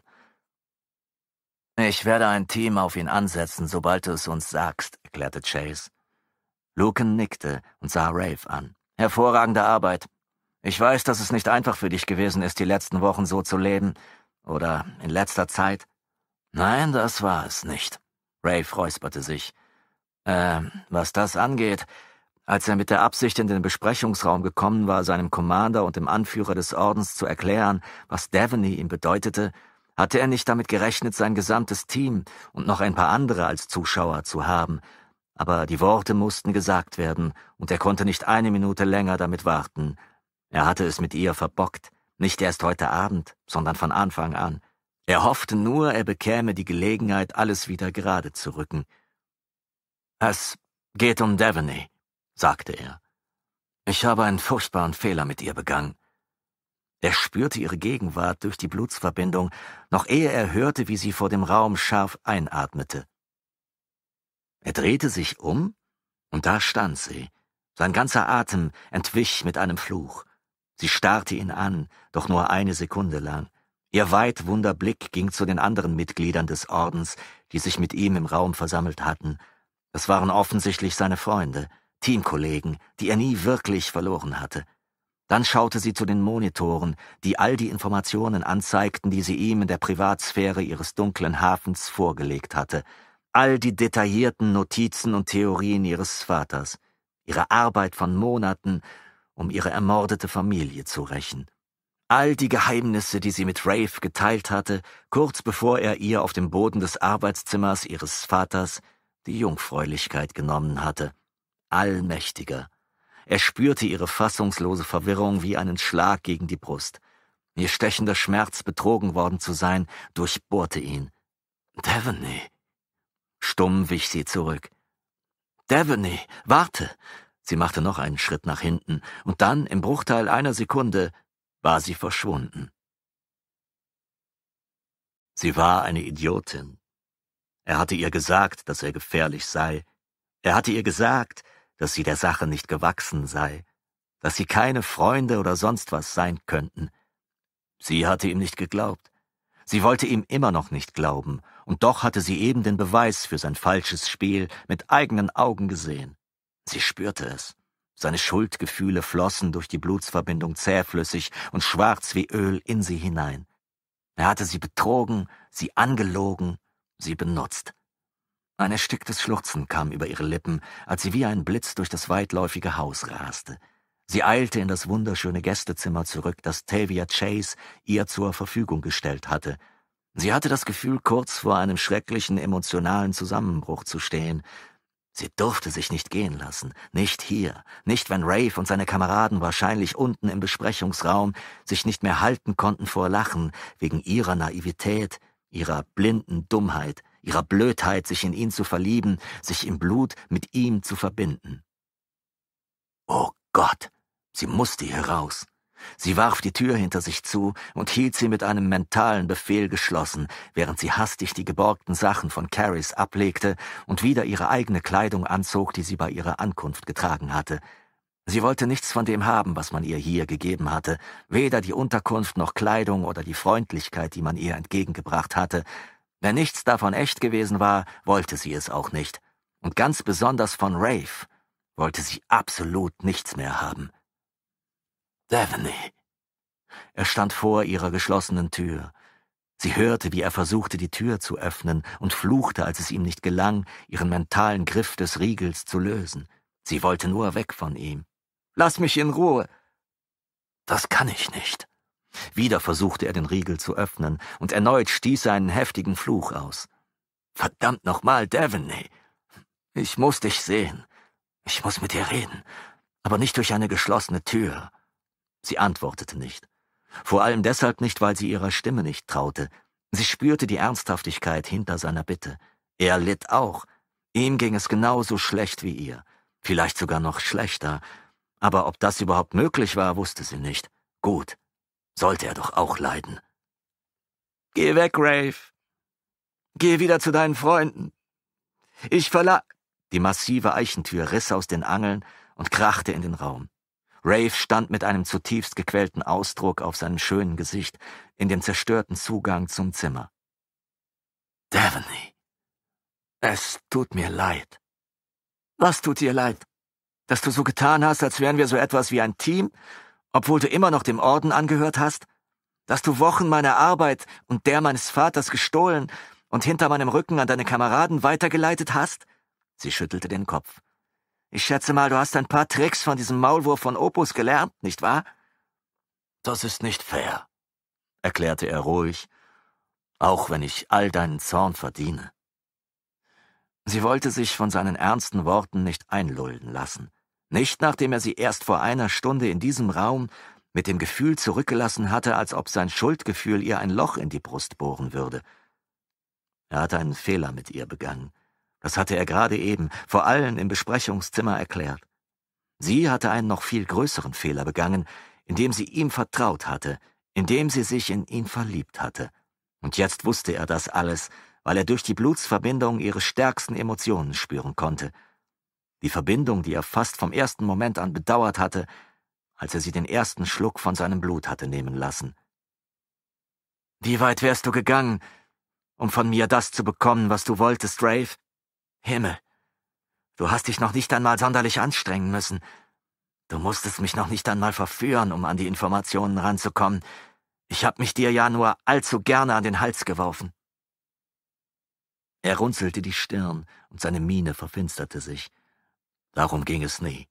Ich werde ein Team auf ihn ansetzen, sobald du es uns sagst, erklärte Chase. Lucan nickte und sah Rafe an. Hervorragende Arbeit. Ich weiß, dass es nicht einfach für dich gewesen ist, die letzten Wochen so zu leben. Oder in letzter Zeit. Nein, das war es nicht. Rafe räusperte sich. Äh, was das angeht, als er mit der Absicht in den Besprechungsraum gekommen war, seinem Commander und dem Anführer des Ordens zu erklären, was Devaney ihm bedeutete, hatte er nicht damit gerechnet, sein gesamtes Team und noch ein paar andere als Zuschauer zu haben. Aber die Worte mussten gesagt werden, und er konnte nicht eine Minute länger damit warten. Er hatte es mit ihr verbockt, nicht erst heute Abend, sondern von Anfang an. Er hoffte nur, er bekäme die Gelegenheit, alles wieder gerade zu rücken. Es geht um Devaney, sagte er. Ich habe einen furchtbaren Fehler mit ihr begangen. Er spürte ihre Gegenwart durch die Blutsverbindung, noch ehe er hörte, wie sie vor dem Raum scharf einatmete. Er drehte sich um, und da stand sie. Sein ganzer Atem entwich mit einem Fluch. Sie starrte ihn an, doch nur eine Sekunde lang. Ihr weit wunder Blick ging zu den anderen Mitgliedern des Ordens, die sich mit ihm im Raum versammelt hatten, es waren offensichtlich seine Freunde, Teamkollegen, die er nie wirklich verloren hatte. Dann schaute sie zu den Monitoren, die all die Informationen anzeigten, die sie ihm in der Privatsphäre ihres dunklen Hafens vorgelegt hatte, all die detaillierten Notizen und Theorien ihres Vaters, ihre Arbeit von Monaten, um ihre ermordete Familie zu rächen. All die Geheimnisse, die sie mit Rafe geteilt hatte, kurz bevor er ihr auf dem Boden des Arbeitszimmers ihres Vaters die Jungfräulichkeit genommen hatte. Allmächtiger. Er spürte ihre fassungslose Verwirrung wie einen Schlag gegen die Brust. Ihr stechender Schmerz, betrogen worden zu sein, durchbohrte ihn. Devaney. Stumm wich sie zurück. Devaney, warte! Sie machte noch einen Schritt nach hinten, und dann, im Bruchteil einer Sekunde, war sie verschwunden. Sie war eine Idiotin, er hatte ihr gesagt, dass er gefährlich sei. Er hatte ihr gesagt, dass sie der Sache nicht gewachsen sei, dass sie keine Freunde oder sonst was sein könnten. Sie hatte ihm nicht geglaubt. Sie wollte ihm immer noch nicht glauben, und doch hatte sie eben den Beweis für sein falsches Spiel mit eigenen Augen gesehen. Sie spürte es. Seine Schuldgefühle flossen durch die Blutsverbindung zähflüssig und schwarz wie Öl in sie hinein. Er hatte sie betrogen, sie angelogen, sie benutzt. Ein ersticktes Schluchzen kam über ihre Lippen, als sie wie ein Blitz durch das weitläufige Haus raste. Sie eilte in das wunderschöne Gästezimmer zurück, das Tavia Chase ihr zur Verfügung gestellt hatte. Sie hatte das Gefühl, kurz vor einem schrecklichen emotionalen Zusammenbruch zu stehen. Sie durfte sich nicht gehen lassen, nicht hier, nicht wenn Rafe und seine Kameraden wahrscheinlich unten im Besprechungsraum sich nicht mehr halten konnten vor Lachen wegen ihrer Naivität, ihrer blinden Dummheit, ihrer Blödheit, sich in ihn zu verlieben, sich im Blut mit ihm zu verbinden. Oh Gott, sie musste hier raus. Sie warf die Tür hinter sich zu und hielt sie mit einem mentalen Befehl geschlossen, während sie hastig die geborgten Sachen von Carries ablegte und wieder ihre eigene Kleidung anzog, die sie bei ihrer Ankunft getragen hatte, Sie wollte nichts von dem haben, was man ihr hier gegeben hatte, weder die Unterkunft noch Kleidung oder die Freundlichkeit, die man ihr entgegengebracht hatte. Wenn nichts davon echt gewesen war, wollte sie es auch nicht. Und ganz besonders von Rafe wollte sie absolut nichts mehr haben. Devaney. Er stand vor ihrer geschlossenen Tür. Sie hörte, wie er versuchte, die Tür zu öffnen und fluchte, als es ihm nicht gelang, ihren mentalen Griff des Riegels zu lösen. Sie wollte nur weg von ihm. Lass mich in Ruhe. Das kann ich nicht. Wieder versuchte er den Riegel zu öffnen, und erneut stieß er einen heftigen Fluch aus. Verdammt nochmal, Daveney. Ich muss dich sehen. Ich muss mit dir reden. Aber nicht durch eine geschlossene Tür. Sie antwortete nicht. Vor allem deshalb nicht, weil sie ihrer Stimme nicht traute. Sie spürte die Ernsthaftigkeit hinter seiner Bitte. Er litt auch. Ihm ging es genauso schlecht wie ihr. Vielleicht sogar noch schlechter. Aber ob das überhaupt möglich war, wusste sie nicht. Gut, sollte er doch auch leiden. Geh weg, Rafe. Geh wieder zu deinen Freunden. Ich verla. Die massive Eichentür riss aus den Angeln und krachte in den Raum. Rafe stand mit einem zutiefst gequälten Ausdruck auf seinem schönen Gesicht in dem zerstörten Zugang zum Zimmer. Daphne, es tut mir leid. Was tut dir leid? dass du so getan hast, als wären wir so etwas wie ein Team, obwohl du immer noch dem Orden angehört hast, dass du Wochen meiner Arbeit und der meines Vaters gestohlen und hinter meinem Rücken an deine Kameraden weitergeleitet hast? Sie schüttelte den Kopf. Ich schätze mal, du hast ein paar Tricks von diesem Maulwurf von Opus gelernt, nicht wahr? Das ist nicht fair, erklärte er ruhig, auch wenn ich all deinen Zorn verdiene. Sie wollte sich von seinen ernsten Worten nicht einlullen lassen. Nicht nachdem er sie erst vor einer Stunde in diesem Raum mit dem Gefühl zurückgelassen hatte, als ob sein Schuldgefühl ihr ein Loch in die Brust bohren würde. Er hatte einen Fehler mit ihr begangen. Das hatte er gerade eben vor allen im Besprechungszimmer erklärt. Sie hatte einen noch viel größeren Fehler begangen, indem sie ihm vertraut hatte, indem sie sich in ihn verliebt hatte. Und jetzt wusste er das alles, weil er durch die Blutsverbindung ihre stärksten Emotionen spüren konnte – die Verbindung, die er fast vom ersten Moment an bedauert hatte, als er sie den ersten Schluck von seinem Blut hatte nehmen lassen. Wie weit wärst du gegangen, um von mir das zu bekommen, was du wolltest, Rafe? Himmel, du hast dich noch nicht einmal sonderlich anstrengen müssen. Du musstest mich noch nicht einmal verführen, um an die Informationen ranzukommen. Ich hab mich dir ja nur allzu gerne an den Hals geworfen. Er runzelte die Stirn und seine Miene verfinsterte sich. Darum ging es nie.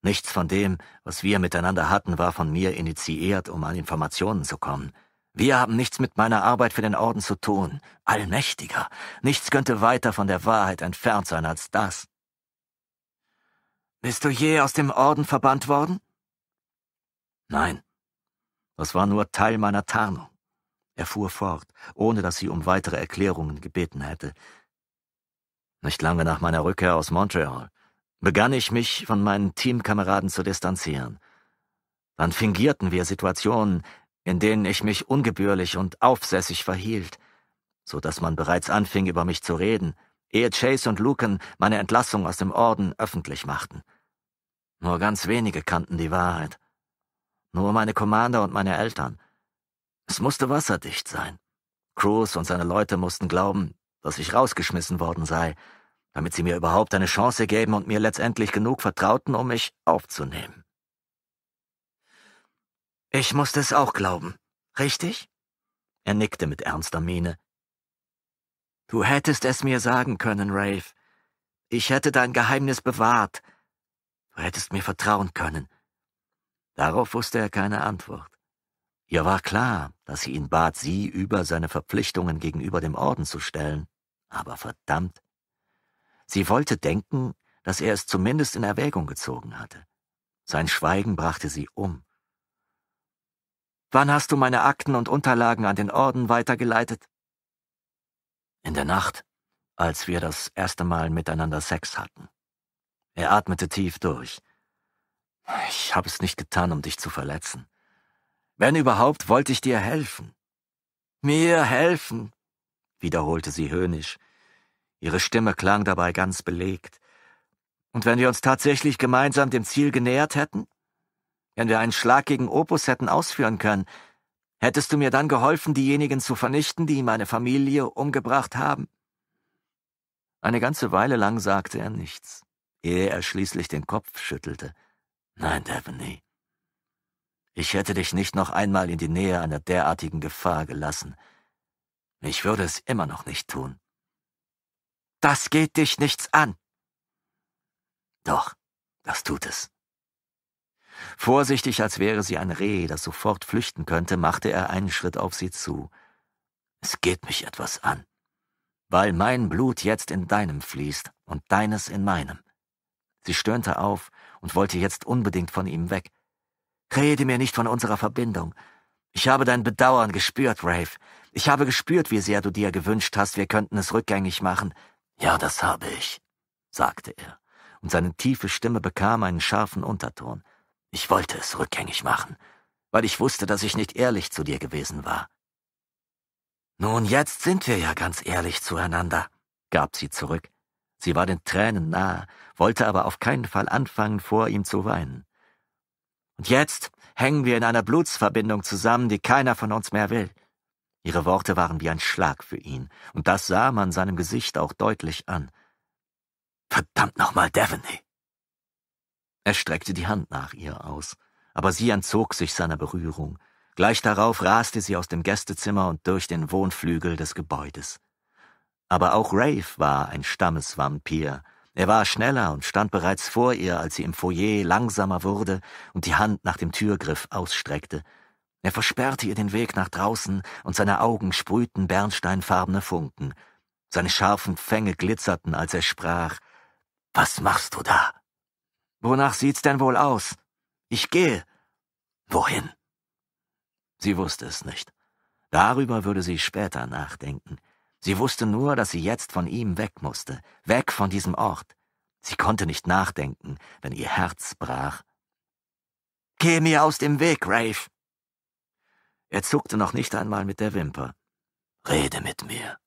Nichts von dem, was wir miteinander hatten, war von mir initiiert, um an Informationen zu kommen. Wir haben nichts mit meiner Arbeit für den Orden zu tun. Allmächtiger. Nichts könnte weiter von der Wahrheit entfernt sein als das. Bist du je aus dem Orden verbannt worden? Nein. Das war nur Teil meiner Tarnung. Er fuhr fort, ohne dass sie um weitere Erklärungen gebeten hätte. Nicht lange nach meiner Rückkehr aus Montreal begann ich mich von meinen Teamkameraden zu distanzieren. Dann fingierten wir Situationen, in denen ich mich ungebührlich und aufsässig verhielt, so dass man bereits anfing, über mich zu reden, ehe Chase und Lucan meine Entlassung aus dem Orden öffentlich machten. Nur ganz wenige kannten die Wahrheit. Nur meine Commander und meine Eltern. Es musste wasserdicht sein. Cruz und seine Leute mussten glauben, dass ich rausgeschmissen worden sei, damit sie mir überhaupt eine Chance geben und mir letztendlich genug vertrauten, um mich aufzunehmen. Ich musste es auch glauben, richtig? Er nickte mit ernster Miene. Du hättest es mir sagen können, Rafe. Ich hätte dein Geheimnis bewahrt. Du hättest mir vertrauen können. Darauf wusste er keine Antwort. Ihr war klar, dass sie ihn bat, sie über seine Verpflichtungen gegenüber dem Orden zu stellen, aber verdammt, Sie wollte denken, dass er es zumindest in Erwägung gezogen hatte. Sein Schweigen brachte sie um. Wann hast du meine Akten und Unterlagen an den Orden weitergeleitet? In der Nacht, als wir das erste Mal miteinander Sex hatten. Er atmete tief durch. Ich habe es nicht getan, um dich zu verletzen. Wenn überhaupt, wollte ich dir helfen. Mir helfen, wiederholte sie höhnisch, Ihre Stimme klang dabei ganz belegt. Und wenn wir uns tatsächlich gemeinsam dem Ziel genähert hätten? Wenn wir einen Schlag gegen Opus hätten ausführen können, hättest du mir dann geholfen, diejenigen zu vernichten, die meine Familie umgebracht haben? Eine ganze Weile lang sagte er nichts, ehe er schließlich den Kopf schüttelte. Nein, Daphne. Ich hätte dich nicht noch einmal in die Nähe einer derartigen Gefahr gelassen. Ich würde es immer noch nicht tun. Das geht dich nichts an. Doch, das tut es. Vorsichtig, als wäre sie ein Reh, das sofort flüchten könnte, machte er einen Schritt auf sie zu. Es geht mich etwas an, weil mein Blut jetzt in deinem fließt und deines in meinem. Sie stöhnte auf und wollte jetzt unbedingt von ihm weg. Rede mir nicht von unserer Verbindung. Ich habe dein Bedauern gespürt, Rafe. Ich habe gespürt, wie sehr du dir gewünscht hast, wir könnten es rückgängig machen. Ja, das habe ich, sagte er, und seine tiefe Stimme bekam einen scharfen Unterton. Ich wollte es rückgängig machen, weil ich wusste, dass ich nicht ehrlich zu dir gewesen war. Nun, jetzt sind wir ja ganz ehrlich zueinander, gab sie zurück. Sie war den Tränen nahe, wollte aber auf keinen Fall anfangen, vor ihm zu weinen. Und jetzt hängen wir in einer Blutsverbindung zusammen, die keiner von uns mehr will. Ihre Worte waren wie ein Schlag für ihn, und das sah man seinem Gesicht auch deutlich an. Verdammt nochmal, Daveney! Er streckte die Hand nach ihr aus, aber sie entzog sich seiner Berührung. Gleich darauf raste sie aus dem Gästezimmer und durch den Wohnflügel des Gebäudes. Aber auch Rafe war ein Stammesvampir. Er war schneller und stand bereits vor ihr, als sie im Foyer langsamer wurde und die Hand nach dem Türgriff ausstreckte. Er versperrte ihr den Weg nach draußen und seine Augen sprühten bernsteinfarbene Funken. Seine scharfen Fänge glitzerten, als er sprach. Was machst du da? Wonach sieht's denn wohl aus? Ich gehe. Wohin? Sie wusste es nicht. Darüber würde sie später nachdenken. Sie wusste nur, dass sie jetzt von ihm weg musste, weg von diesem Ort. Sie konnte nicht nachdenken, wenn ihr Herz brach. Geh mir aus dem Weg, Rafe! Er zuckte noch nicht einmal mit der Wimper. Rede mit mir.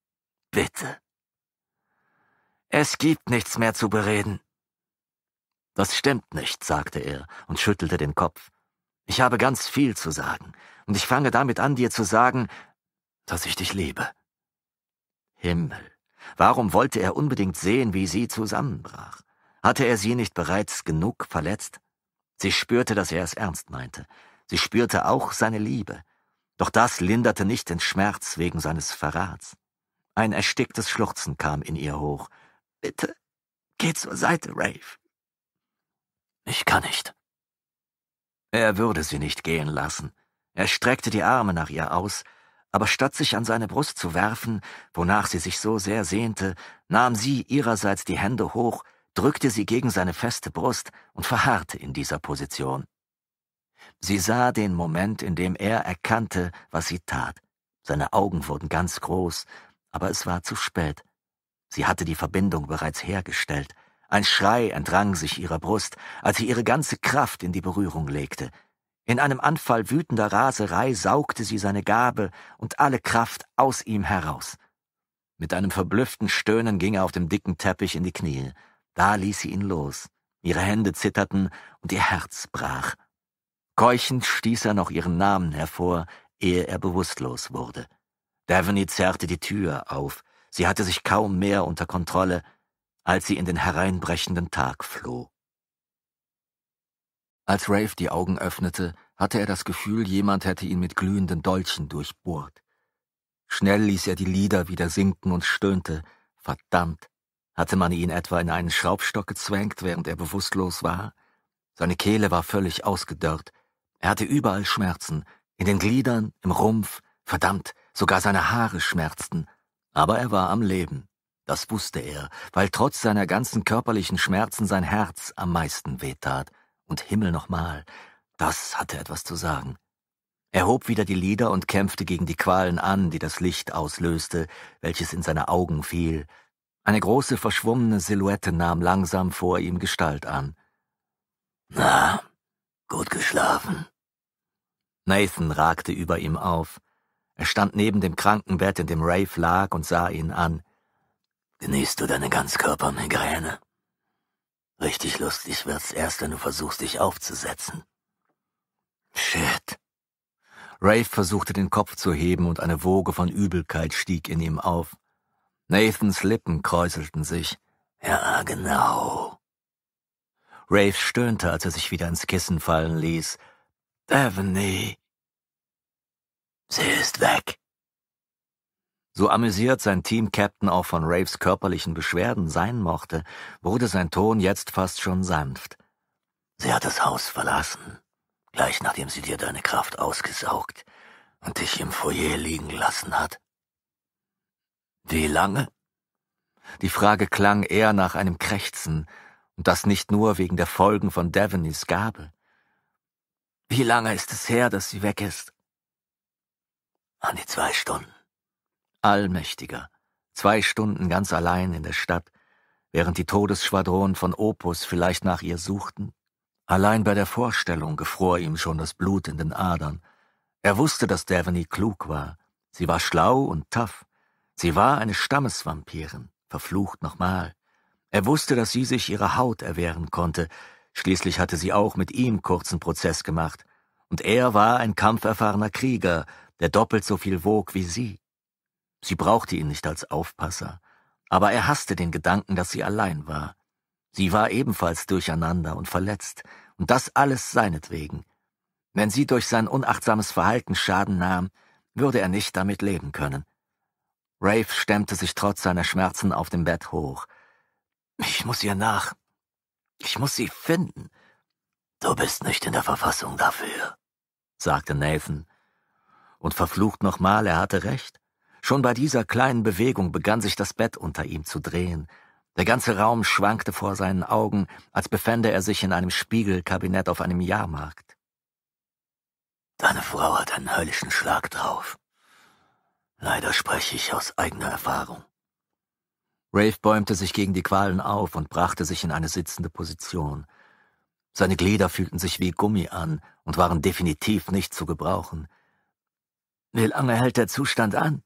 Bitte. Es gibt nichts mehr zu bereden. Das stimmt nicht, sagte er und schüttelte den Kopf. Ich habe ganz viel zu sagen, und ich fange damit an, dir zu sagen, dass ich dich liebe. Himmel, warum wollte er unbedingt sehen, wie sie zusammenbrach? Hatte er sie nicht bereits genug verletzt? Sie spürte, dass er es ernst meinte. Sie spürte auch seine Liebe. Doch das linderte nicht den Schmerz wegen seines Verrats. Ein ersticktes Schluchzen kam in ihr hoch. Bitte, geh zur Seite, Rafe. Ich kann nicht. Er würde sie nicht gehen lassen. Er streckte die Arme nach ihr aus, aber statt sich an seine Brust zu werfen, wonach sie sich so sehr sehnte, nahm sie ihrerseits die Hände hoch, drückte sie gegen seine feste Brust und verharrte in dieser Position. Sie sah den Moment, in dem er erkannte, was sie tat. Seine Augen wurden ganz groß, aber es war zu spät. Sie hatte die Verbindung bereits hergestellt. Ein Schrei entrang sich ihrer Brust, als sie ihre ganze Kraft in die Berührung legte. In einem Anfall wütender Raserei saugte sie seine Gabe und alle Kraft aus ihm heraus. Mit einem verblüfften Stöhnen ging er auf dem dicken Teppich in die Knie. Da ließ sie ihn los. Ihre Hände zitterten und ihr Herz brach. Keuchend stieß er noch ihren Namen hervor, ehe er bewusstlos wurde. Daveney zerrte die Tür auf. Sie hatte sich kaum mehr unter Kontrolle, als sie in den hereinbrechenden Tag floh. Als Rafe die Augen öffnete, hatte er das Gefühl, jemand hätte ihn mit glühenden Dolchen durchbohrt. Schnell ließ er die Lieder wieder sinken und stöhnte. Verdammt, hatte man ihn etwa in einen Schraubstock gezwängt, während er bewusstlos war? Seine Kehle war völlig ausgedörrt, er hatte überall Schmerzen, in den Gliedern, im Rumpf, verdammt, sogar seine Haare schmerzten. Aber er war am Leben. Das wusste er, weil trotz seiner ganzen körperlichen Schmerzen sein Herz am meisten wehtat. Und Himmel nochmal, das hatte etwas zu sagen. Er hob wieder die Lieder und kämpfte gegen die Qualen an, die das Licht auslöste, welches in seine Augen fiel. Eine große verschwommene Silhouette nahm langsam vor ihm Gestalt an. Na, gut geschlafen, Nathan ragte über ihm auf. Er stand neben dem Krankenbett, in dem Rafe lag, und sah ihn an. Genießt du deine Ganzkörpermigräne? Richtig lustig wird's erst, wenn du versuchst, dich aufzusetzen. Shit. Rafe versuchte den Kopf zu heben und eine Woge von Übelkeit stieg in ihm auf. Nathans Lippen kräuselten sich. Ja, genau. Rafe stöhnte, als er sich wieder ins Kissen fallen ließ. Avonlea. Sie ist weg. So amüsiert sein Team-Captain auch von Raves körperlichen Beschwerden sein mochte, wurde sein Ton jetzt fast schon sanft. Sie hat das Haus verlassen, gleich nachdem sie dir deine Kraft ausgesaugt und dich im Foyer liegen lassen hat. Wie lange? Die Frage klang eher nach einem Krächzen, und das nicht nur wegen der Folgen von Davenys Gabel. Wie lange ist es her, dass sie weg ist? An die zwei Stunden. Allmächtiger. Zwei Stunden ganz allein in der Stadt, während die Todesschwadronen von Opus vielleicht nach ihr suchten. Allein bei der Vorstellung gefror ihm schon das Blut in den Adern. Er wusste, dass Daphne klug war. Sie war schlau und tough. Sie war eine Stammesvampirin, verflucht nochmal. Er wusste, dass sie sich ihrer Haut erwehren konnte, Schließlich hatte sie auch mit ihm kurzen Prozess gemacht, und er war ein kampferfahrener Krieger, der doppelt so viel wog wie sie. Sie brauchte ihn nicht als Aufpasser, aber er hasste den Gedanken, dass sie allein war. Sie war ebenfalls durcheinander und verletzt, und das alles seinetwegen. Wenn sie durch sein unachtsames Verhalten Schaden nahm, würde er nicht damit leben können. Rafe stemmte sich trotz seiner Schmerzen auf dem Bett hoch. Ich muss ihr nach, ich muss sie finden. Du bist nicht in der Verfassung dafür, sagte Nathan. Und verflucht nochmal, er hatte recht. Schon bei dieser kleinen Bewegung begann sich das Bett unter ihm zu drehen. Der ganze Raum schwankte vor seinen Augen, als befände er sich in einem Spiegelkabinett auf einem Jahrmarkt. Deine Frau hat einen höllischen Schlag drauf. Leider spreche ich aus eigener Erfahrung. Rafe bäumte sich gegen die Qualen auf und brachte sich in eine sitzende Position. Seine Glieder fühlten sich wie Gummi an und waren definitiv nicht zu gebrauchen. Wie lange hält der Zustand an?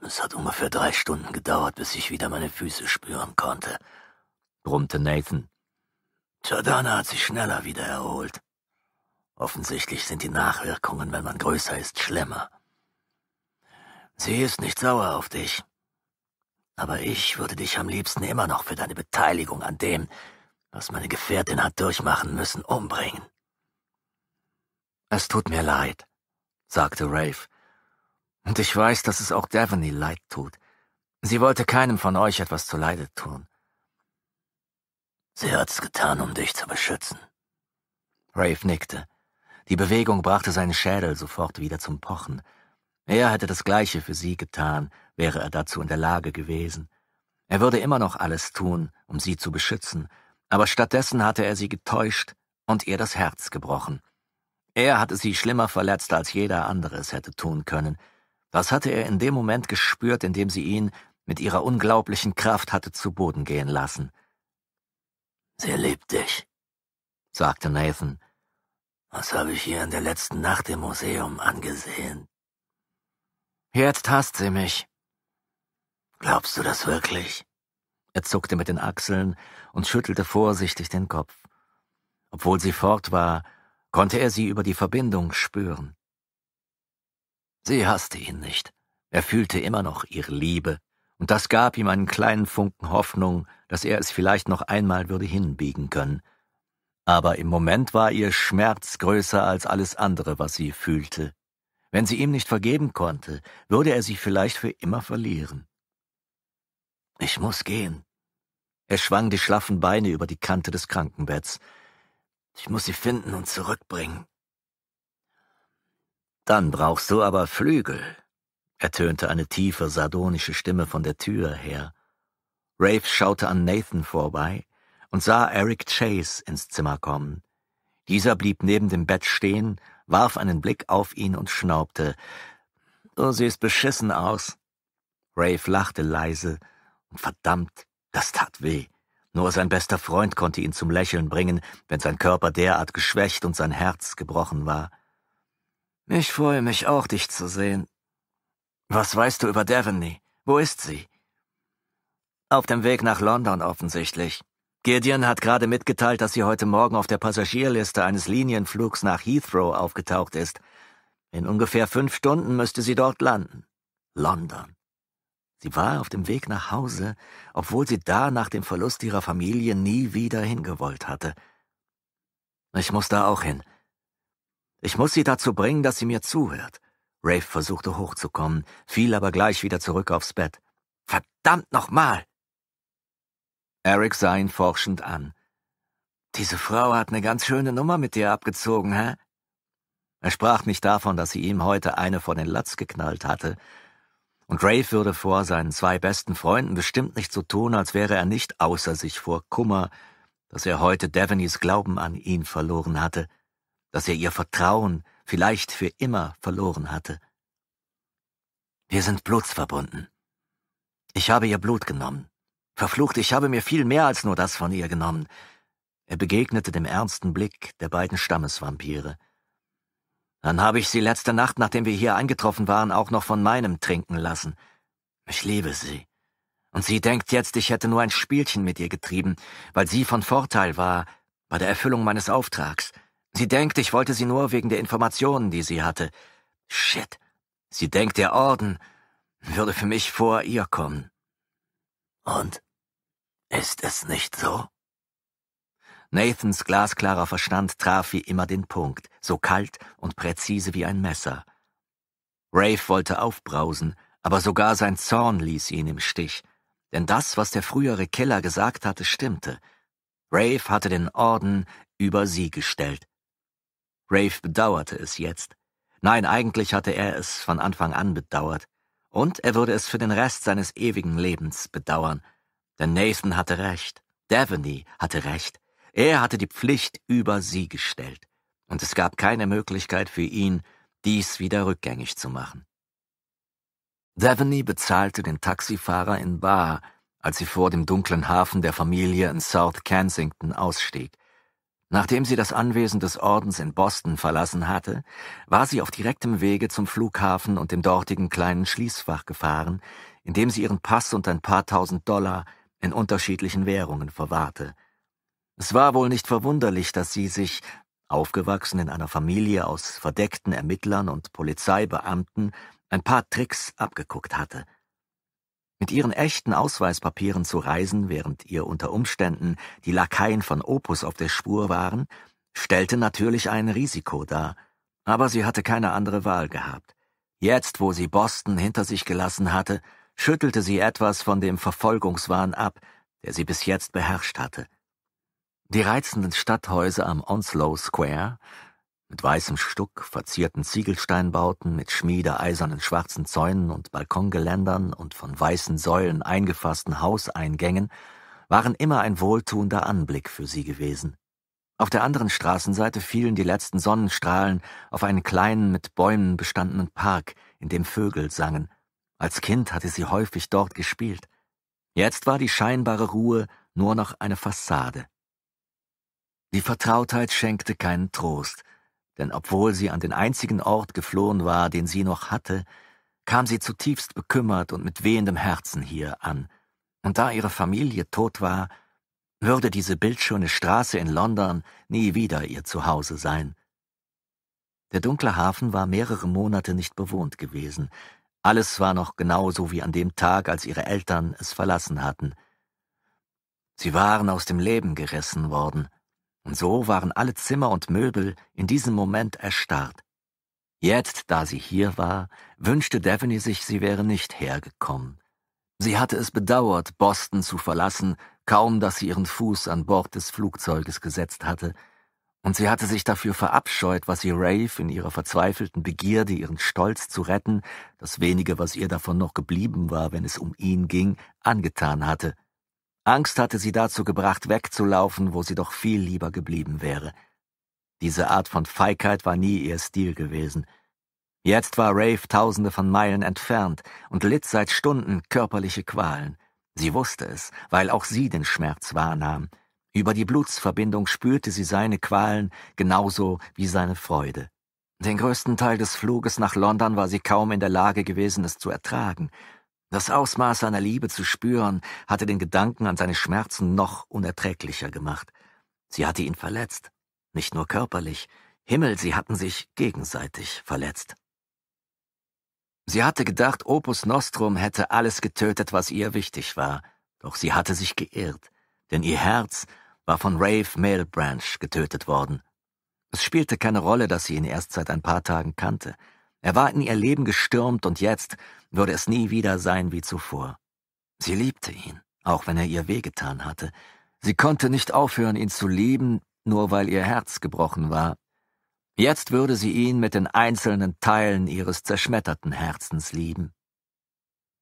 Es hat ungefähr drei Stunden gedauert, bis ich wieder meine Füße spüren konnte, brummte Nathan. Jordana hat sich schneller wieder erholt. Offensichtlich sind die Nachwirkungen, wenn man größer ist, schlimmer. Sie ist nicht sauer auf dich, aber ich würde dich am liebsten immer noch für deine Beteiligung an dem, was meine Gefährtin hat durchmachen müssen, umbringen. Es tut mir leid, sagte Rafe. Und ich weiß, dass es auch Daphne leid tut. Sie wollte keinem von euch etwas zuleide tun. Sie hat's getan, um dich zu beschützen. Rafe nickte. Die Bewegung brachte seinen Schädel sofort wieder zum Pochen. Er hätte das Gleiche für sie getan, wäre er dazu in der Lage gewesen. Er würde immer noch alles tun, um sie zu beschützen, aber stattdessen hatte er sie getäuscht und ihr das Herz gebrochen. Er hatte sie schlimmer verletzt, als jeder andere es hätte tun können. Das hatte er in dem Moment gespürt, in dem sie ihn mit ihrer unglaublichen Kraft hatte zu Boden gehen lassen. Sie liebt dich, sagte Nathan. Was habe ich hier in der letzten Nacht im Museum angesehen? Jetzt hasst sie mich, Glaubst du das wirklich? Er zuckte mit den Achseln und schüttelte vorsichtig den Kopf. Obwohl sie fort war, konnte er sie über die Verbindung spüren. Sie hasste ihn nicht. Er fühlte immer noch ihre Liebe, und das gab ihm einen kleinen Funken Hoffnung, dass er es vielleicht noch einmal würde hinbiegen können. Aber im Moment war ihr Schmerz größer als alles andere, was sie fühlte. Wenn sie ihm nicht vergeben konnte, würde er sie vielleicht für immer verlieren. Ich muss gehen. Er schwang die schlaffen Beine über die Kante des Krankenbetts. Ich muss sie finden und zurückbringen. Dann brauchst du aber Flügel, ertönte eine tiefe, sardonische Stimme von der Tür her. Rafe schaute an Nathan vorbei und sah Eric Chase ins Zimmer kommen. Dieser blieb neben dem Bett stehen, warf einen Blick auf ihn und schnaubte. Du siehst beschissen aus. Rafe lachte leise, und verdammt, das tat weh. Nur sein bester Freund konnte ihn zum Lächeln bringen, wenn sein Körper derart geschwächt und sein Herz gebrochen war. Ich freue mich auch, dich zu sehen. Was weißt du über Devonny? Wo ist sie? Auf dem Weg nach London offensichtlich. Gideon hat gerade mitgeteilt, dass sie heute Morgen auf der Passagierliste eines Linienflugs nach Heathrow aufgetaucht ist. In ungefähr fünf Stunden müsste sie dort landen. London. Sie war auf dem Weg nach Hause, obwohl sie da nach dem Verlust ihrer Familie nie wieder hingewollt hatte. Ich muss da auch hin. Ich muss sie dazu bringen, dass sie mir zuhört. Rafe versuchte hochzukommen, fiel aber gleich wieder zurück aufs Bett. Verdammt nochmal! Eric sah ihn forschend an. Diese Frau hat eine ganz schöne Nummer mit dir abgezogen, hä? Er sprach nicht davon, dass sie ihm heute eine vor den Latz geknallt hatte, und Ray würde vor seinen zwei besten Freunden bestimmt nicht so tun, als wäre er nicht außer sich vor Kummer, dass er heute Devonys Glauben an ihn verloren hatte, dass er ihr Vertrauen vielleicht für immer verloren hatte. Wir sind blutsverbunden. Ich habe ihr Blut genommen. Verflucht, ich habe mir viel mehr als nur das von ihr genommen. Er begegnete dem ernsten Blick der beiden Stammesvampire. Dann habe ich sie letzte Nacht, nachdem wir hier eingetroffen waren, auch noch von meinem trinken lassen. Ich liebe sie. Und sie denkt jetzt, ich hätte nur ein Spielchen mit ihr getrieben, weil sie von Vorteil war bei der Erfüllung meines Auftrags. Sie denkt, ich wollte sie nur wegen der Informationen, die sie hatte. Shit. Sie denkt, der Orden würde für mich vor ihr kommen. Und ist es nicht so? Nathans glasklarer Verstand traf wie immer den Punkt, so kalt und präzise wie ein Messer. Rafe wollte aufbrausen, aber sogar sein Zorn ließ ihn im Stich, denn das, was der frühere Killer gesagt hatte, stimmte. Rafe hatte den Orden über sie gestellt. Rafe bedauerte es jetzt. Nein, eigentlich hatte er es von Anfang an bedauert. Und er würde es für den Rest seines ewigen Lebens bedauern. Denn Nathan hatte recht. Devaney hatte recht. Er hatte die Pflicht über sie gestellt, und es gab keine Möglichkeit für ihn, dies wieder rückgängig zu machen. Devaney bezahlte den Taxifahrer in Bar, als sie vor dem dunklen Hafen der Familie in South Kensington ausstieg. Nachdem sie das Anwesen des Ordens in Boston verlassen hatte, war sie auf direktem Wege zum Flughafen und dem dortigen kleinen Schließfach gefahren, in dem sie ihren Pass und ein paar tausend Dollar in unterschiedlichen Währungen verwahrte – es war wohl nicht verwunderlich, dass sie sich, aufgewachsen in einer Familie aus verdeckten Ermittlern und Polizeibeamten, ein paar Tricks abgeguckt hatte. Mit ihren echten Ausweispapieren zu reisen, während ihr unter Umständen die Lakaien von Opus auf der Spur waren, stellte natürlich ein Risiko dar, aber sie hatte keine andere Wahl gehabt. Jetzt, wo sie Boston hinter sich gelassen hatte, schüttelte sie etwas von dem Verfolgungswahn ab, der sie bis jetzt beherrscht hatte. Die reizenden Stadthäuser am Onslow Square, mit weißem Stuck, verzierten Ziegelsteinbauten, mit schmiedeeisernen schwarzen Zäunen und Balkongeländern und von weißen Säulen eingefassten Hauseingängen, waren immer ein wohltuender Anblick für sie gewesen. Auf der anderen Straßenseite fielen die letzten Sonnenstrahlen auf einen kleinen, mit Bäumen bestandenen Park, in dem Vögel sangen. Als Kind hatte sie häufig dort gespielt. Jetzt war die scheinbare Ruhe nur noch eine Fassade. Die Vertrautheit schenkte keinen Trost, denn obwohl sie an den einzigen Ort geflohen war, den sie noch hatte, kam sie zutiefst bekümmert und mit wehendem Herzen hier an. Und da ihre Familie tot war, würde diese bildschöne Straße in London nie wieder ihr Zuhause sein. Der dunkle Hafen war mehrere Monate nicht bewohnt gewesen. Alles war noch genauso wie an dem Tag, als ihre Eltern es verlassen hatten. Sie waren aus dem Leben gerissen worden – und so waren alle Zimmer und Möbel in diesem Moment erstarrt. Jetzt, da sie hier war, wünschte Daphne sich, sie wäre nicht hergekommen. Sie hatte es bedauert, Boston zu verlassen, kaum dass sie ihren Fuß an Bord des Flugzeuges gesetzt hatte, und sie hatte sich dafür verabscheut, was ihr Rafe in ihrer verzweifelten Begierde, ihren Stolz zu retten, das wenige, was ihr davon noch geblieben war, wenn es um ihn ging, angetan hatte – Angst hatte sie dazu gebracht, wegzulaufen, wo sie doch viel lieber geblieben wäre. Diese Art von Feigheit war nie ihr Stil gewesen. Jetzt war Rafe tausende von Meilen entfernt und litt seit Stunden körperliche Qualen. Sie wusste es, weil auch sie den Schmerz wahrnahm. Über die Blutsverbindung spürte sie seine Qualen genauso wie seine Freude. Den größten Teil des Fluges nach London war sie kaum in der Lage gewesen, es zu ertragen. Das Ausmaß seiner Liebe zu spüren, hatte den Gedanken an seine Schmerzen noch unerträglicher gemacht. Sie hatte ihn verletzt, nicht nur körperlich, Himmel, sie hatten sich gegenseitig verletzt. Sie hatte gedacht, Opus Nostrum hätte alles getötet, was ihr wichtig war, doch sie hatte sich geirrt, denn ihr Herz war von Rafe Mailbranch getötet worden. Es spielte keine Rolle, dass sie ihn erst seit ein paar Tagen kannte. Er war in ihr Leben gestürmt und jetzt würde es nie wieder sein wie zuvor. Sie liebte ihn, auch wenn er ihr wehgetan hatte. Sie konnte nicht aufhören, ihn zu lieben, nur weil ihr Herz gebrochen war. Jetzt würde sie ihn mit den einzelnen Teilen ihres zerschmetterten Herzens lieben.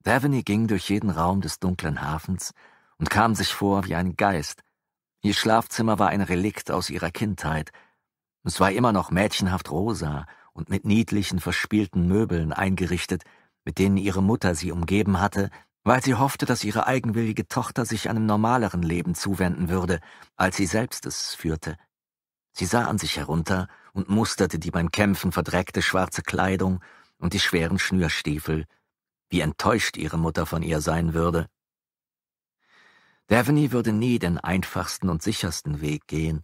Daveney ging durch jeden Raum des dunklen Hafens und kam sich vor wie ein Geist. Ihr Schlafzimmer war ein Relikt aus ihrer Kindheit. Es war immer noch mädchenhaft rosa und mit niedlichen, verspielten Möbeln eingerichtet, mit denen ihre Mutter sie umgeben hatte, weil sie hoffte, dass ihre eigenwillige Tochter sich einem normaleren Leben zuwenden würde, als sie selbst es führte. Sie sah an sich herunter und musterte die beim Kämpfen verdreckte schwarze Kleidung und die schweren Schnürstiefel, wie enttäuscht ihre Mutter von ihr sein würde. Daphne würde nie den einfachsten und sichersten Weg gehen.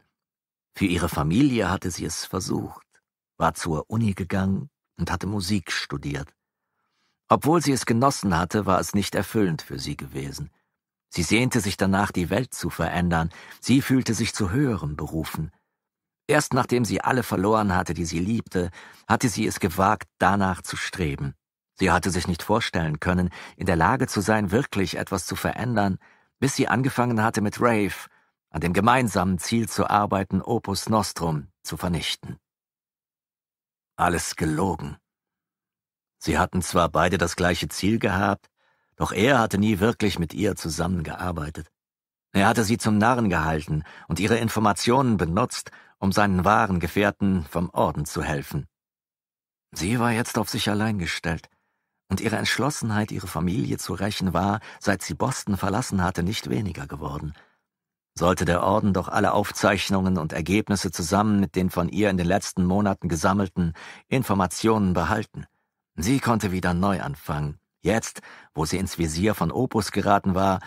Für ihre Familie hatte sie es versucht war zur Uni gegangen und hatte Musik studiert. Obwohl sie es genossen hatte, war es nicht erfüllend für sie gewesen. Sie sehnte sich danach, die Welt zu verändern, sie fühlte sich zu höherem berufen. Erst nachdem sie alle verloren hatte, die sie liebte, hatte sie es gewagt, danach zu streben. Sie hatte sich nicht vorstellen können, in der Lage zu sein, wirklich etwas zu verändern, bis sie angefangen hatte mit Rave, an dem gemeinsamen Ziel zu arbeiten, Opus Nostrum zu vernichten alles gelogen. Sie hatten zwar beide das gleiche Ziel gehabt, doch er hatte nie wirklich mit ihr zusammengearbeitet. Er hatte sie zum Narren gehalten und ihre Informationen benutzt, um seinen wahren Gefährten vom Orden zu helfen. Sie war jetzt auf sich allein gestellt, und ihre Entschlossenheit, ihre Familie zu rächen, war, seit sie Boston verlassen hatte, nicht weniger geworden – sollte der Orden doch alle Aufzeichnungen und Ergebnisse zusammen mit den von ihr in den letzten Monaten gesammelten Informationen behalten. Sie konnte wieder neu anfangen. Jetzt, wo sie ins Visier von Opus geraten war,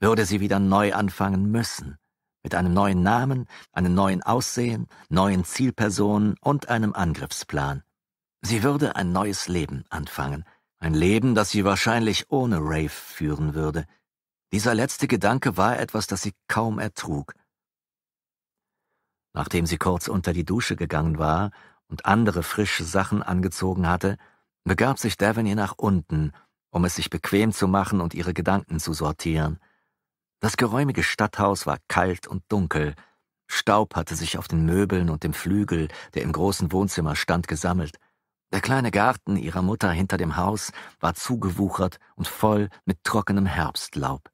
würde sie wieder neu anfangen müssen. Mit einem neuen Namen, einem neuen Aussehen, neuen Zielpersonen und einem Angriffsplan. Sie würde ein neues Leben anfangen. Ein Leben, das sie wahrscheinlich ohne Rafe führen würde. Dieser letzte Gedanke war etwas, das sie kaum ertrug. Nachdem sie kurz unter die Dusche gegangen war und andere frische Sachen angezogen hatte, begab sich Devon ihr nach unten, um es sich bequem zu machen und ihre Gedanken zu sortieren. Das geräumige Stadthaus war kalt und dunkel, Staub hatte sich auf den Möbeln und dem Flügel, der im großen Wohnzimmer stand, gesammelt. Der kleine Garten ihrer Mutter hinter dem Haus war zugewuchert und voll mit trockenem Herbstlaub.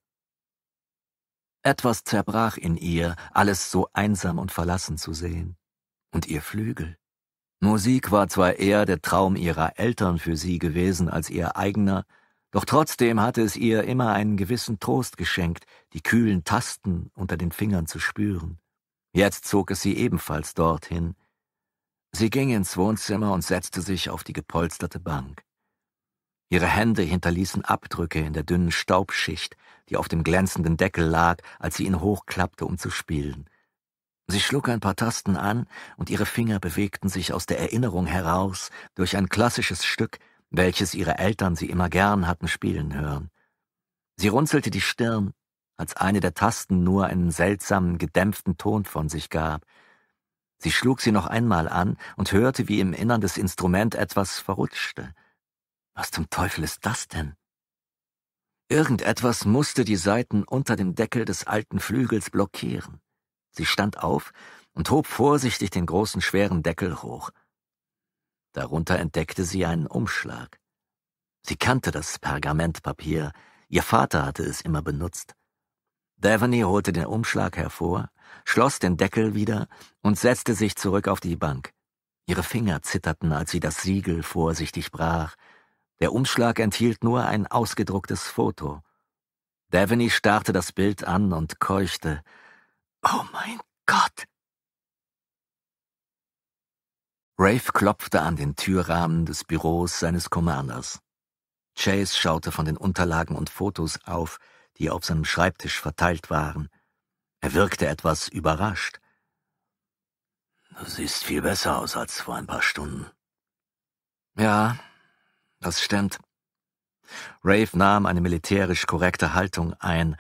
Etwas zerbrach in ihr, alles so einsam und verlassen zu sehen. Und ihr Flügel. Musik war zwar eher der Traum ihrer Eltern für sie gewesen als ihr eigener, doch trotzdem hatte es ihr immer einen gewissen Trost geschenkt, die kühlen Tasten unter den Fingern zu spüren. Jetzt zog es sie ebenfalls dorthin. Sie ging ins Wohnzimmer und setzte sich auf die gepolsterte Bank. Ihre Hände hinterließen Abdrücke in der dünnen Staubschicht, die auf dem glänzenden Deckel lag, als sie ihn hochklappte, um zu spielen. Sie schlug ein paar Tasten an, und ihre Finger bewegten sich aus der Erinnerung heraus durch ein klassisches Stück, welches ihre Eltern sie immer gern hatten spielen hören. Sie runzelte die Stirn, als eine der Tasten nur einen seltsamen, gedämpften Ton von sich gab. Sie schlug sie noch einmal an und hörte, wie im Innern des Instrument etwas verrutschte. Was zum Teufel ist das denn? Irgendetwas musste die Seiten unter dem Deckel des alten Flügels blockieren. Sie stand auf und hob vorsichtig den großen schweren Deckel hoch. Darunter entdeckte sie einen Umschlag. Sie kannte das Pergamentpapier, ihr Vater hatte es immer benutzt. Devaney holte den Umschlag hervor, schloss den Deckel wieder und setzte sich zurück auf die Bank. Ihre Finger zitterten, als sie das Siegel vorsichtig brach, der Umschlag enthielt nur ein ausgedrucktes Foto. Devaney starrte das Bild an und keuchte. Oh mein Gott! Rafe klopfte an den Türrahmen des Büros seines Commanders. Chase schaute von den Unterlagen und Fotos auf, die auf seinem Schreibtisch verteilt waren. Er wirkte etwas überrascht. Du siehst viel besser aus als vor ein paar Stunden. Ja, das stimmt. Rafe nahm eine militärisch korrekte Haltung ein.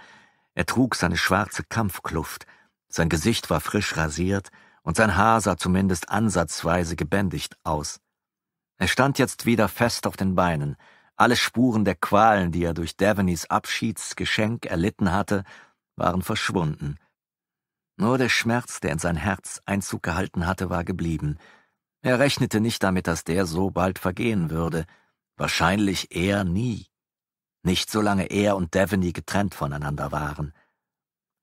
Er trug seine schwarze Kampfkluft. Sein Gesicht war frisch rasiert und sein Haar sah zumindest ansatzweise gebändigt aus. Er stand jetzt wieder fest auf den Beinen. Alle Spuren der Qualen, die er durch Davenys Abschiedsgeschenk erlitten hatte, waren verschwunden. Nur der Schmerz, der in sein Herz Einzug gehalten hatte, war geblieben. Er rechnete nicht damit, dass der so bald vergehen würde – Wahrscheinlich er nie. Nicht solange er und Devaney getrennt voneinander waren.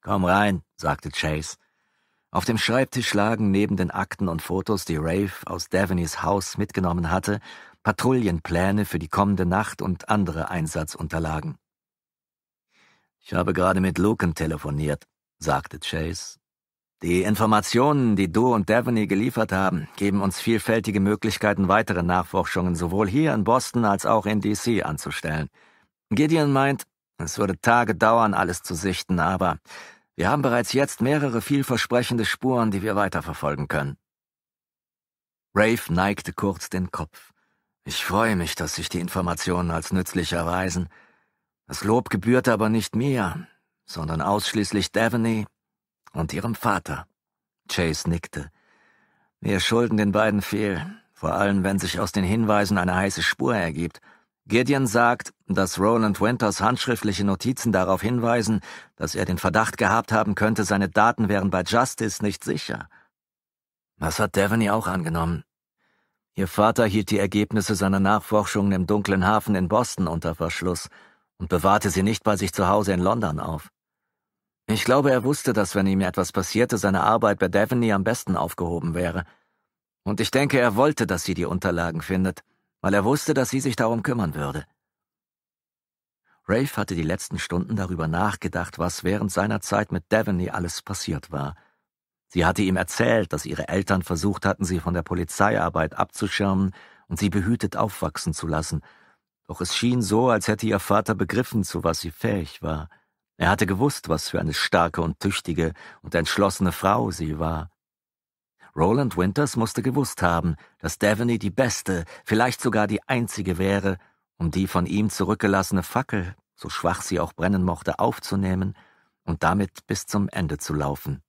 Komm rein, sagte Chase. Auf dem Schreibtisch lagen neben den Akten und Fotos, die Rafe aus Daveneys Haus mitgenommen hatte, Patrouillenpläne für die kommende Nacht und andere Einsatzunterlagen. Ich habe gerade mit Lucan telefoniert, sagte Chase die Informationen, die du und Devaney geliefert haben, geben uns vielfältige Möglichkeiten, weitere Nachforschungen sowohl hier in Boston als auch in DC anzustellen. Gideon meint, es würde Tage dauern, alles zu sichten, aber wir haben bereits jetzt mehrere vielversprechende Spuren, die wir weiterverfolgen können. Rafe neigte kurz den Kopf. Ich freue mich, dass sich die Informationen als nützlich erweisen. Das Lob gebührt aber nicht mir, sondern ausschließlich Devaney und ihrem Vater. Chase nickte. Wir schulden den beiden viel, vor allem wenn sich aus den Hinweisen eine heiße Spur ergibt. Gideon sagt, dass Roland Winters handschriftliche Notizen darauf hinweisen, dass er den Verdacht gehabt haben könnte, seine Daten wären bei Justice nicht sicher. Das hat Devaney auch angenommen. Ihr Vater hielt die Ergebnisse seiner Nachforschungen im dunklen Hafen in Boston unter Verschluss und bewahrte sie nicht bei sich zu Hause in London auf. Ich glaube, er wusste, dass wenn ihm etwas passierte, seine Arbeit bei Devaney am besten aufgehoben wäre. Und ich denke, er wollte, dass sie die Unterlagen findet, weil er wusste, dass sie sich darum kümmern würde. Rafe hatte die letzten Stunden darüber nachgedacht, was während seiner Zeit mit Devaney alles passiert war. Sie hatte ihm erzählt, dass ihre Eltern versucht hatten, sie von der Polizeiarbeit abzuschirmen und sie behütet aufwachsen zu lassen, doch es schien so, als hätte ihr Vater begriffen, zu was sie fähig war. Er hatte gewusst, was für eine starke und tüchtige und entschlossene Frau sie war. Roland Winters musste gewusst haben, dass Daveney die beste, vielleicht sogar die einzige wäre, um die von ihm zurückgelassene Fackel, so schwach sie auch brennen mochte, aufzunehmen und damit bis zum Ende zu laufen.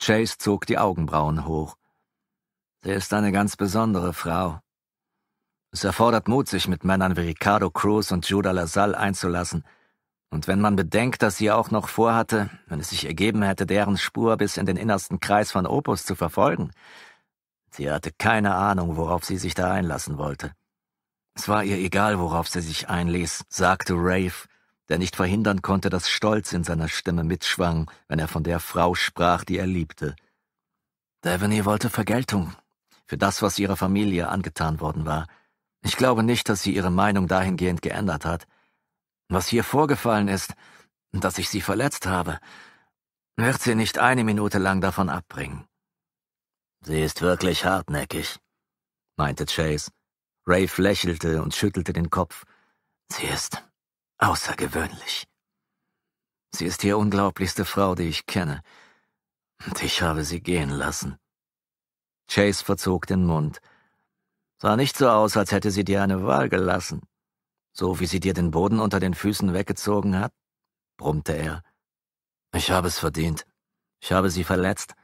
Chase zog die Augenbrauen hoch. Sie ist eine ganz besondere Frau. Es erfordert Mut, sich mit Männern wie Ricardo Cruz und Judah LaSalle einzulassen – und wenn man bedenkt, dass sie auch noch vorhatte, wenn es sich ergeben hätte, deren Spur bis in den innersten Kreis von Opus zu verfolgen, sie hatte keine Ahnung, worauf sie sich da einlassen wollte. Es war ihr egal, worauf sie sich einließ, sagte Rafe, der nicht verhindern konnte, dass Stolz in seiner Stimme mitschwang, wenn er von der Frau sprach, die er liebte. Daveney wollte Vergeltung für das, was ihrer Familie angetan worden war. Ich glaube nicht, dass sie ihre Meinung dahingehend geändert hat. Was hier vorgefallen ist, dass ich sie verletzt habe, wird sie nicht eine Minute lang davon abbringen. Sie ist wirklich hartnäckig, meinte Chase. Rafe lächelte und schüttelte den Kopf. Sie ist außergewöhnlich. Sie ist die unglaublichste Frau, die ich kenne. Und ich habe sie gehen lassen. Chase verzog den Mund. Sah nicht so aus, als hätte sie dir eine Wahl gelassen. So wie sie dir den Boden unter den Füßen weggezogen hat? brummte er. Ich habe es verdient. Ich habe sie verletzt.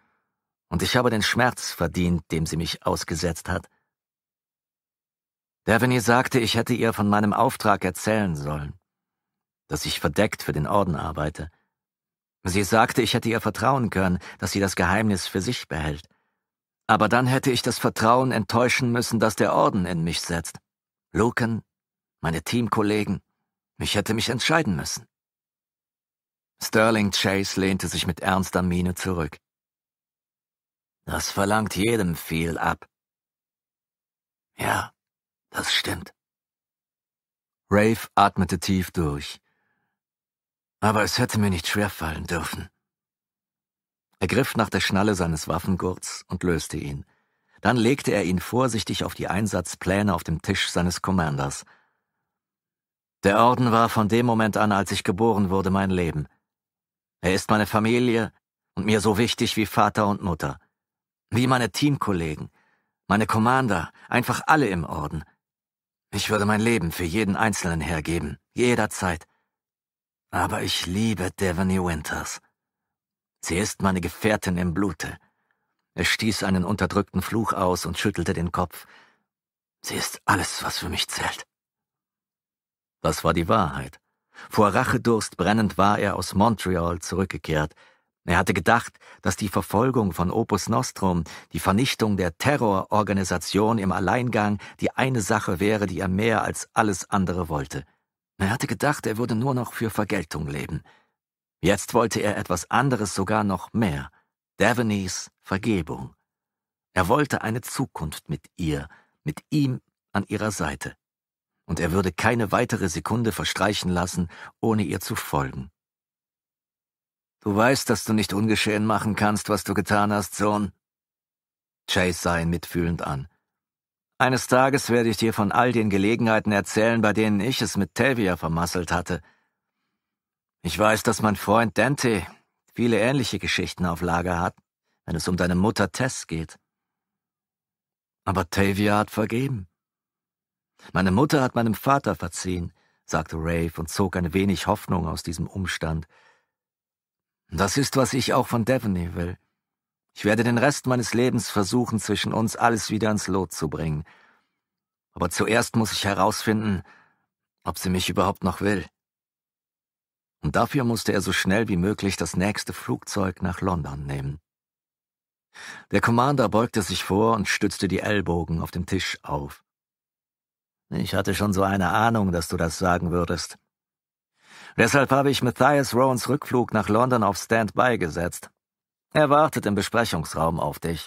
Und ich habe den Schmerz verdient, dem sie mich ausgesetzt hat. Davenir sagte, ich hätte ihr von meinem Auftrag erzählen sollen, dass ich verdeckt für den Orden arbeite. Sie sagte, ich hätte ihr vertrauen können, dass sie das Geheimnis für sich behält. Aber dann hätte ich das Vertrauen enttäuschen müssen, das der Orden in mich setzt. Lucan meine Teamkollegen. Ich hätte mich entscheiden müssen. Sterling Chase lehnte sich mit ernster Miene zurück. Das verlangt jedem viel ab. Ja, das stimmt. Rafe atmete tief durch. Aber es hätte mir nicht schwerfallen dürfen. Er griff nach der Schnalle seines Waffengurts und löste ihn. Dann legte er ihn vorsichtig auf die Einsatzpläne auf dem Tisch seines Commanders – der Orden war von dem Moment an, als ich geboren wurde, mein Leben. Er ist meine Familie und mir so wichtig wie Vater und Mutter. Wie meine Teamkollegen, meine Commander, einfach alle im Orden. Ich würde mein Leben für jeden Einzelnen hergeben, jederzeit. Aber ich liebe Devaney Winters. Sie ist meine Gefährtin im Blute. Er stieß einen unterdrückten Fluch aus und schüttelte den Kopf. Sie ist alles, was für mich zählt. Das war die Wahrheit. Vor Rachedurst brennend war er aus Montreal zurückgekehrt. Er hatte gedacht, dass die Verfolgung von Opus Nostrum, die Vernichtung der Terrororganisation im Alleingang die eine Sache wäre, die er mehr als alles andere wollte. Er hatte gedacht, er würde nur noch für Vergeltung leben. Jetzt wollte er etwas anderes sogar noch mehr. Devonys Vergebung. Er wollte eine Zukunft mit ihr, mit ihm an ihrer Seite und er würde keine weitere Sekunde verstreichen lassen, ohne ihr zu folgen. Du weißt, dass du nicht ungeschehen machen kannst, was du getan hast, Sohn. Chase sah ihn mitfühlend an. Eines Tages werde ich dir von all den Gelegenheiten erzählen, bei denen ich es mit Tavia vermasselt hatte. Ich weiß, dass mein Freund Dante viele ähnliche Geschichten auf Lager hat, wenn es um deine Mutter Tess geht. Aber Tavia hat vergeben. Meine Mutter hat meinem Vater verziehen, sagte Rafe und zog ein wenig Hoffnung aus diesem Umstand. Das ist, was ich auch von Devaney will. Ich werde den Rest meines Lebens versuchen, zwischen uns alles wieder ins Lot zu bringen. Aber zuerst muss ich herausfinden, ob sie mich überhaupt noch will. Und dafür musste er so schnell wie möglich das nächste Flugzeug nach London nehmen. Der Commander beugte sich vor und stützte die Ellbogen auf dem Tisch auf. Ich hatte schon so eine Ahnung, dass du das sagen würdest. Deshalb habe ich Matthias Rowans Rückflug nach London auf Standby gesetzt. Er wartet im Besprechungsraum auf dich.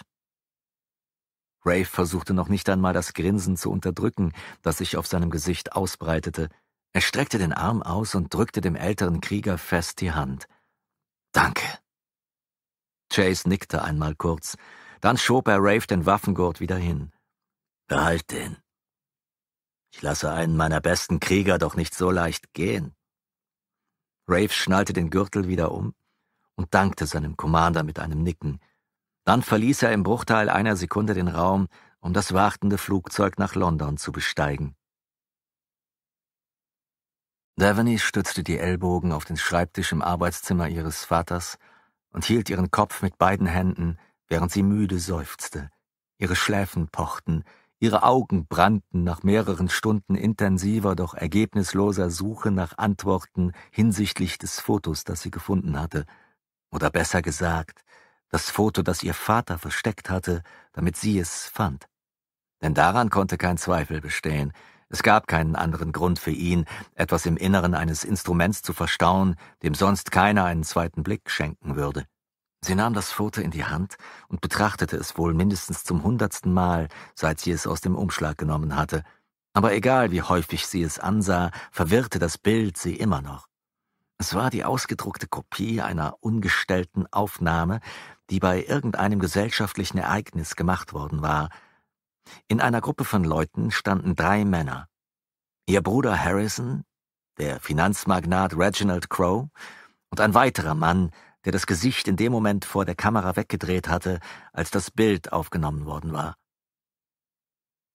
Rafe versuchte noch nicht einmal das Grinsen zu unterdrücken, das sich auf seinem Gesicht ausbreitete. Er streckte den Arm aus und drückte dem älteren Krieger fest die Hand. Danke. Chase nickte einmal kurz, dann schob er Rafe den Waffengurt wieder hin. Behalt den. Ich lasse einen meiner besten Krieger doch nicht so leicht gehen. Rafe schnallte den Gürtel wieder um und dankte seinem Commander mit einem Nicken. Dann verließ er im Bruchteil einer Sekunde den Raum, um das wartende Flugzeug nach London zu besteigen. Daveney stützte die Ellbogen auf den Schreibtisch im Arbeitszimmer ihres Vaters und hielt ihren Kopf mit beiden Händen, während sie müde seufzte, ihre Schläfen pochten, Ihre Augen brannten nach mehreren Stunden intensiver, doch ergebnisloser Suche nach Antworten hinsichtlich des Fotos, das sie gefunden hatte. Oder besser gesagt, das Foto, das ihr Vater versteckt hatte, damit sie es fand. Denn daran konnte kein Zweifel bestehen. Es gab keinen anderen Grund für ihn, etwas im Inneren eines Instruments zu verstauen, dem sonst keiner einen zweiten Blick schenken würde. Sie nahm das Foto in die Hand und betrachtete es wohl mindestens zum hundertsten Mal, seit sie es aus dem Umschlag genommen hatte. Aber egal, wie häufig sie es ansah, verwirrte das Bild sie immer noch. Es war die ausgedruckte Kopie einer ungestellten Aufnahme, die bei irgendeinem gesellschaftlichen Ereignis gemacht worden war. In einer Gruppe von Leuten standen drei Männer. Ihr Bruder Harrison, der Finanzmagnat Reginald Crow und ein weiterer Mann, der das Gesicht in dem Moment vor der Kamera weggedreht hatte, als das Bild aufgenommen worden war.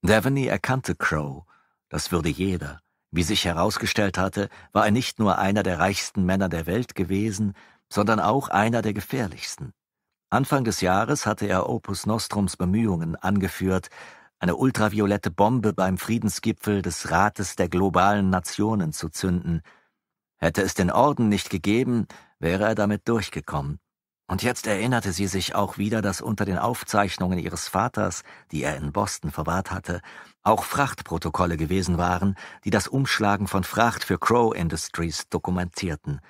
Devaney erkannte Crow, das würde jeder. Wie sich herausgestellt hatte, war er nicht nur einer der reichsten Männer der Welt gewesen, sondern auch einer der gefährlichsten. Anfang des Jahres hatte er Opus Nostrums Bemühungen angeführt, eine ultraviolette Bombe beim Friedensgipfel des Rates der globalen Nationen zu zünden. Hätte es den Orden nicht gegeben, wäre er damit durchgekommen. Und jetzt erinnerte sie sich auch wieder, dass unter den Aufzeichnungen ihres Vaters, die er in Boston verwahrt hatte, auch Frachtprotokolle gewesen waren, die das Umschlagen von Fracht für Crow Industries dokumentierten.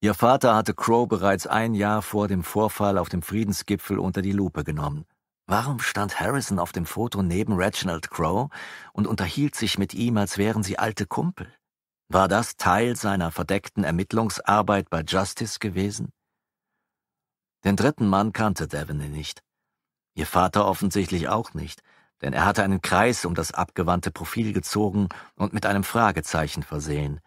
Ihr Vater hatte Crow bereits ein Jahr vor dem Vorfall auf dem Friedensgipfel unter die Lupe genommen. Warum stand Harrison auf dem Foto neben Reginald Crow und unterhielt sich mit ihm, als wären sie alte Kumpel? War das Teil seiner verdeckten Ermittlungsarbeit bei Justice gewesen? Den dritten Mann kannte Devony nicht. Ihr Vater offensichtlich auch nicht, denn er hatte einen Kreis um das abgewandte Profil gezogen und mit einem Fragezeichen versehen.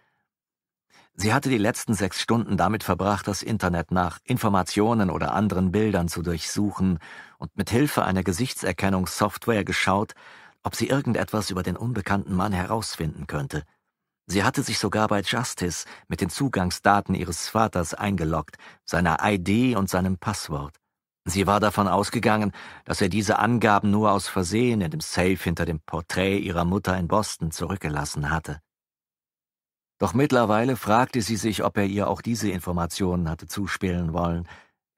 Sie hatte die letzten sechs Stunden damit verbracht, das Internet nach Informationen oder anderen Bildern zu durchsuchen und mit Hilfe einer Gesichtserkennungssoftware geschaut, ob sie irgendetwas über den unbekannten Mann herausfinden könnte. Sie hatte sich sogar bei Justice mit den Zugangsdaten ihres Vaters eingeloggt, seiner ID und seinem Passwort. Sie war davon ausgegangen, dass er diese Angaben nur aus Versehen in dem Safe hinter dem Porträt ihrer Mutter in Boston zurückgelassen hatte. Doch mittlerweile fragte sie sich, ob er ihr auch diese Informationen hatte zuspielen wollen.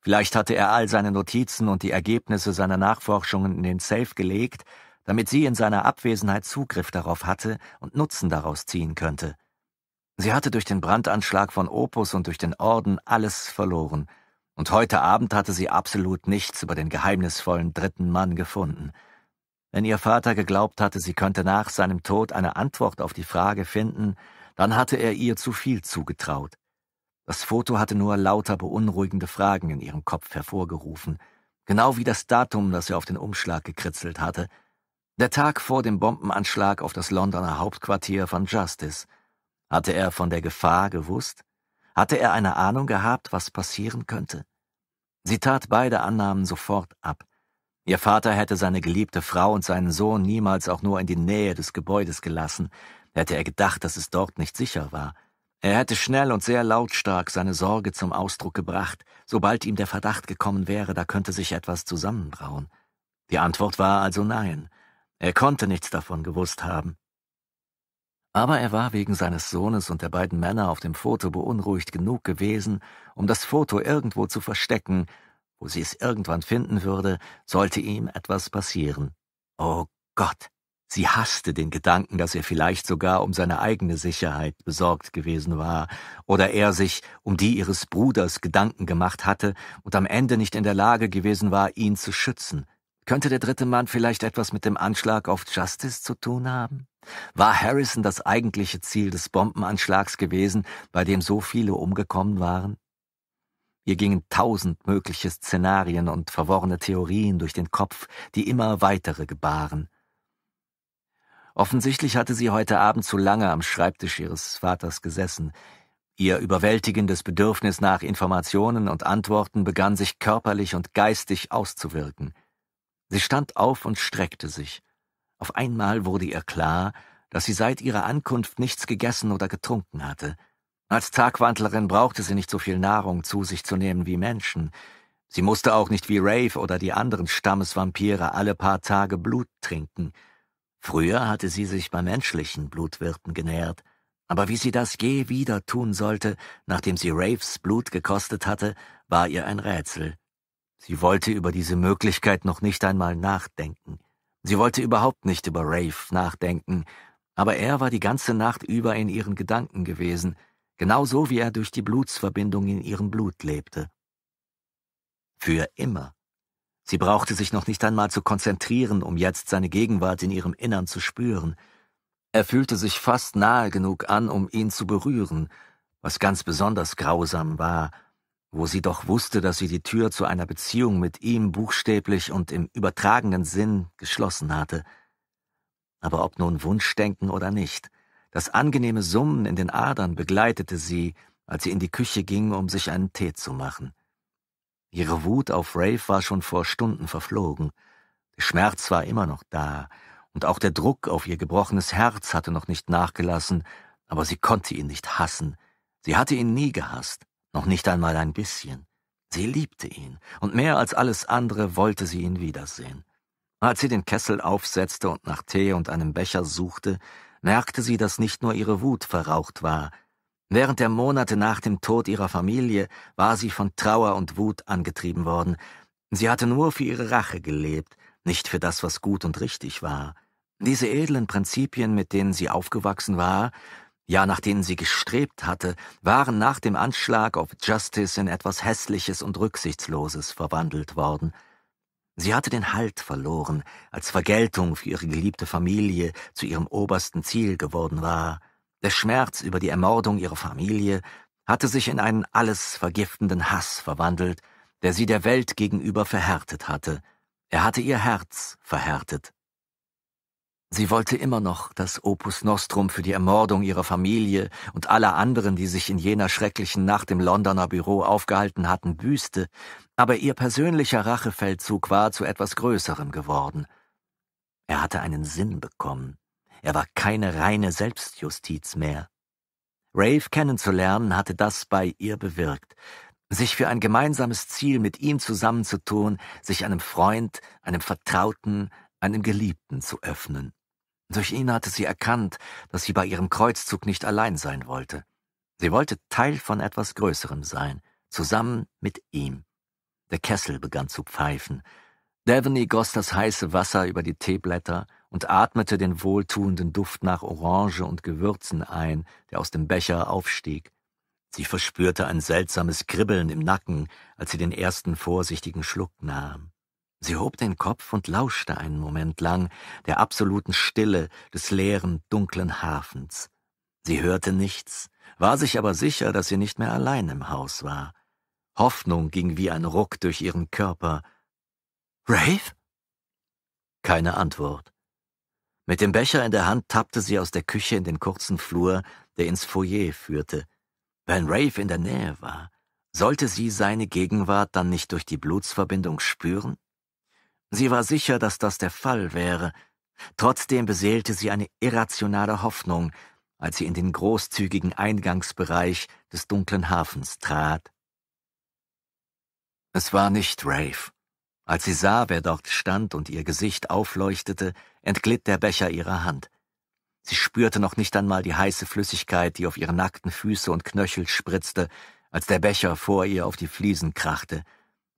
Vielleicht hatte er all seine Notizen und die Ergebnisse seiner Nachforschungen in den Safe gelegt damit sie in seiner Abwesenheit Zugriff darauf hatte und Nutzen daraus ziehen könnte. Sie hatte durch den Brandanschlag von Opus und durch den Orden alles verloren, und heute Abend hatte sie absolut nichts über den geheimnisvollen dritten Mann gefunden. Wenn ihr Vater geglaubt hatte, sie könnte nach seinem Tod eine Antwort auf die Frage finden, dann hatte er ihr zu viel zugetraut. Das Foto hatte nur lauter beunruhigende Fragen in ihrem Kopf hervorgerufen, genau wie das Datum, das er auf den Umschlag gekritzelt hatte – der Tag vor dem Bombenanschlag auf das Londoner Hauptquartier von Justice. Hatte er von der Gefahr gewusst? Hatte er eine Ahnung gehabt, was passieren könnte? Sie tat beide Annahmen sofort ab. Ihr Vater hätte seine geliebte Frau und seinen Sohn niemals auch nur in die Nähe des Gebäudes gelassen, hätte er gedacht, dass es dort nicht sicher war. Er hätte schnell und sehr lautstark seine Sorge zum Ausdruck gebracht, sobald ihm der Verdacht gekommen wäre, da könnte sich etwas zusammenbrauen. Die Antwort war also nein. Er konnte nichts davon gewusst haben. Aber er war wegen seines Sohnes und der beiden Männer auf dem Foto beunruhigt genug gewesen, um das Foto irgendwo zu verstecken, wo sie es irgendwann finden würde, sollte ihm etwas passieren. Oh Gott, sie hasste den Gedanken, dass er vielleicht sogar um seine eigene Sicherheit besorgt gewesen war, oder er sich um die ihres Bruders Gedanken gemacht hatte und am Ende nicht in der Lage gewesen war, ihn zu schützen. Könnte der dritte Mann vielleicht etwas mit dem Anschlag auf Justice zu tun haben? War Harrison das eigentliche Ziel des Bombenanschlags gewesen, bei dem so viele umgekommen waren? Ihr gingen tausend mögliche Szenarien und verworrene Theorien durch den Kopf, die immer weitere gebaren. Offensichtlich hatte sie heute Abend zu lange am Schreibtisch ihres Vaters gesessen. Ihr überwältigendes Bedürfnis nach Informationen und Antworten begann sich körperlich und geistig auszuwirken. Sie stand auf und streckte sich. Auf einmal wurde ihr klar, dass sie seit ihrer Ankunft nichts gegessen oder getrunken hatte. Als Tagwandlerin brauchte sie nicht so viel Nahrung zu sich zu nehmen wie Menschen. Sie musste auch nicht wie Rafe oder die anderen Stammesvampire alle paar Tage Blut trinken. Früher hatte sie sich bei menschlichen Blutwirten genähert. Aber wie sie das je wieder tun sollte, nachdem sie Rafes Blut gekostet hatte, war ihr ein Rätsel. Sie wollte über diese Möglichkeit noch nicht einmal nachdenken. Sie wollte überhaupt nicht über Rafe nachdenken, aber er war die ganze Nacht über in ihren Gedanken gewesen, genauso wie er durch die Blutsverbindung in ihrem Blut lebte. Für immer. Sie brauchte sich noch nicht einmal zu konzentrieren, um jetzt seine Gegenwart in ihrem Innern zu spüren. Er fühlte sich fast nahe genug an, um ihn zu berühren, was ganz besonders grausam war, wo sie doch wusste, dass sie die Tür zu einer Beziehung mit ihm buchstäblich und im übertragenen Sinn geschlossen hatte. Aber ob nun Wunschdenken oder nicht, das angenehme Summen in den Adern begleitete sie, als sie in die Küche ging, um sich einen Tee zu machen. Ihre Wut auf Rafe war schon vor Stunden verflogen. Der Schmerz war immer noch da, und auch der Druck auf ihr gebrochenes Herz hatte noch nicht nachgelassen, aber sie konnte ihn nicht hassen. Sie hatte ihn nie gehasst. Noch nicht einmal ein bisschen. Sie liebte ihn, und mehr als alles andere wollte sie ihn wiedersehen. Als sie den Kessel aufsetzte und nach Tee und einem Becher suchte, merkte sie, dass nicht nur ihre Wut verraucht war. Während der Monate nach dem Tod ihrer Familie war sie von Trauer und Wut angetrieben worden. Sie hatte nur für ihre Rache gelebt, nicht für das, was gut und richtig war. Diese edlen Prinzipien, mit denen sie aufgewachsen war, ja nach denen sie gestrebt hatte, waren nach dem Anschlag auf Justice in etwas Hässliches und Rücksichtsloses verwandelt worden. Sie hatte den Halt verloren, als Vergeltung für ihre geliebte Familie zu ihrem obersten Ziel geworden war. Der Schmerz über die Ermordung ihrer Familie hatte sich in einen alles vergiftenden Hass verwandelt, der sie der Welt gegenüber verhärtet hatte. Er hatte ihr Herz verhärtet. Sie wollte immer noch, das Opus Nostrum für die Ermordung ihrer Familie und aller anderen, die sich in jener schrecklichen Nacht im Londoner Büro aufgehalten hatten, büßte, aber ihr persönlicher Rachefeldzug war zu etwas Größerem geworden. Er hatte einen Sinn bekommen. Er war keine reine Selbstjustiz mehr. Rafe kennenzulernen hatte das bei ihr bewirkt, sich für ein gemeinsames Ziel mit ihm zusammenzutun, sich einem Freund, einem Vertrauten, einem Geliebten zu öffnen. Durch ihn hatte sie erkannt, dass sie bei ihrem Kreuzzug nicht allein sein wollte. Sie wollte Teil von etwas Größerem sein, zusammen mit ihm. Der Kessel begann zu pfeifen. Daveney goss das heiße Wasser über die Teeblätter und atmete den wohltuenden Duft nach Orange und Gewürzen ein, der aus dem Becher aufstieg. Sie verspürte ein seltsames Kribbeln im Nacken, als sie den ersten vorsichtigen Schluck nahm. Sie hob den Kopf und lauschte einen Moment lang der absoluten Stille des leeren, dunklen Hafens. Sie hörte nichts, war sich aber sicher, dass sie nicht mehr allein im Haus war. Hoffnung ging wie ein Ruck durch ihren Körper. Rafe? Keine Antwort. Mit dem Becher in der Hand tappte sie aus der Küche in den kurzen Flur, der ins Foyer führte. Wenn Rafe in der Nähe war, sollte sie seine Gegenwart dann nicht durch die Blutsverbindung spüren? Sie war sicher, dass das der Fall wäre. Trotzdem beseelte sie eine irrationale Hoffnung, als sie in den großzügigen Eingangsbereich des dunklen Hafens trat. Es war nicht Rafe. Als sie sah, wer dort stand und ihr Gesicht aufleuchtete, entglitt der Becher ihrer Hand. Sie spürte noch nicht einmal die heiße Flüssigkeit, die auf ihre nackten Füße und Knöchel spritzte, als der Becher vor ihr auf die Fliesen krachte.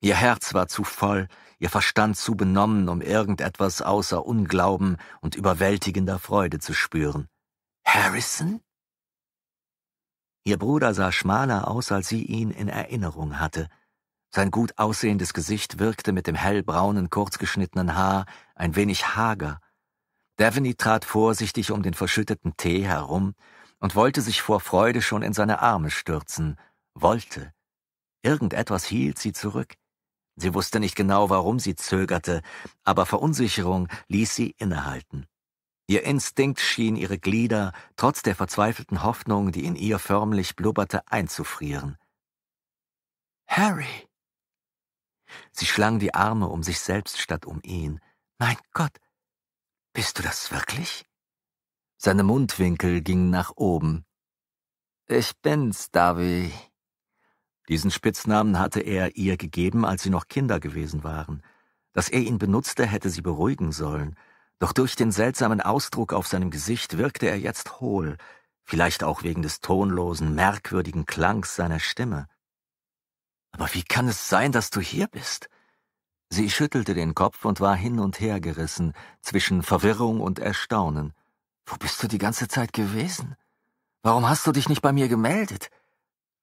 Ihr Herz war zu voll, ihr Verstand zu benommen, um irgendetwas außer Unglauben und überwältigender Freude zu spüren. Harrison? Ihr Bruder sah schmaler aus, als sie ihn in Erinnerung hatte. Sein gut aussehendes Gesicht wirkte mit dem hellbraunen, kurzgeschnittenen Haar ein wenig hager. Daphne trat vorsichtig um den verschütteten Tee herum und wollte sich vor Freude schon in seine Arme stürzen. Wollte. Irgendetwas hielt sie zurück. Sie wusste nicht genau, warum sie zögerte, aber Verunsicherung ließ sie innehalten. Ihr Instinkt schien ihre Glieder, trotz der verzweifelten Hoffnung, die in ihr förmlich blubberte, einzufrieren. Harry! Sie schlang die Arme um sich selbst statt um ihn. Mein Gott, bist du das wirklich? Seine Mundwinkel gingen nach oben. Ich bin's, Davy. Diesen Spitznamen hatte er ihr gegeben, als sie noch Kinder gewesen waren. Dass er ihn benutzte, hätte sie beruhigen sollen, doch durch den seltsamen Ausdruck auf seinem Gesicht wirkte er jetzt hohl, vielleicht auch wegen des tonlosen, merkwürdigen Klangs seiner Stimme. Aber wie kann es sein, dass du hier bist? Sie schüttelte den Kopf und war hin und her gerissen zwischen Verwirrung und Erstaunen. Wo bist du die ganze Zeit gewesen? Warum hast du dich nicht bei mir gemeldet?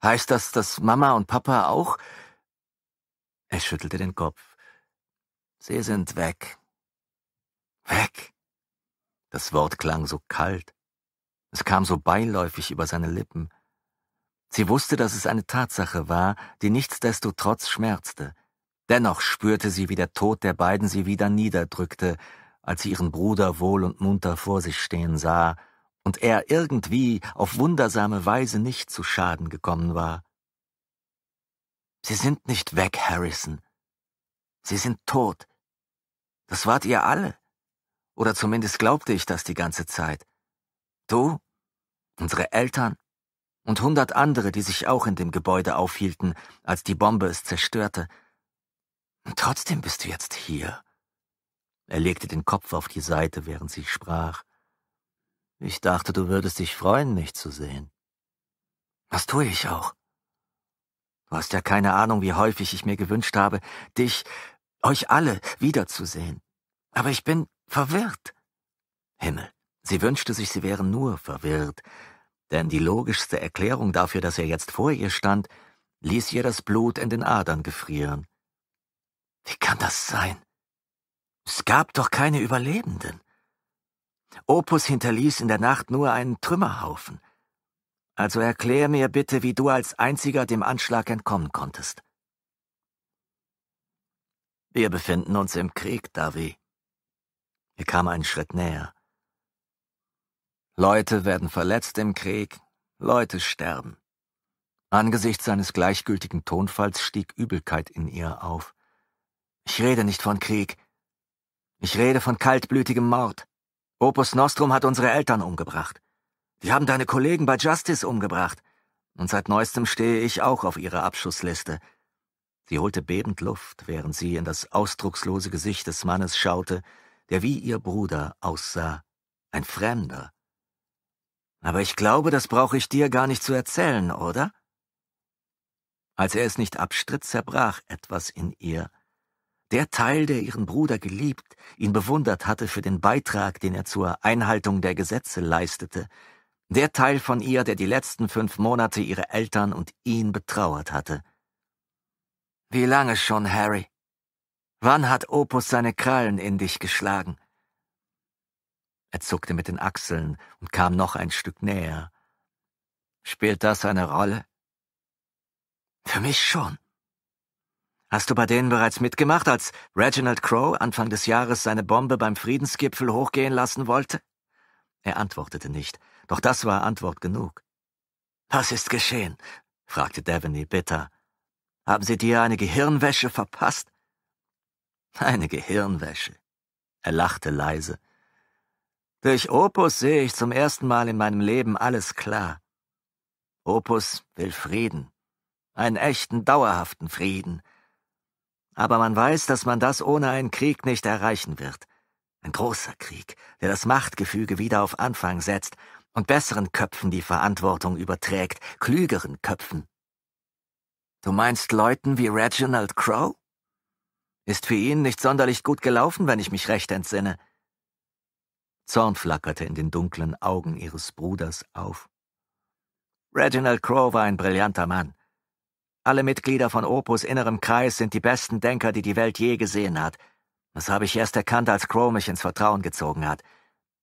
Heißt das, dass Mama und Papa auch? Er schüttelte den Kopf. Sie sind weg. Weg. Das Wort klang so kalt. Es kam so beiläufig über seine Lippen. Sie wusste, dass es eine Tatsache war, die nichtsdestotrotz schmerzte. Dennoch spürte sie, wie der Tod der beiden sie wieder niederdrückte, als sie ihren Bruder wohl und munter vor sich stehen sah, und er irgendwie auf wundersame Weise nicht zu Schaden gekommen war. Sie sind nicht weg, Harrison. Sie sind tot. Das wart ihr alle. Oder zumindest glaubte ich das die ganze Zeit. Du, unsere Eltern und hundert andere, die sich auch in dem Gebäude aufhielten, als die Bombe es zerstörte. Und trotzdem bist du jetzt hier. Er legte den Kopf auf die Seite, während sie sprach. Ich dachte, du würdest dich freuen, mich zu sehen. Was tue ich auch? Du hast ja keine Ahnung, wie häufig ich mir gewünscht habe, dich, euch alle wiederzusehen. Aber ich bin verwirrt. Himmel, sie wünschte sich, sie wären nur verwirrt, denn die logischste Erklärung dafür, dass er jetzt vor ihr stand, ließ ihr das Blut in den Adern gefrieren. Wie kann das sein? Es gab doch keine Überlebenden. Opus hinterließ in der Nacht nur einen Trümmerhaufen. Also erklär mir bitte, wie du als einziger dem Anschlag entkommen konntest. Wir befinden uns im Krieg, Davi. Er kam einen Schritt näher. Leute werden verletzt im Krieg, Leute sterben. Angesichts seines gleichgültigen Tonfalls stieg Übelkeit in ihr auf. Ich rede nicht von Krieg. Ich rede von kaltblütigem Mord. Opus Nostrum hat unsere Eltern umgebracht. Die haben deine Kollegen bei Justice umgebracht. Und seit neuestem stehe ich auch auf ihrer Abschussliste. Sie holte bebend Luft, während sie in das ausdruckslose Gesicht des Mannes schaute, der wie ihr Bruder aussah, ein Fremder. Aber ich glaube, das brauche ich dir gar nicht zu erzählen, oder? Als er es nicht abstritt, zerbrach etwas in ihr, der Teil, der ihren Bruder geliebt, ihn bewundert hatte für den Beitrag, den er zur Einhaltung der Gesetze leistete, der Teil von ihr, der die letzten fünf Monate ihre Eltern und ihn betrauert hatte. Wie lange schon, Harry? Wann hat Opus seine Krallen in dich geschlagen? Er zuckte mit den Achseln und kam noch ein Stück näher. Spielt das eine Rolle? Für mich schon. Hast du bei denen bereits mitgemacht, als Reginald Crow Anfang des Jahres seine Bombe beim Friedensgipfel hochgehen lassen wollte? Er antwortete nicht, doch das war Antwort genug. Was ist geschehen? fragte Devaney bitter. Haben sie dir eine Gehirnwäsche verpasst? Eine Gehirnwäsche. Er lachte leise. Durch Opus sehe ich zum ersten Mal in meinem Leben alles klar. Opus will Frieden. Einen echten, dauerhaften Frieden. Aber man weiß, dass man das ohne einen Krieg nicht erreichen wird. Ein großer Krieg, der das Machtgefüge wieder auf Anfang setzt und besseren Köpfen die Verantwortung überträgt, klügeren Köpfen. Du meinst Leuten wie Reginald Crow? Ist für ihn nicht sonderlich gut gelaufen, wenn ich mich recht entsinne. Zorn flackerte in den dunklen Augen ihres Bruders auf. Reginald Crow war ein brillanter Mann. Alle Mitglieder von Opus innerem Kreis sind die besten Denker, die die Welt je gesehen hat. Das habe ich erst erkannt, als Crow mich ins Vertrauen gezogen hat.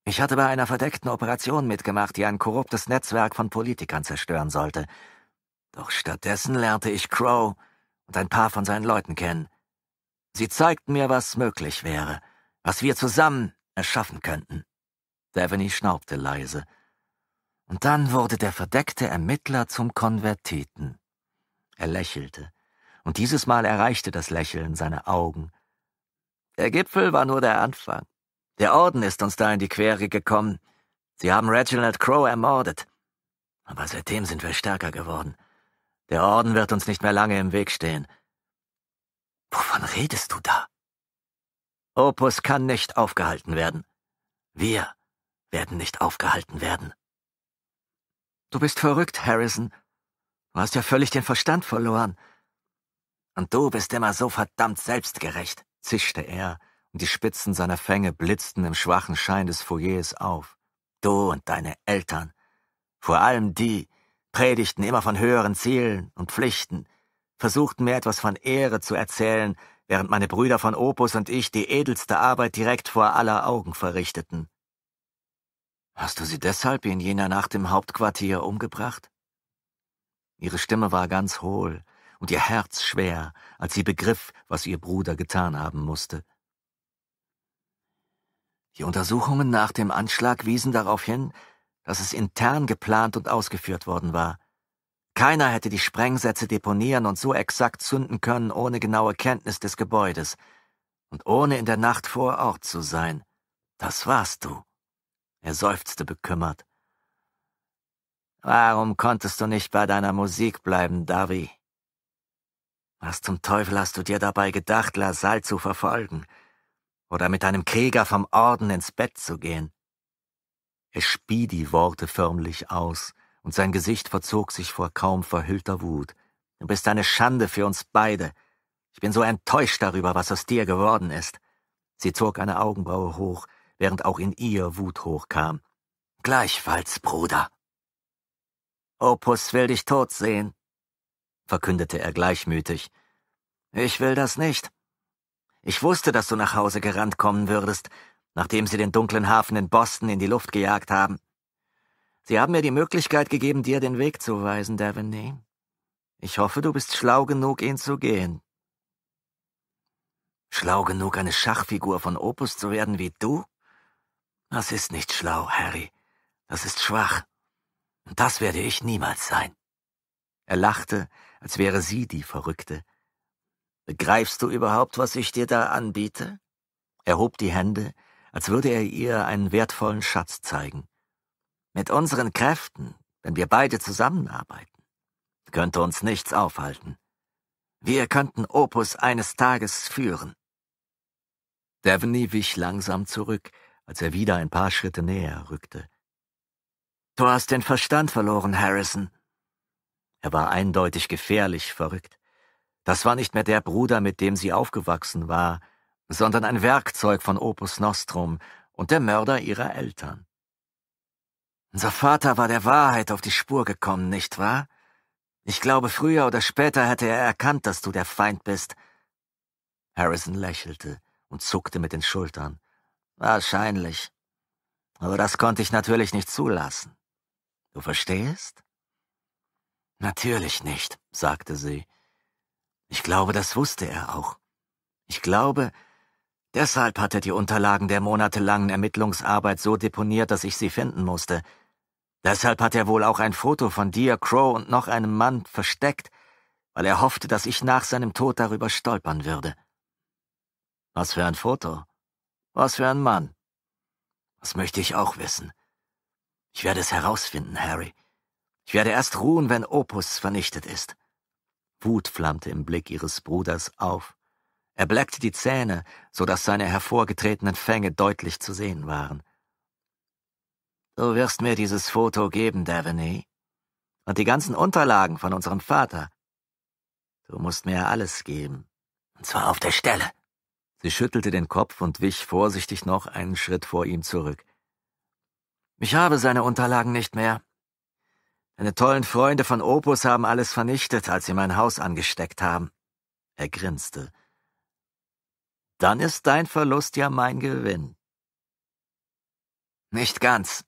Ich hatte bei einer verdeckten Operation mitgemacht, die ein korruptes Netzwerk von Politikern zerstören sollte. Doch stattdessen lernte ich Crow und ein paar von seinen Leuten kennen. Sie zeigten mir, was möglich wäre, was wir zusammen erschaffen könnten. Devaney schnaubte leise. Und dann wurde der verdeckte Ermittler zum Konvertiten. Er lächelte, und dieses Mal erreichte das Lächeln seine Augen. Der Gipfel war nur der Anfang. Der Orden ist uns da in die Quere gekommen. Sie haben Reginald Crow ermordet. Aber seitdem sind wir stärker geworden. Der Orden wird uns nicht mehr lange im Weg stehen. Wovon redest du da? Opus kann nicht aufgehalten werden. Wir werden nicht aufgehalten werden. Du bist verrückt, Harrison, Du hast ja völlig den Verstand verloren. Und du bist immer so verdammt selbstgerecht, zischte er, und die Spitzen seiner Fänge blitzten im schwachen Schein des Foyers auf. Du und deine Eltern, vor allem die, predigten immer von höheren Zielen und Pflichten, versuchten mir etwas von Ehre zu erzählen, während meine Brüder von Opus und ich die edelste Arbeit direkt vor aller Augen verrichteten. Hast du sie deshalb in jener Nacht im Hauptquartier umgebracht? Ihre Stimme war ganz hohl und ihr Herz schwer, als sie begriff, was ihr Bruder getan haben musste. Die Untersuchungen nach dem Anschlag wiesen darauf hin, dass es intern geplant und ausgeführt worden war. Keiner hätte die Sprengsätze deponieren und so exakt zünden können, ohne genaue Kenntnis des Gebäudes und ohne in der Nacht vor Ort zu sein. Das warst du. Er seufzte bekümmert. Warum konntest du nicht bei deiner Musik bleiben, Davi? Was zum Teufel hast du dir dabei gedacht, Lasalle zu verfolgen? Oder mit einem Krieger vom Orden ins Bett zu gehen? Er spie die Worte förmlich aus, und sein Gesicht verzog sich vor kaum verhüllter Wut. Du bist eine Schande für uns beide. Ich bin so enttäuscht darüber, was aus dir geworden ist. Sie zog eine Augenbraue hoch, während auch in ihr Wut hochkam. Gleichfalls, Bruder. Opus will dich tot sehen, verkündete er gleichmütig. Ich will das nicht. Ich wusste, dass du nach Hause gerannt kommen würdest, nachdem sie den dunklen Hafen in Boston in die Luft gejagt haben. Sie haben mir die Möglichkeit gegeben, dir den Weg zu weisen, Daveney. Ich hoffe, du bist schlau genug, ihn zu gehen. Schlau genug, eine Schachfigur von Opus zu werden wie du? Das ist nicht schlau, Harry. Das ist schwach. Und das werde ich niemals sein. Er lachte, als wäre sie die Verrückte. Begreifst du überhaupt, was ich dir da anbiete? Er hob die Hände, als würde er ihr einen wertvollen Schatz zeigen. Mit unseren Kräften, wenn wir beide zusammenarbeiten, könnte uns nichts aufhalten. Wir könnten Opus eines Tages führen. Devaney wich langsam zurück, als er wieder ein paar Schritte näher rückte. Du hast den Verstand verloren, Harrison. Er war eindeutig gefährlich verrückt. Das war nicht mehr der Bruder, mit dem sie aufgewachsen war, sondern ein Werkzeug von Opus Nostrum und der Mörder ihrer Eltern. Unser Vater war der Wahrheit auf die Spur gekommen, nicht wahr? Ich glaube, früher oder später hätte er erkannt, dass du der Feind bist. Harrison lächelte und zuckte mit den Schultern. Wahrscheinlich. Aber das konnte ich natürlich nicht zulassen. Du verstehst? Natürlich nicht, sagte sie. Ich glaube, das wusste er auch. Ich glaube, deshalb hat er die Unterlagen der monatelangen Ermittlungsarbeit so deponiert, dass ich sie finden musste. Deshalb hat er wohl auch ein Foto von dir, Crow und noch einem Mann versteckt, weil er hoffte, dass ich nach seinem Tod darüber stolpern würde. Was für ein Foto. Was für ein Mann. Das möchte ich auch wissen. Ich werde es herausfinden, Harry. Ich werde erst ruhen, wenn Opus vernichtet ist. Wut flammte im Blick ihres Bruders auf. Er bleckte die Zähne, so dass seine hervorgetretenen Fänge deutlich zu sehen waren. Du wirst mir dieses Foto geben, Daveney. Und die ganzen Unterlagen von unserem Vater. Du musst mir alles geben. Und zwar auf der Stelle. Sie schüttelte den Kopf und wich vorsichtig noch einen Schritt vor ihm zurück. Ich habe seine Unterlagen nicht mehr. Deine tollen Freunde von Opus haben alles vernichtet, als sie mein Haus angesteckt haben. Er grinste. Dann ist dein Verlust ja mein Gewinn. Nicht ganz.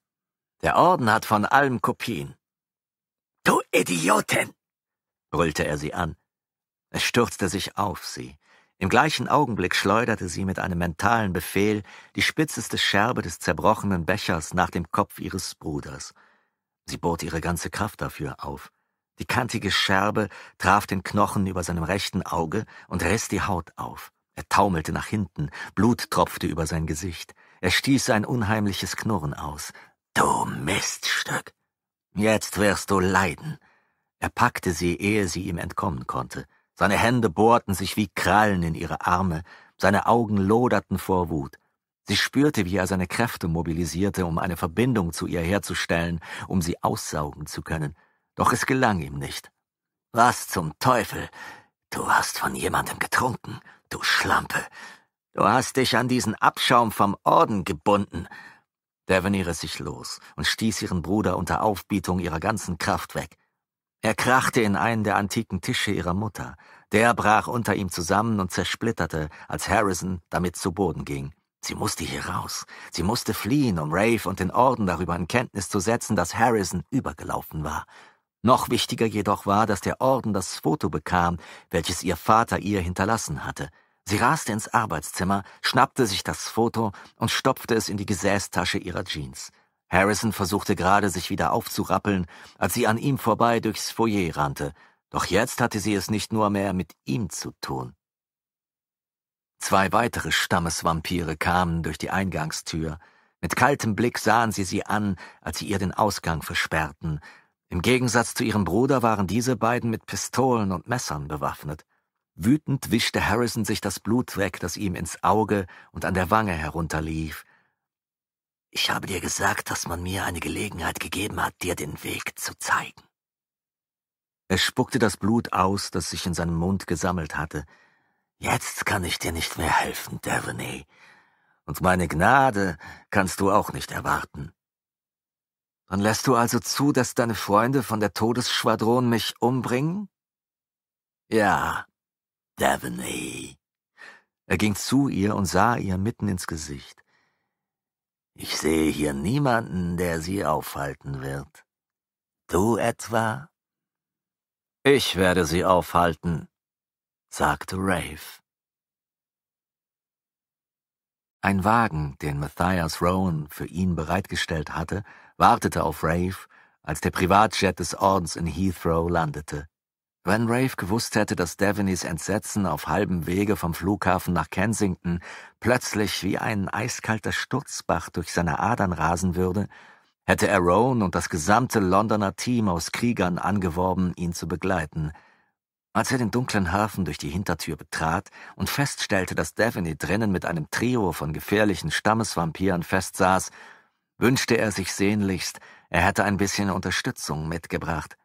Der Orden hat von allem Kopien. Du Idioten! brüllte er sie an. Er stürzte sich auf sie. Im gleichen Augenblick schleuderte sie mit einem mentalen Befehl die spitzeste Scherbe des zerbrochenen Bechers nach dem Kopf ihres Bruders. Sie bot ihre ganze Kraft dafür auf. Die kantige Scherbe traf den Knochen über seinem rechten Auge und riss die Haut auf. Er taumelte nach hinten, Blut tropfte über sein Gesicht. Er stieß ein unheimliches Knurren aus. Du Miststück! Jetzt wirst du leiden! Er packte sie, ehe sie ihm entkommen konnte. Seine Hände bohrten sich wie Krallen in ihre Arme, seine Augen loderten vor Wut. Sie spürte, wie er seine Kräfte mobilisierte, um eine Verbindung zu ihr herzustellen, um sie aussaugen zu können. Doch es gelang ihm nicht. Was zum Teufel? Du hast von jemandem getrunken, du Schlampe. Du hast dich an diesen Abschaum vom Orden gebunden. Devon riss sich los und stieß ihren Bruder unter Aufbietung ihrer ganzen Kraft weg. Er krachte in einen der antiken Tische ihrer Mutter. Der brach unter ihm zusammen und zersplitterte, als Harrison damit zu Boden ging. Sie musste hier raus. Sie musste fliehen, um Rafe und den Orden darüber in Kenntnis zu setzen, dass Harrison übergelaufen war. Noch wichtiger jedoch war, dass der Orden das Foto bekam, welches ihr Vater ihr hinterlassen hatte. Sie raste ins Arbeitszimmer, schnappte sich das Foto und stopfte es in die Gesäßtasche ihrer Jeans. Harrison versuchte gerade, sich wieder aufzurappeln, als sie an ihm vorbei durchs Foyer rannte, doch jetzt hatte sie es nicht nur mehr mit ihm zu tun. Zwei weitere Stammesvampire kamen durch die Eingangstür. Mit kaltem Blick sahen sie sie an, als sie ihr den Ausgang versperrten. Im Gegensatz zu ihrem Bruder waren diese beiden mit Pistolen und Messern bewaffnet. Wütend wischte Harrison sich das Blut weg, das ihm ins Auge und an der Wange herunterlief, ich habe dir gesagt, dass man mir eine Gelegenheit gegeben hat, dir den Weg zu zeigen. Er spuckte das Blut aus, das sich in seinem Mund gesammelt hatte. Jetzt kann ich dir nicht mehr helfen, Devaney. Und meine Gnade kannst du auch nicht erwarten. Dann lässt du also zu, dass deine Freunde von der Todesschwadron mich umbringen? Ja, Devaney. Er ging zu ihr und sah ihr mitten ins Gesicht. Ich sehe hier niemanden, der sie aufhalten wird. Du etwa? Ich werde sie aufhalten, sagte Rafe. Ein Wagen, den Matthias Rowan für ihn bereitgestellt hatte, wartete auf Rafe, als der Privatjet des Ordens in Heathrow landete. Wenn Rafe gewusst hätte, dass Devonys Entsetzen auf halbem Wege vom Flughafen nach Kensington plötzlich wie ein eiskalter Sturzbach durch seine Adern rasen würde, hätte er Roan und das gesamte Londoner Team aus Kriegern angeworben, ihn zu begleiten. Als er den dunklen Hafen durch die Hintertür betrat und feststellte, dass Daveney drinnen mit einem Trio von gefährlichen Stammesvampiren festsaß, wünschte er sich sehnlichst, er hätte ein bisschen Unterstützung mitgebracht.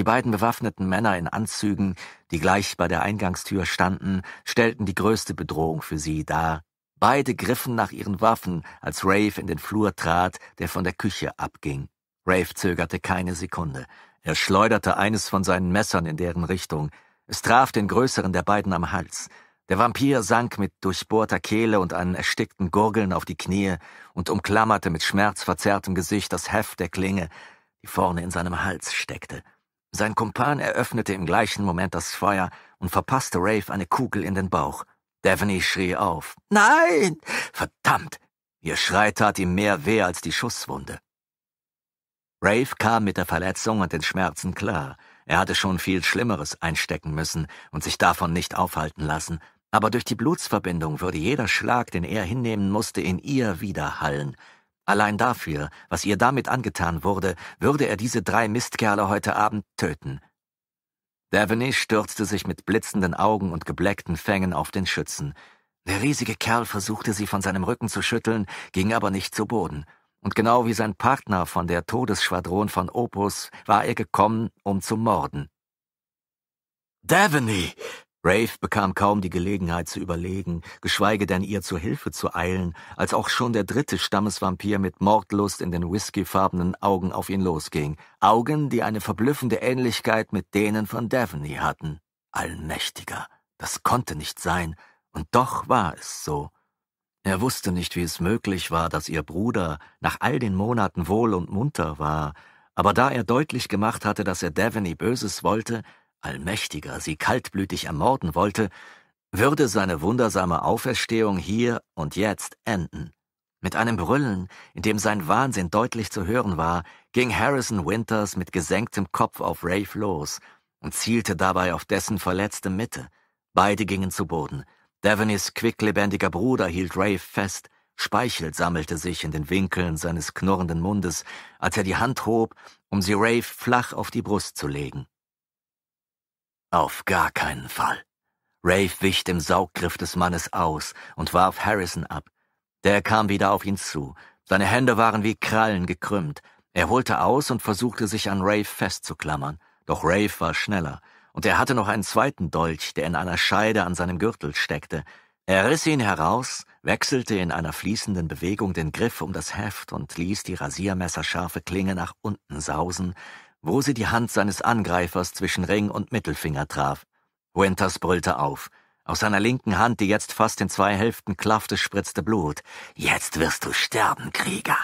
Die beiden bewaffneten Männer in Anzügen, die gleich bei der Eingangstür standen, stellten die größte Bedrohung für sie dar. Beide griffen nach ihren Waffen, als Rafe in den Flur trat, der von der Küche abging. Rafe zögerte keine Sekunde. Er schleuderte eines von seinen Messern in deren Richtung. Es traf den größeren der beiden am Hals. Der Vampir sank mit durchbohrter Kehle und einem erstickten Gurgeln auf die Knie und umklammerte mit schmerzverzerrtem Gesicht das Heft der Klinge, die vorne in seinem Hals steckte. Sein Kumpan eröffnete im gleichen Moment das Feuer und verpasste Rafe eine Kugel in den Bauch. Daphne schrie auf. Nein! Verdammt! Ihr Schrei tat ihm mehr weh als die Schusswunde. Rafe kam mit der Verletzung und den Schmerzen klar. Er hatte schon viel Schlimmeres einstecken müssen und sich davon nicht aufhalten lassen, aber durch die Blutsverbindung würde jeder Schlag, den er hinnehmen musste, in ihr widerhallen. Allein dafür, was ihr damit angetan wurde, würde er diese drei Mistkerle heute Abend töten. Daveney stürzte sich mit blitzenden Augen und gebleckten Fängen auf den Schützen. Der riesige Kerl versuchte sie von seinem Rücken zu schütteln, ging aber nicht zu Boden. Und genau wie sein Partner von der Todesschwadron von Opus war er gekommen, um zu morden. Daveney, Rafe bekam kaum die Gelegenheit zu überlegen, geschweige denn ihr zur Hilfe zu eilen, als auch schon der dritte Stammesvampir mit Mordlust in den whiskyfarbenen Augen auf ihn losging. Augen, die eine verblüffende Ähnlichkeit mit denen von Daphne hatten. Allmächtiger. Das konnte nicht sein. Und doch war es so. Er wusste nicht, wie es möglich war, dass ihr Bruder nach all den Monaten wohl und munter war, aber da er deutlich gemacht hatte, dass er Daphne Böses wollte, Allmächtiger sie kaltblütig ermorden wollte, würde seine wundersame Auferstehung hier und jetzt enden. Mit einem Brüllen, in dem sein Wahnsinn deutlich zu hören war, ging Harrison Winters mit gesenktem Kopf auf Rafe los und zielte dabei auf dessen verletzte Mitte. Beide gingen zu Boden. Devonys quicklebendiger Bruder hielt Rafe fest, Speichel sammelte sich in den Winkeln seines knurrenden Mundes, als er die Hand hob, um sie Rafe flach auf die Brust zu legen. Auf gar keinen Fall. Rafe wich dem Sauggriff des Mannes aus und warf Harrison ab. Der kam wieder auf ihn zu. Seine Hände waren wie Krallen gekrümmt. Er holte aus und versuchte sich an Rafe festzuklammern. Doch Rafe war schneller. Und er hatte noch einen zweiten Dolch, der in einer Scheide an seinem Gürtel steckte. Er riss ihn heraus, wechselte in einer fließenden Bewegung den Griff um das Heft und ließ die rasiermesserscharfe Klinge nach unten sausen, wo sie die Hand seines Angreifers zwischen Ring und Mittelfinger traf. Winters brüllte auf. Aus seiner linken Hand, die jetzt fast in zwei Hälften klaffte, spritzte Blut. Jetzt wirst du sterben, Krieger.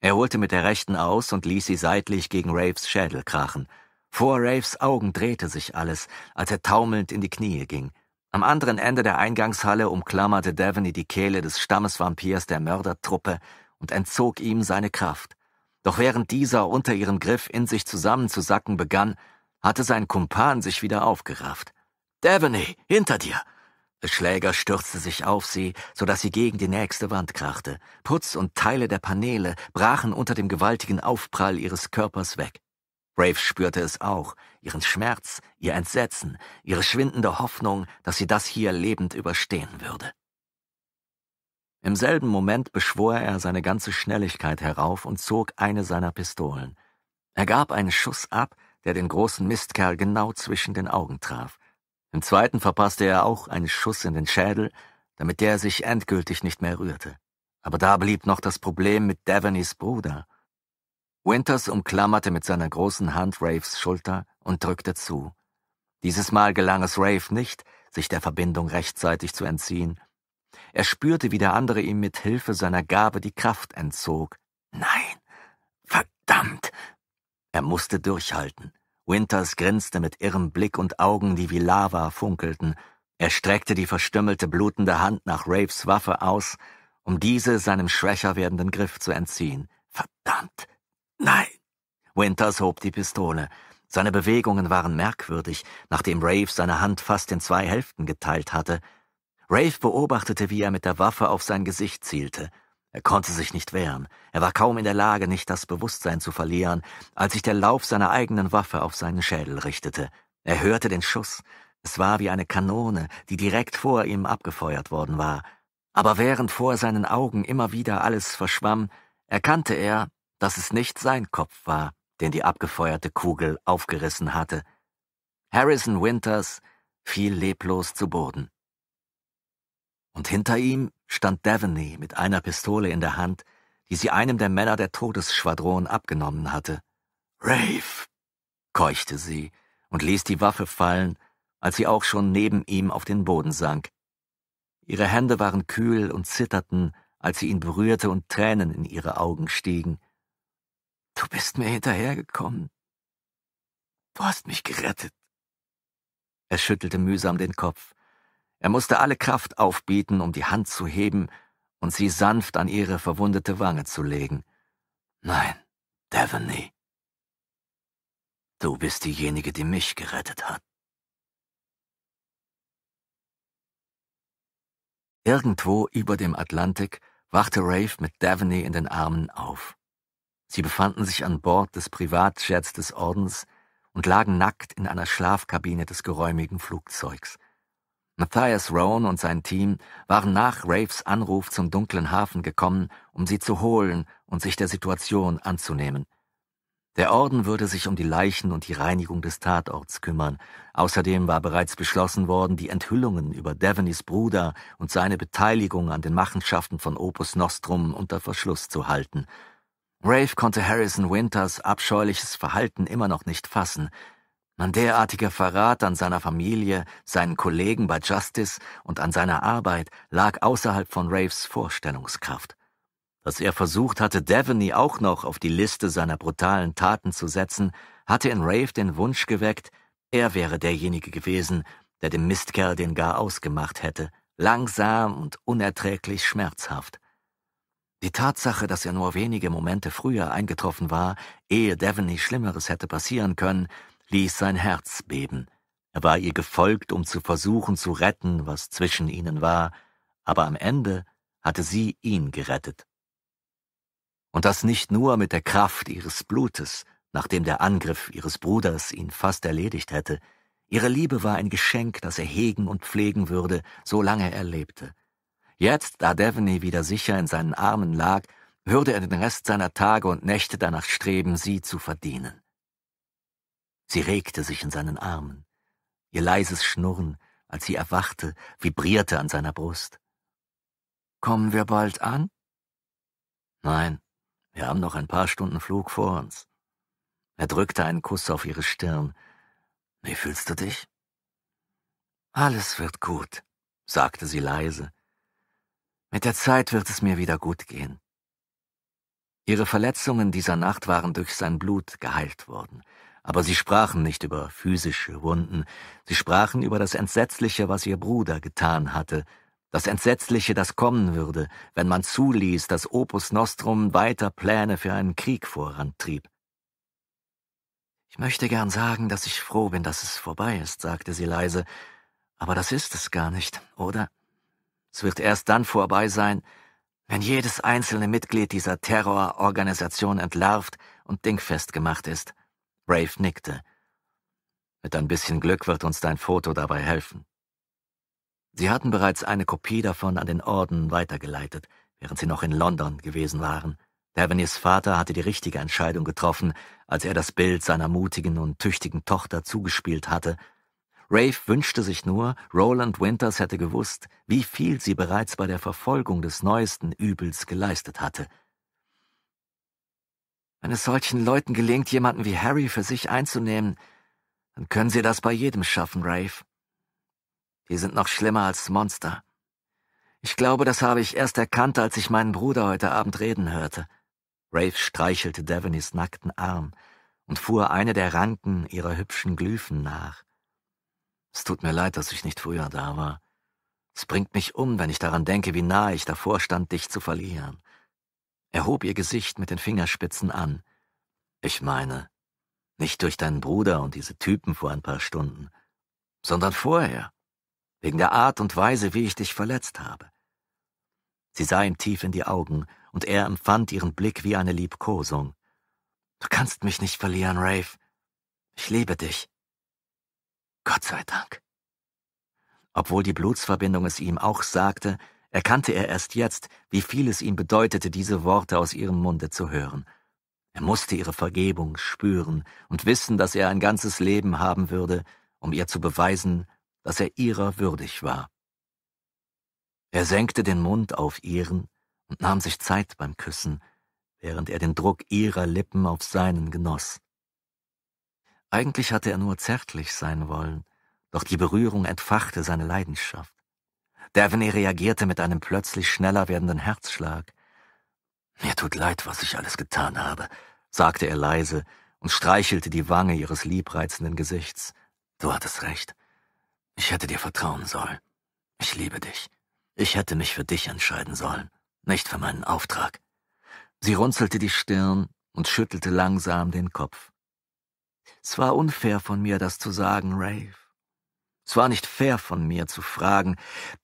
Er holte mit der rechten aus und ließ sie seitlich gegen Raves Schädel krachen. Vor Raves Augen drehte sich alles, als er taumelnd in die Knie ging. Am anderen Ende der Eingangshalle umklammerte Devaney die Kehle des Stammesvampirs der Mördertruppe und entzog ihm seine Kraft. Doch während dieser unter ihrem Griff in sich zusammenzusacken begann, hatte sein Kumpan sich wieder aufgerafft. Devaney, hinter dir! Der Schläger stürzte sich auf sie, so dass sie gegen die nächste Wand krachte. Putz und Teile der Paneele brachen unter dem gewaltigen Aufprall ihres Körpers weg. Rafe spürte es auch, ihren Schmerz, ihr Entsetzen, ihre schwindende Hoffnung, dass sie das hier lebend überstehen würde. Im selben Moment beschwor er seine ganze Schnelligkeit herauf und zog eine seiner Pistolen. Er gab einen Schuss ab, der den großen Mistkerl genau zwischen den Augen traf. Im zweiten verpasste er auch einen Schuss in den Schädel, damit der sich endgültig nicht mehr rührte. Aber da blieb noch das Problem mit Devonys Bruder. Winters umklammerte mit seiner großen Hand Raves Schulter und drückte zu. Dieses Mal gelang es Rave nicht, sich der Verbindung rechtzeitig zu entziehen, er spürte, wie der andere ihm mit Hilfe seiner Gabe die Kraft entzog. Nein, verdammt! Er musste durchhalten. Winters grinste mit irrem Blick und Augen, die wie Lava funkelten. Er streckte die verstümmelte, blutende Hand nach Raves Waffe aus, um diese seinem schwächer werdenden Griff zu entziehen. Verdammt! Nein! Winters hob die Pistole. Seine Bewegungen waren merkwürdig, nachdem Rave seine Hand fast in zwei Hälften geteilt hatte. Rafe beobachtete, wie er mit der Waffe auf sein Gesicht zielte. Er konnte sich nicht wehren. Er war kaum in der Lage, nicht das Bewusstsein zu verlieren, als sich der Lauf seiner eigenen Waffe auf seinen Schädel richtete. Er hörte den Schuss. Es war wie eine Kanone, die direkt vor ihm abgefeuert worden war. Aber während vor seinen Augen immer wieder alles verschwamm, erkannte er, dass es nicht sein Kopf war, den die abgefeuerte Kugel aufgerissen hatte. Harrison Winters fiel leblos zu Boden und hinter ihm stand Daveney mit einer Pistole in der Hand, die sie einem der Männer der Todesschwadron abgenommen hatte. Rafe! keuchte sie und ließ die Waffe fallen, als sie auch schon neben ihm auf den Boden sank. Ihre Hände waren kühl und zitterten, als sie ihn berührte und Tränen in ihre Augen stiegen. Du bist mir hinterhergekommen. Du hast mich gerettet. Er schüttelte mühsam den Kopf. Er musste alle Kraft aufbieten, um die Hand zu heben und sie sanft an ihre verwundete Wange zu legen. Nein, Devaney. Du bist diejenige, die mich gerettet hat. Irgendwo über dem Atlantik wachte Rafe mit Daveney in den Armen auf. Sie befanden sich an Bord des Privatjets des Ordens und lagen nackt in einer Schlafkabine des geräumigen Flugzeugs. Matthias Roan und sein Team waren nach Raves Anruf zum dunklen Hafen gekommen, um sie zu holen und sich der Situation anzunehmen. Der Orden würde sich um die Leichen und die Reinigung des Tatorts kümmern. Außerdem war bereits beschlossen worden, die Enthüllungen über Devanys Bruder und seine Beteiligung an den Machenschaften von Opus Nostrum unter Verschluss zu halten. Rave konnte Harrison Winters abscheuliches Verhalten immer noch nicht fassen. Ein derartiger Verrat an seiner Familie, seinen Kollegen bei Justice und an seiner Arbeit lag außerhalb von Raves Vorstellungskraft. Dass er versucht hatte, Devaney auch noch auf die Liste seiner brutalen Taten zu setzen, hatte in Rave den Wunsch geweckt, er wäre derjenige gewesen, der dem Mistkerl den Gar ausgemacht hätte, langsam und unerträglich schmerzhaft. Die Tatsache, dass er nur wenige Momente früher eingetroffen war, ehe Devaney Schlimmeres hätte passieren können, ließ sein Herz beben. Er war ihr gefolgt, um zu versuchen zu retten, was zwischen ihnen war, aber am Ende hatte sie ihn gerettet. Und das nicht nur mit der Kraft ihres Blutes, nachdem der Angriff ihres Bruders ihn fast erledigt hätte, ihre Liebe war ein Geschenk, das er hegen und pflegen würde, solange er lebte. Jetzt, da Devney wieder sicher in seinen Armen lag, würde er den Rest seiner Tage und Nächte danach streben, sie zu verdienen. Sie regte sich in seinen Armen. Ihr leises Schnurren, als sie erwachte, vibrierte an seiner Brust. Kommen wir bald an? Nein, wir haben noch ein paar Stunden Flug vor uns. Er drückte einen Kuss auf ihre Stirn. Wie fühlst du dich? Alles wird gut, sagte sie leise. Mit der Zeit wird es mir wieder gut gehen. Ihre Verletzungen dieser Nacht waren durch sein Blut geheilt worden. Aber sie sprachen nicht über physische Wunden, sie sprachen über das Entsetzliche, was ihr Bruder getan hatte, das Entsetzliche, das kommen würde, wenn man zuließ, dass Opus Nostrum weiter Pläne für einen Krieg vorantrieb. Ich möchte gern sagen, dass ich froh bin, dass es vorbei ist, sagte sie leise, aber das ist es gar nicht, oder? Es wird erst dann vorbei sein, wenn jedes einzelne Mitglied dieser Terrororganisation entlarvt und dingfest gemacht ist. Rafe nickte. Mit ein bisschen Glück wird uns dein Foto dabei helfen. Sie hatten bereits eine Kopie davon an den Orden weitergeleitet, während sie noch in London gewesen waren. Davenys Vater hatte die richtige Entscheidung getroffen, als er das Bild seiner mutigen und tüchtigen Tochter zugespielt hatte. Rafe wünschte sich nur, Roland Winters hätte gewusst, wie viel sie bereits bei der Verfolgung des neuesten Übels geleistet hatte – wenn es solchen Leuten gelingt, jemanden wie Harry für sich einzunehmen, dann können sie das bei jedem schaffen, Rafe. Die sind noch schlimmer als Monster. Ich glaube, das habe ich erst erkannt, als ich meinen Bruder heute Abend reden hörte. Rafe streichelte Devonys nackten Arm und fuhr eine der Ranken ihrer hübschen Glyphen nach. Es tut mir leid, dass ich nicht früher da war. Es bringt mich um, wenn ich daran denke, wie nahe ich davor stand, dich zu verlieren. Er hob ihr Gesicht mit den Fingerspitzen an. Ich meine, nicht durch deinen Bruder und diese Typen vor ein paar Stunden, sondern vorher, wegen der Art und Weise, wie ich dich verletzt habe. Sie sah ihm tief in die Augen, und er empfand ihren Blick wie eine Liebkosung. Du kannst mich nicht verlieren, Rafe. Ich liebe dich. Gott sei Dank. Obwohl die Blutsverbindung es ihm auch sagte, erkannte er erst jetzt, wie viel es ihm bedeutete, diese Worte aus ihrem Munde zu hören. Er musste ihre Vergebung spüren und wissen, dass er ein ganzes Leben haben würde, um ihr zu beweisen, dass er ihrer würdig war. Er senkte den Mund auf ihren und nahm sich Zeit beim Küssen, während er den Druck ihrer Lippen auf seinen genoss. Eigentlich hatte er nur zärtlich sein wollen, doch die Berührung entfachte seine Leidenschaft. Daphne reagierte mit einem plötzlich schneller werdenden Herzschlag. Mir tut leid, was ich alles getan habe, sagte er leise und streichelte die Wange ihres liebreizenden Gesichts. Du hattest recht. Ich hätte dir vertrauen sollen. Ich liebe dich. Ich hätte mich für dich entscheiden sollen, nicht für meinen Auftrag. Sie runzelte die Stirn und schüttelte langsam den Kopf. Es war unfair von mir, das zu sagen, Rave. Es war nicht fair von mir zu fragen,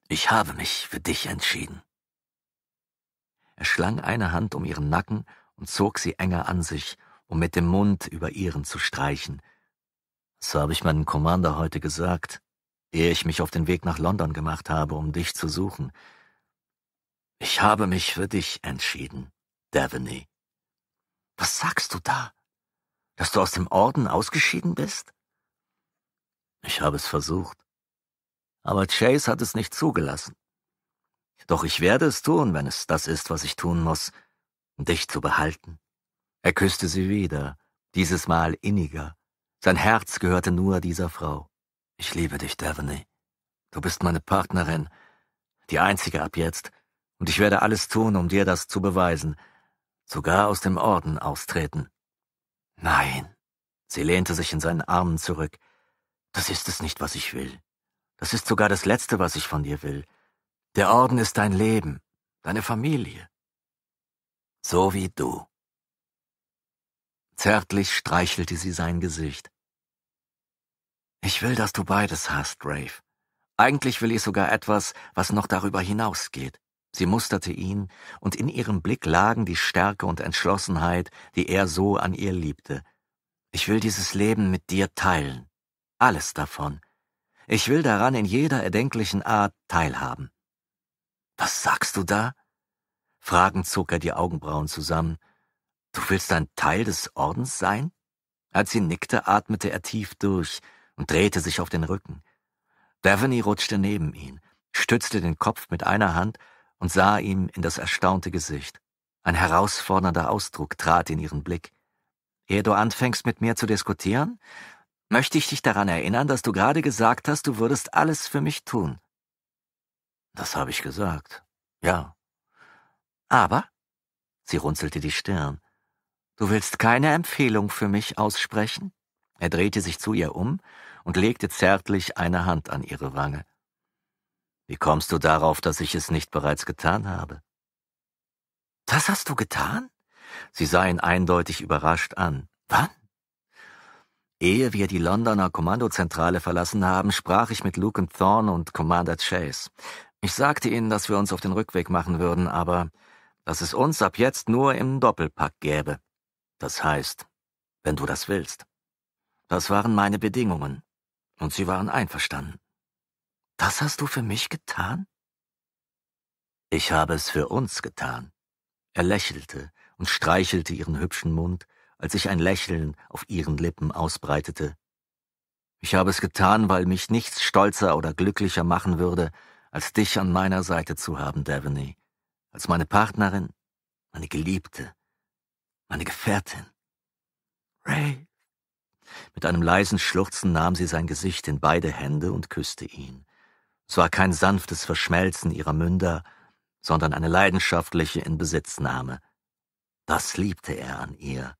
ich habe mich für dich entschieden. Er schlang eine Hand um ihren Nacken und zog sie enger an sich, um mit dem Mund über ihren zu streichen. So habe ich meinem Commander heute gesagt, ehe ich mich auf den Weg nach London gemacht habe, um dich zu suchen. Ich habe mich für dich entschieden, Daveney. Was sagst du da? Dass du aus dem Orden ausgeschieden bist? Ich habe es versucht. Aber Chase hat es nicht zugelassen. Doch ich werde es tun, wenn es das ist, was ich tun muss, um dich zu behalten. Er küsste sie wieder, dieses Mal inniger. Sein Herz gehörte nur dieser Frau. Ich liebe dich, Daphne. Du bist meine Partnerin, die einzige ab jetzt, und ich werde alles tun, um dir das zu beweisen, sogar aus dem Orden austreten. Nein. Sie lehnte sich in seinen Armen zurück. Das ist es nicht, was ich will. Das ist sogar das Letzte, was ich von dir will. Der Orden ist dein Leben, deine Familie. So wie du. Zärtlich streichelte sie sein Gesicht. Ich will, dass du beides hast, Rafe. Eigentlich will ich sogar etwas, was noch darüber hinausgeht. Sie musterte ihn, und in ihrem Blick lagen die Stärke und Entschlossenheit, die er so an ihr liebte. Ich will dieses Leben mit dir teilen alles davon. Ich will daran in jeder erdenklichen Art teilhaben. Was sagst du da? Fragend zog er die Augenbrauen zusammen. Du willst ein Teil des Ordens sein? Als sie nickte, atmete er tief durch und drehte sich auf den Rücken. Devaney rutschte neben ihn, stützte den Kopf mit einer Hand und sah ihm in das erstaunte Gesicht. Ein herausfordernder Ausdruck trat in ihren Blick. Ehe du anfängst, mit mir zu diskutieren, möchte ich dich daran erinnern, dass du gerade gesagt hast, du würdest alles für mich tun. Das habe ich gesagt. Ja. Aber? Sie runzelte die Stirn. Du willst keine Empfehlung für mich aussprechen? Er drehte sich zu ihr um und legte zärtlich eine Hand an ihre Wange. Wie kommst du darauf, dass ich es nicht bereits getan habe? Das hast du getan? Sie sah ihn eindeutig überrascht an. Wann? Ehe wir die Londoner Kommandozentrale verlassen haben, sprach ich mit Luke and Thorne und Commander Chase. Ich sagte ihnen, dass wir uns auf den Rückweg machen würden, aber dass es uns ab jetzt nur im Doppelpack gäbe. Das heißt, wenn du das willst. Das waren meine Bedingungen, und sie waren einverstanden. Das hast du für mich getan? Ich habe es für uns getan. Er lächelte und streichelte ihren hübschen Mund, als sich ein Lächeln auf ihren Lippen ausbreitete. Ich habe es getan, weil mich nichts stolzer oder glücklicher machen würde, als dich an meiner Seite zu haben, Daveney, als meine Partnerin, meine Geliebte, meine Gefährtin. Ray. Mit einem leisen Schluchzen nahm sie sein Gesicht in beide Hände und küsste ihn. Es war kein sanftes Verschmelzen ihrer Münder, sondern eine leidenschaftliche Inbesitznahme. Das liebte er an ihr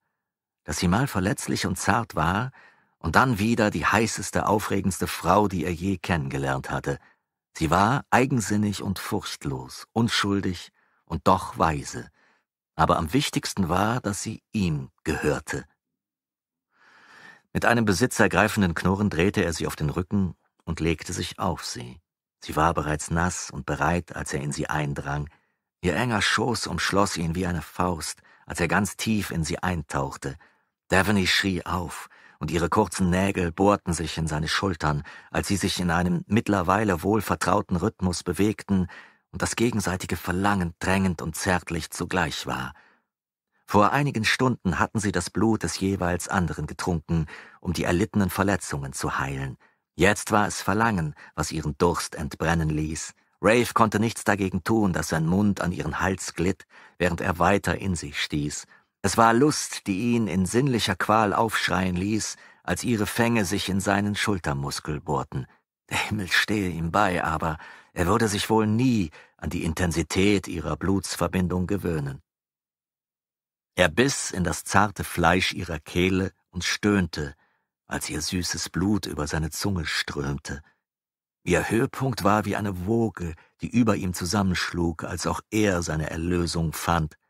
dass sie mal verletzlich und zart war und dann wieder die heißeste, aufregendste Frau, die er je kennengelernt hatte. Sie war eigensinnig und furchtlos, unschuldig und doch weise. Aber am wichtigsten war, dass sie ihm gehörte. Mit einem besitzergreifenden Knurren drehte er sie auf den Rücken und legte sich auf sie. Sie war bereits nass und bereit, als er in sie eindrang. Ihr enger Schoß umschloss ihn wie eine Faust, als er ganz tief in sie eintauchte. Daphne schrie auf, und ihre kurzen Nägel bohrten sich in seine Schultern, als sie sich in einem mittlerweile wohlvertrauten Rhythmus bewegten und das gegenseitige Verlangen drängend und zärtlich zugleich war. Vor einigen Stunden hatten sie das Blut des jeweils anderen getrunken, um die erlittenen Verletzungen zu heilen. Jetzt war es Verlangen, was ihren Durst entbrennen ließ. Rafe konnte nichts dagegen tun, dass sein Mund an ihren Hals glitt, während er weiter in sich stieß es war Lust, die ihn in sinnlicher Qual aufschreien ließ, als ihre Fänge sich in seinen Schultermuskel bohrten. Der Himmel stehe ihm bei, aber er würde sich wohl nie an die Intensität ihrer Blutsverbindung gewöhnen. Er biss in das zarte Fleisch ihrer Kehle und stöhnte, als ihr süßes Blut über seine Zunge strömte. Ihr Höhepunkt war wie eine Woge, die über ihm zusammenschlug, als auch er seine Erlösung fand –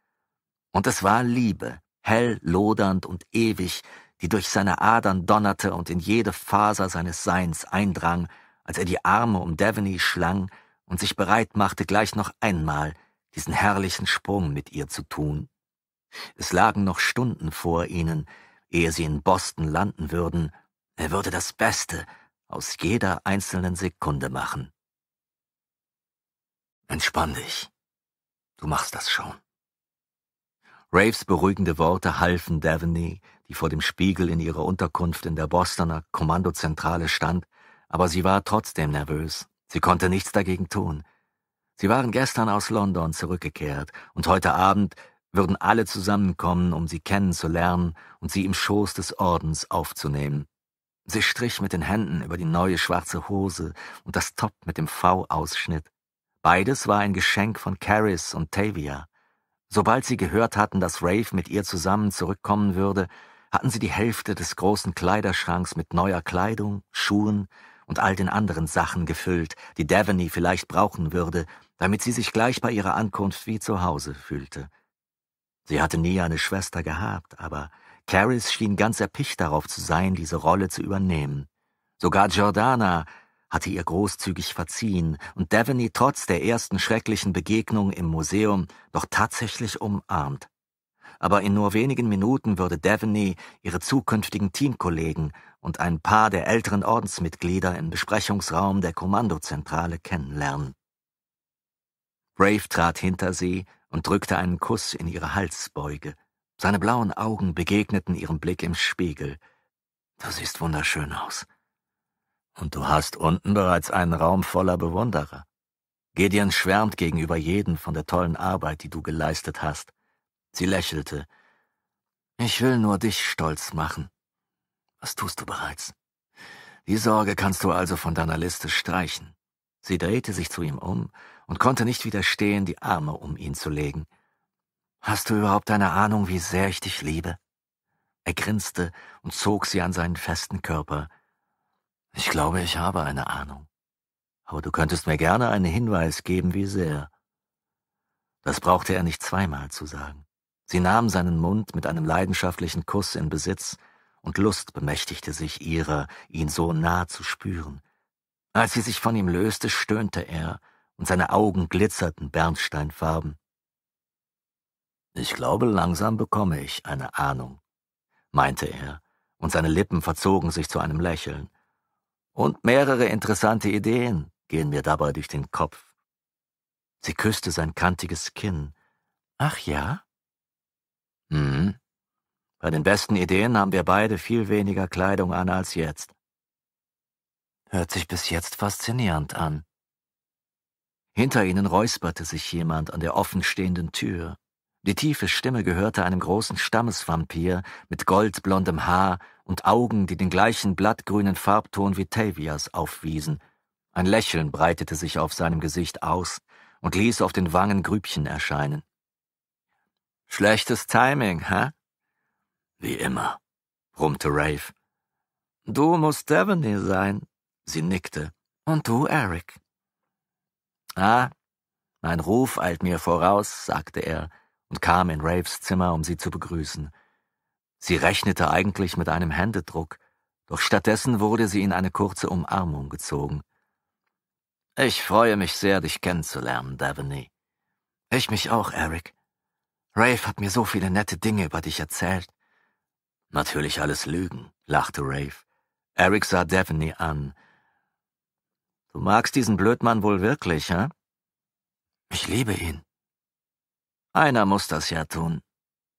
und es war Liebe, hell, lodernd und ewig, die durch seine Adern donnerte und in jede Faser seines Seins eindrang, als er die Arme um Devaney schlang und sich bereit machte, gleich noch einmal diesen herrlichen Sprung mit ihr zu tun. Es lagen noch Stunden vor ihnen, ehe sie in Boston landen würden. Er würde das Beste aus jeder einzelnen Sekunde machen. Entspann dich. Du machst das schon. Raves beruhigende Worte halfen Daveney, die vor dem Spiegel in ihrer Unterkunft in der Bostoner Kommandozentrale stand, aber sie war trotzdem nervös. Sie konnte nichts dagegen tun. Sie waren gestern aus London zurückgekehrt und heute Abend würden alle zusammenkommen, um sie kennenzulernen und sie im Schoß des Ordens aufzunehmen. Sie strich mit den Händen über die neue schwarze Hose und das Top mit dem V-Ausschnitt. Beides war ein Geschenk von Caris und Tavia. Sobald sie gehört hatten, dass Rafe mit ihr zusammen zurückkommen würde, hatten sie die Hälfte des großen Kleiderschranks mit neuer Kleidung, Schuhen und all den anderen Sachen gefüllt, die Daveney vielleicht brauchen würde, damit sie sich gleich bei ihrer Ankunft wie zu Hause fühlte. Sie hatte nie eine Schwester gehabt, aber Caris schien ganz erpicht darauf zu sein, diese Rolle zu übernehmen. Sogar Jordana, hatte ihr großzügig verziehen und Devaney trotz der ersten schrecklichen Begegnung im Museum doch tatsächlich umarmt. Aber in nur wenigen Minuten würde Devaney ihre zukünftigen Teamkollegen und ein paar der älteren Ordensmitglieder im Besprechungsraum der Kommandozentrale kennenlernen. Brave trat hinter sie und drückte einen Kuss in ihre Halsbeuge. Seine blauen Augen begegneten ihrem Blick im Spiegel. Du siehst wunderschön aus, und du hast unten bereits einen Raum voller Bewunderer. Gideon schwärmt gegenüber jedem von der tollen Arbeit, die du geleistet hast. Sie lächelte. Ich will nur dich stolz machen. Was tust du bereits? Die Sorge kannst du also von deiner Liste streichen. Sie drehte sich zu ihm um und konnte nicht widerstehen, die Arme um ihn zu legen. Hast du überhaupt eine Ahnung, wie sehr ich dich liebe? Er grinste und zog sie an seinen festen Körper, ich glaube, ich habe eine Ahnung. Aber du könntest mir gerne einen Hinweis geben, wie sehr. Das brauchte er nicht zweimal zu sagen. Sie nahm seinen Mund mit einem leidenschaftlichen Kuss in Besitz, und Lust bemächtigte sich ihrer, ihn so nah zu spüren. Als sie sich von ihm löste, stöhnte er, und seine Augen glitzerten bernsteinfarben. Ich glaube, langsam bekomme ich eine Ahnung, meinte er, und seine Lippen verzogen sich zu einem Lächeln. Und mehrere interessante Ideen gehen mir dabei durch den Kopf. Sie küsste sein kantiges Kinn. Ach ja? Hm. Bei den besten Ideen haben wir beide viel weniger Kleidung an als jetzt. Hört sich bis jetzt faszinierend an. Hinter ihnen räusperte sich jemand an der offenstehenden Tür. Die tiefe Stimme gehörte einem großen Stammesvampir mit goldblondem Haar und Augen, die den gleichen blattgrünen Farbton wie Tavias aufwiesen. Ein Lächeln breitete sich auf seinem Gesicht aus und ließ auf den Wangen Grübchen erscheinen. Schlechtes Timing, hä? Wie immer, brummte Rafe. Du musst Devaney sein, sie nickte. Und du, Eric. Ah, mein Ruf eilt mir voraus, sagte er und kam in Raves Zimmer, um sie zu begrüßen. Sie rechnete eigentlich mit einem Händedruck, doch stattdessen wurde sie in eine kurze Umarmung gezogen. Ich freue mich sehr, dich kennenzulernen, Daveney. Ich mich auch, Eric. Rafe hat mir so viele nette Dinge über dich erzählt. Natürlich alles Lügen, lachte Rafe. Eric sah Daveney an. Du magst diesen Blödmann wohl wirklich, hä? Ich liebe ihn. Einer muss das ja tun.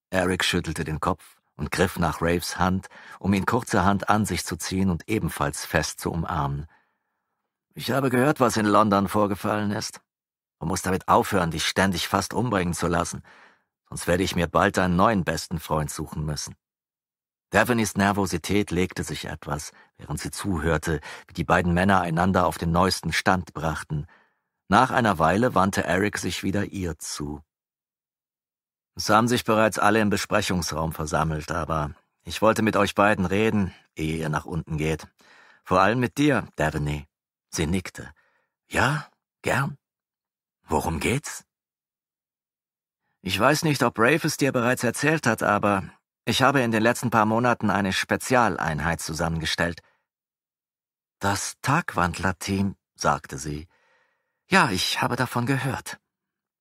Eric schüttelte den Kopf und griff nach Raves Hand, um ihn kurzerhand an sich zu ziehen und ebenfalls fest zu umarmen. Ich habe gehört, was in London vorgefallen ist. Du musst damit aufhören, dich ständig fast umbringen zu lassen, sonst werde ich mir bald einen neuen besten Freund suchen müssen. Devonys Nervosität legte sich etwas, während sie zuhörte, wie die beiden Männer einander auf den neuesten Stand brachten. Nach einer Weile wandte Eric sich wieder ihr zu. Es haben sich bereits alle im Besprechungsraum versammelt, aber ich wollte mit euch beiden reden, ehe ihr nach unten geht. Vor allem mit dir, Daveney. Sie nickte. Ja, gern. Worum geht's? Ich weiß nicht, ob Rafe es dir bereits erzählt hat, aber ich habe in den letzten paar Monaten eine Spezialeinheit zusammengestellt. Das Tagwandler-Team, sagte sie. Ja, ich habe davon gehört.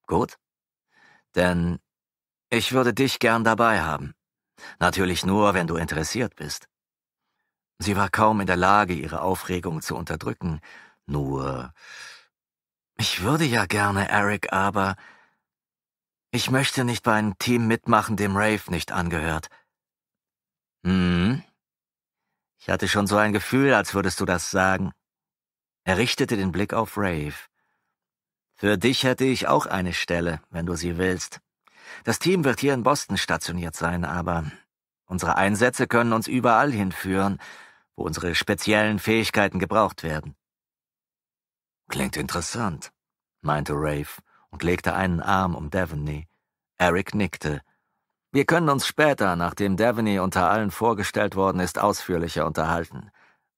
Gut. Denn ich würde dich gern dabei haben. Natürlich nur, wenn du interessiert bist. Sie war kaum in der Lage, ihre Aufregung zu unterdrücken, nur ich würde ja gerne, Eric, aber ich möchte nicht bei einem Team mitmachen, dem Rave nicht angehört. Hm? Ich hatte schon so ein Gefühl, als würdest du das sagen. Er richtete den Blick auf Rave. Für dich hätte ich auch eine Stelle, wenn du sie willst. Das Team wird hier in Boston stationiert sein, aber unsere Einsätze können uns überall hinführen, wo unsere speziellen Fähigkeiten gebraucht werden. Klingt interessant, meinte Rafe und legte einen Arm um Devaney. Eric nickte. Wir können uns später, nachdem Devaney unter allen vorgestellt worden ist, ausführlicher unterhalten.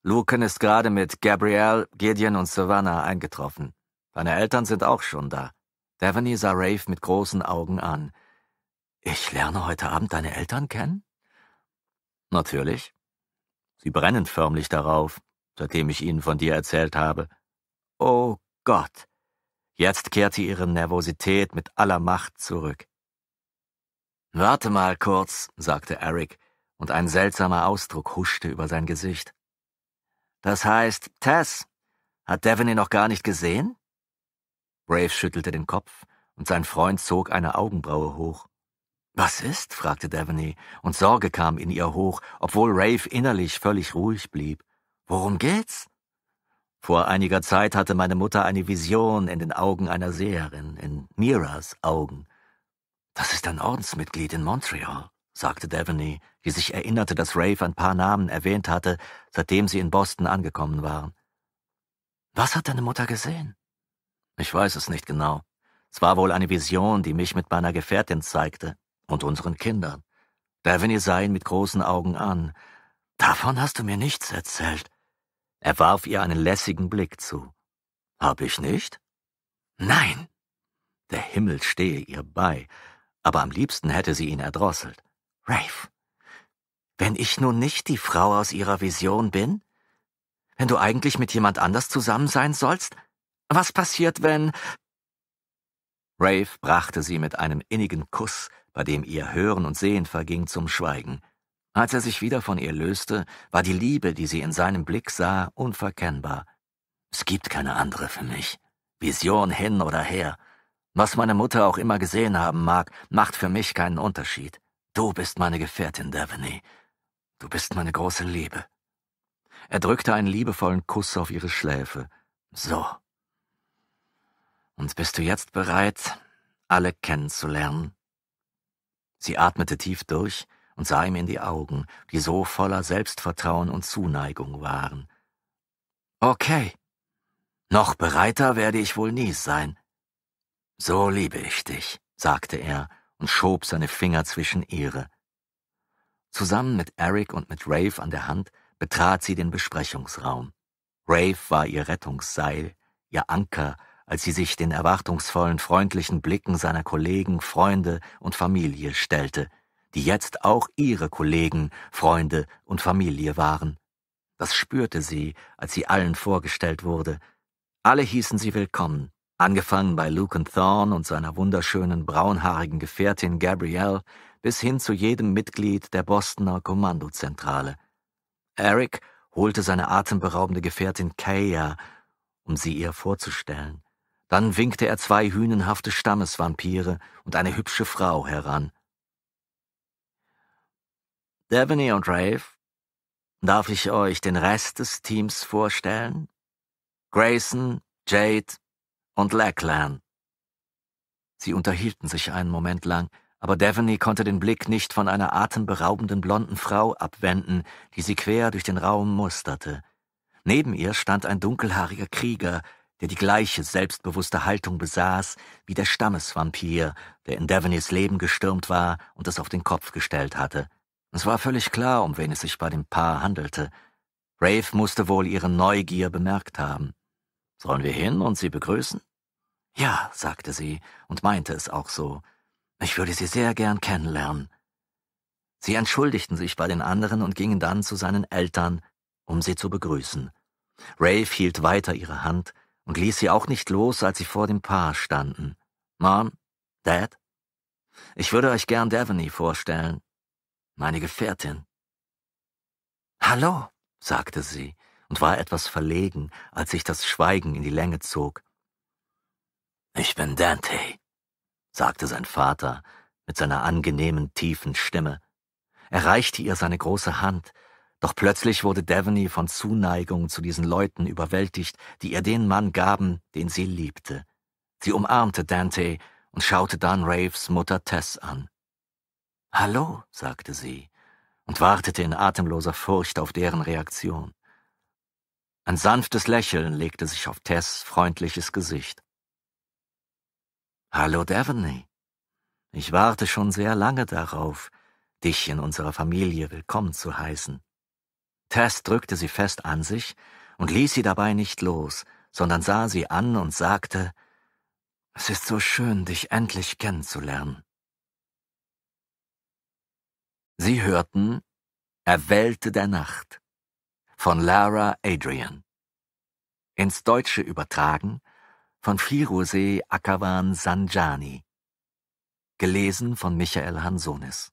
Lucan ist gerade mit Gabrielle, Gideon und Savannah eingetroffen. Seine Eltern sind auch schon da. Devaney sah Rafe mit großen Augen an. Ich lerne heute Abend deine Eltern kennen? Natürlich. Sie brennen förmlich darauf, seitdem ich ihnen von dir erzählt habe. Oh Gott. Jetzt kehrte ihre Nervosität mit aller Macht zurück. Warte mal kurz, sagte Eric, und ein seltsamer Ausdruck huschte über sein Gesicht. Das heißt, Tess, hat Devon ihn noch gar nicht gesehen? Brave schüttelte den Kopf, und sein Freund zog eine Augenbraue hoch. Was ist? fragte Daveney, und Sorge kam in ihr hoch, obwohl Rafe innerlich völlig ruhig blieb. Worum geht's? Vor einiger Zeit hatte meine Mutter eine Vision in den Augen einer Seherin, in Miras Augen. Das ist ein Ordensmitglied in Montreal, sagte Daveney, die sich erinnerte, dass Rafe ein paar Namen erwähnt hatte, seitdem sie in Boston angekommen waren. Was hat deine Mutter gesehen? Ich weiß es nicht genau. Es war wohl eine Vision, die mich mit meiner Gefährtin zeigte und unseren Kindern. Davin sah ihn mit großen Augen an. Davon hast du mir nichts erzählt. Er warf ihr einen lässigen Blick zu. Hab ich nicht? Nein. Der Himmel stehe ihr bei, aber am liebsten hätte sie ihn erdrosselt. Rafe, wenn ich nun nicht die Frau aus ihrer Vision bin? Wenn du eigentlich mit jemand anders zusammen sein sollst? Was passiert, wenn... Rafe brachte sie mit einem innigen Kuss bei dem ihr Hören und Sehen verging, zum Schweigen. Als er sich wieder von ihr löste, war die Liebe, die sie in seinem Blick sah, unverkennbar. Es gibt keine andere für mich. Vision hin oder her. Was meine Mutter auch immer gesehen haben mag, macht für mich keinen Unterschied. Du bist meine Gefährtin, Daphne. Du bist meine große Liebe. Er drückte einen liebevollen Kuss auf ihre Schläfe. So. Und bist du jetzt bereit, alle kennenzulernen? Sie atmete tief durch und sah ihm in die Augen, die so voller Selbstvertrauen und Zuneigung waren. Okay. Noch bereiter werde ich wohl nie sein. So liebe ich dich, sagte er und schob seine Finger zwischen ihre. Zusammen mit Eric und mit Rafe an der Hand betrat sie den Besprechungsraum. Rafe war ihr Rettungsseil, ihr Anker, als sie sich den erwartungsvollen, freundlichen Blicken seiner Kollegen, Freunde und Familie stellte, die jetzt auch ihre Kollegen, Freunde und Familie waren. Das spürte sie, als sie allen vorgestellt wurde. Alle hießen sie willkommen, angefangen bei Luke and Thorn und seiner wunderschönen braunhaarigen Gefährtin Gabrielle bis hin zu jedem Mitglied der Bostoner Kommandozentrale. Eric holte seine atemberaubende Gefährtin Kaya, um sie ihr vorzustellen. Dann winkte er zwei hünenhafte Stammesvampire und eine hübsche Frau heran. Devaney und Rafe, darf ich euch den Rest des Teams vorstellen? Grayson, Jade und Lacklan. Sie unterhielten sich einen Moment lang, aber Devaney konnte den Blick nicht von einer atemberaubenden blonden Frau abwenden, die sie quer durch den Raum musterte. Neben ihr stand ein dunkelhaariger Krieger, der die gleiche selbstbewusste Haltung besaß wie der Stammesvampir, der in Devonys Leben gestürmt war und es auf den Kopf gestellt hatte. Es war völlig klar, um wen es sich bei dem Paar handelte. Rafe musste wohl ihre Neugier bemerkt haben. Sollen wir hin und sie begrüßen? Ja, sagte sie und meinte es auch so. Ich würde sie sehr gern kennenlernen. Sie entschuldigten sich bei den anderen und gingen dann zu seinen Eltern, um sie zu begrüßen. Rafe hielt weiter ihre Hand, und ließ sie auch nicht los, als sie vor dem Paar standen. Mom, Dad, ich würde euch gern Devaney vorstellen, meine Gefährtin. Hallo, sagte sie und war etwas verlegen, als sich das Schweigen in die Länge zog. Ich bin Dante, sagte sein Vater mit seiner angenehmen, tiefen Stimme. Er reichte ihr seine große Hand, doch plötzlich wurde Daveney von Zuneigung zu diesen Leuten überwältigt, die ihr den Mann gaben, den sie liebte. Sie umarmte Dante und schaute dann Raves Mutter Tess an. Hallo, sagte sie und wartete in atemloser Furcht auf deren Reaktion. Ein sanftes Lächeln legte sich auf Tess freundliches Gesicht. Hallo, Daveney. Ich warte schon sehr lange darauf, dich in unserer Familie willkommen zu heißen. Tess drückte sie fest an sich und ließ sie dabei nicht los, sondern sah sie an und sagte, es ist so schön, dich endlich kennenzulernen. Sie hörten Erwählte der Nacht von Lara Adrian. Ins Deutsche übertragen von Firuse Akavan Sanjani. Gelesen von Michael Hansonis.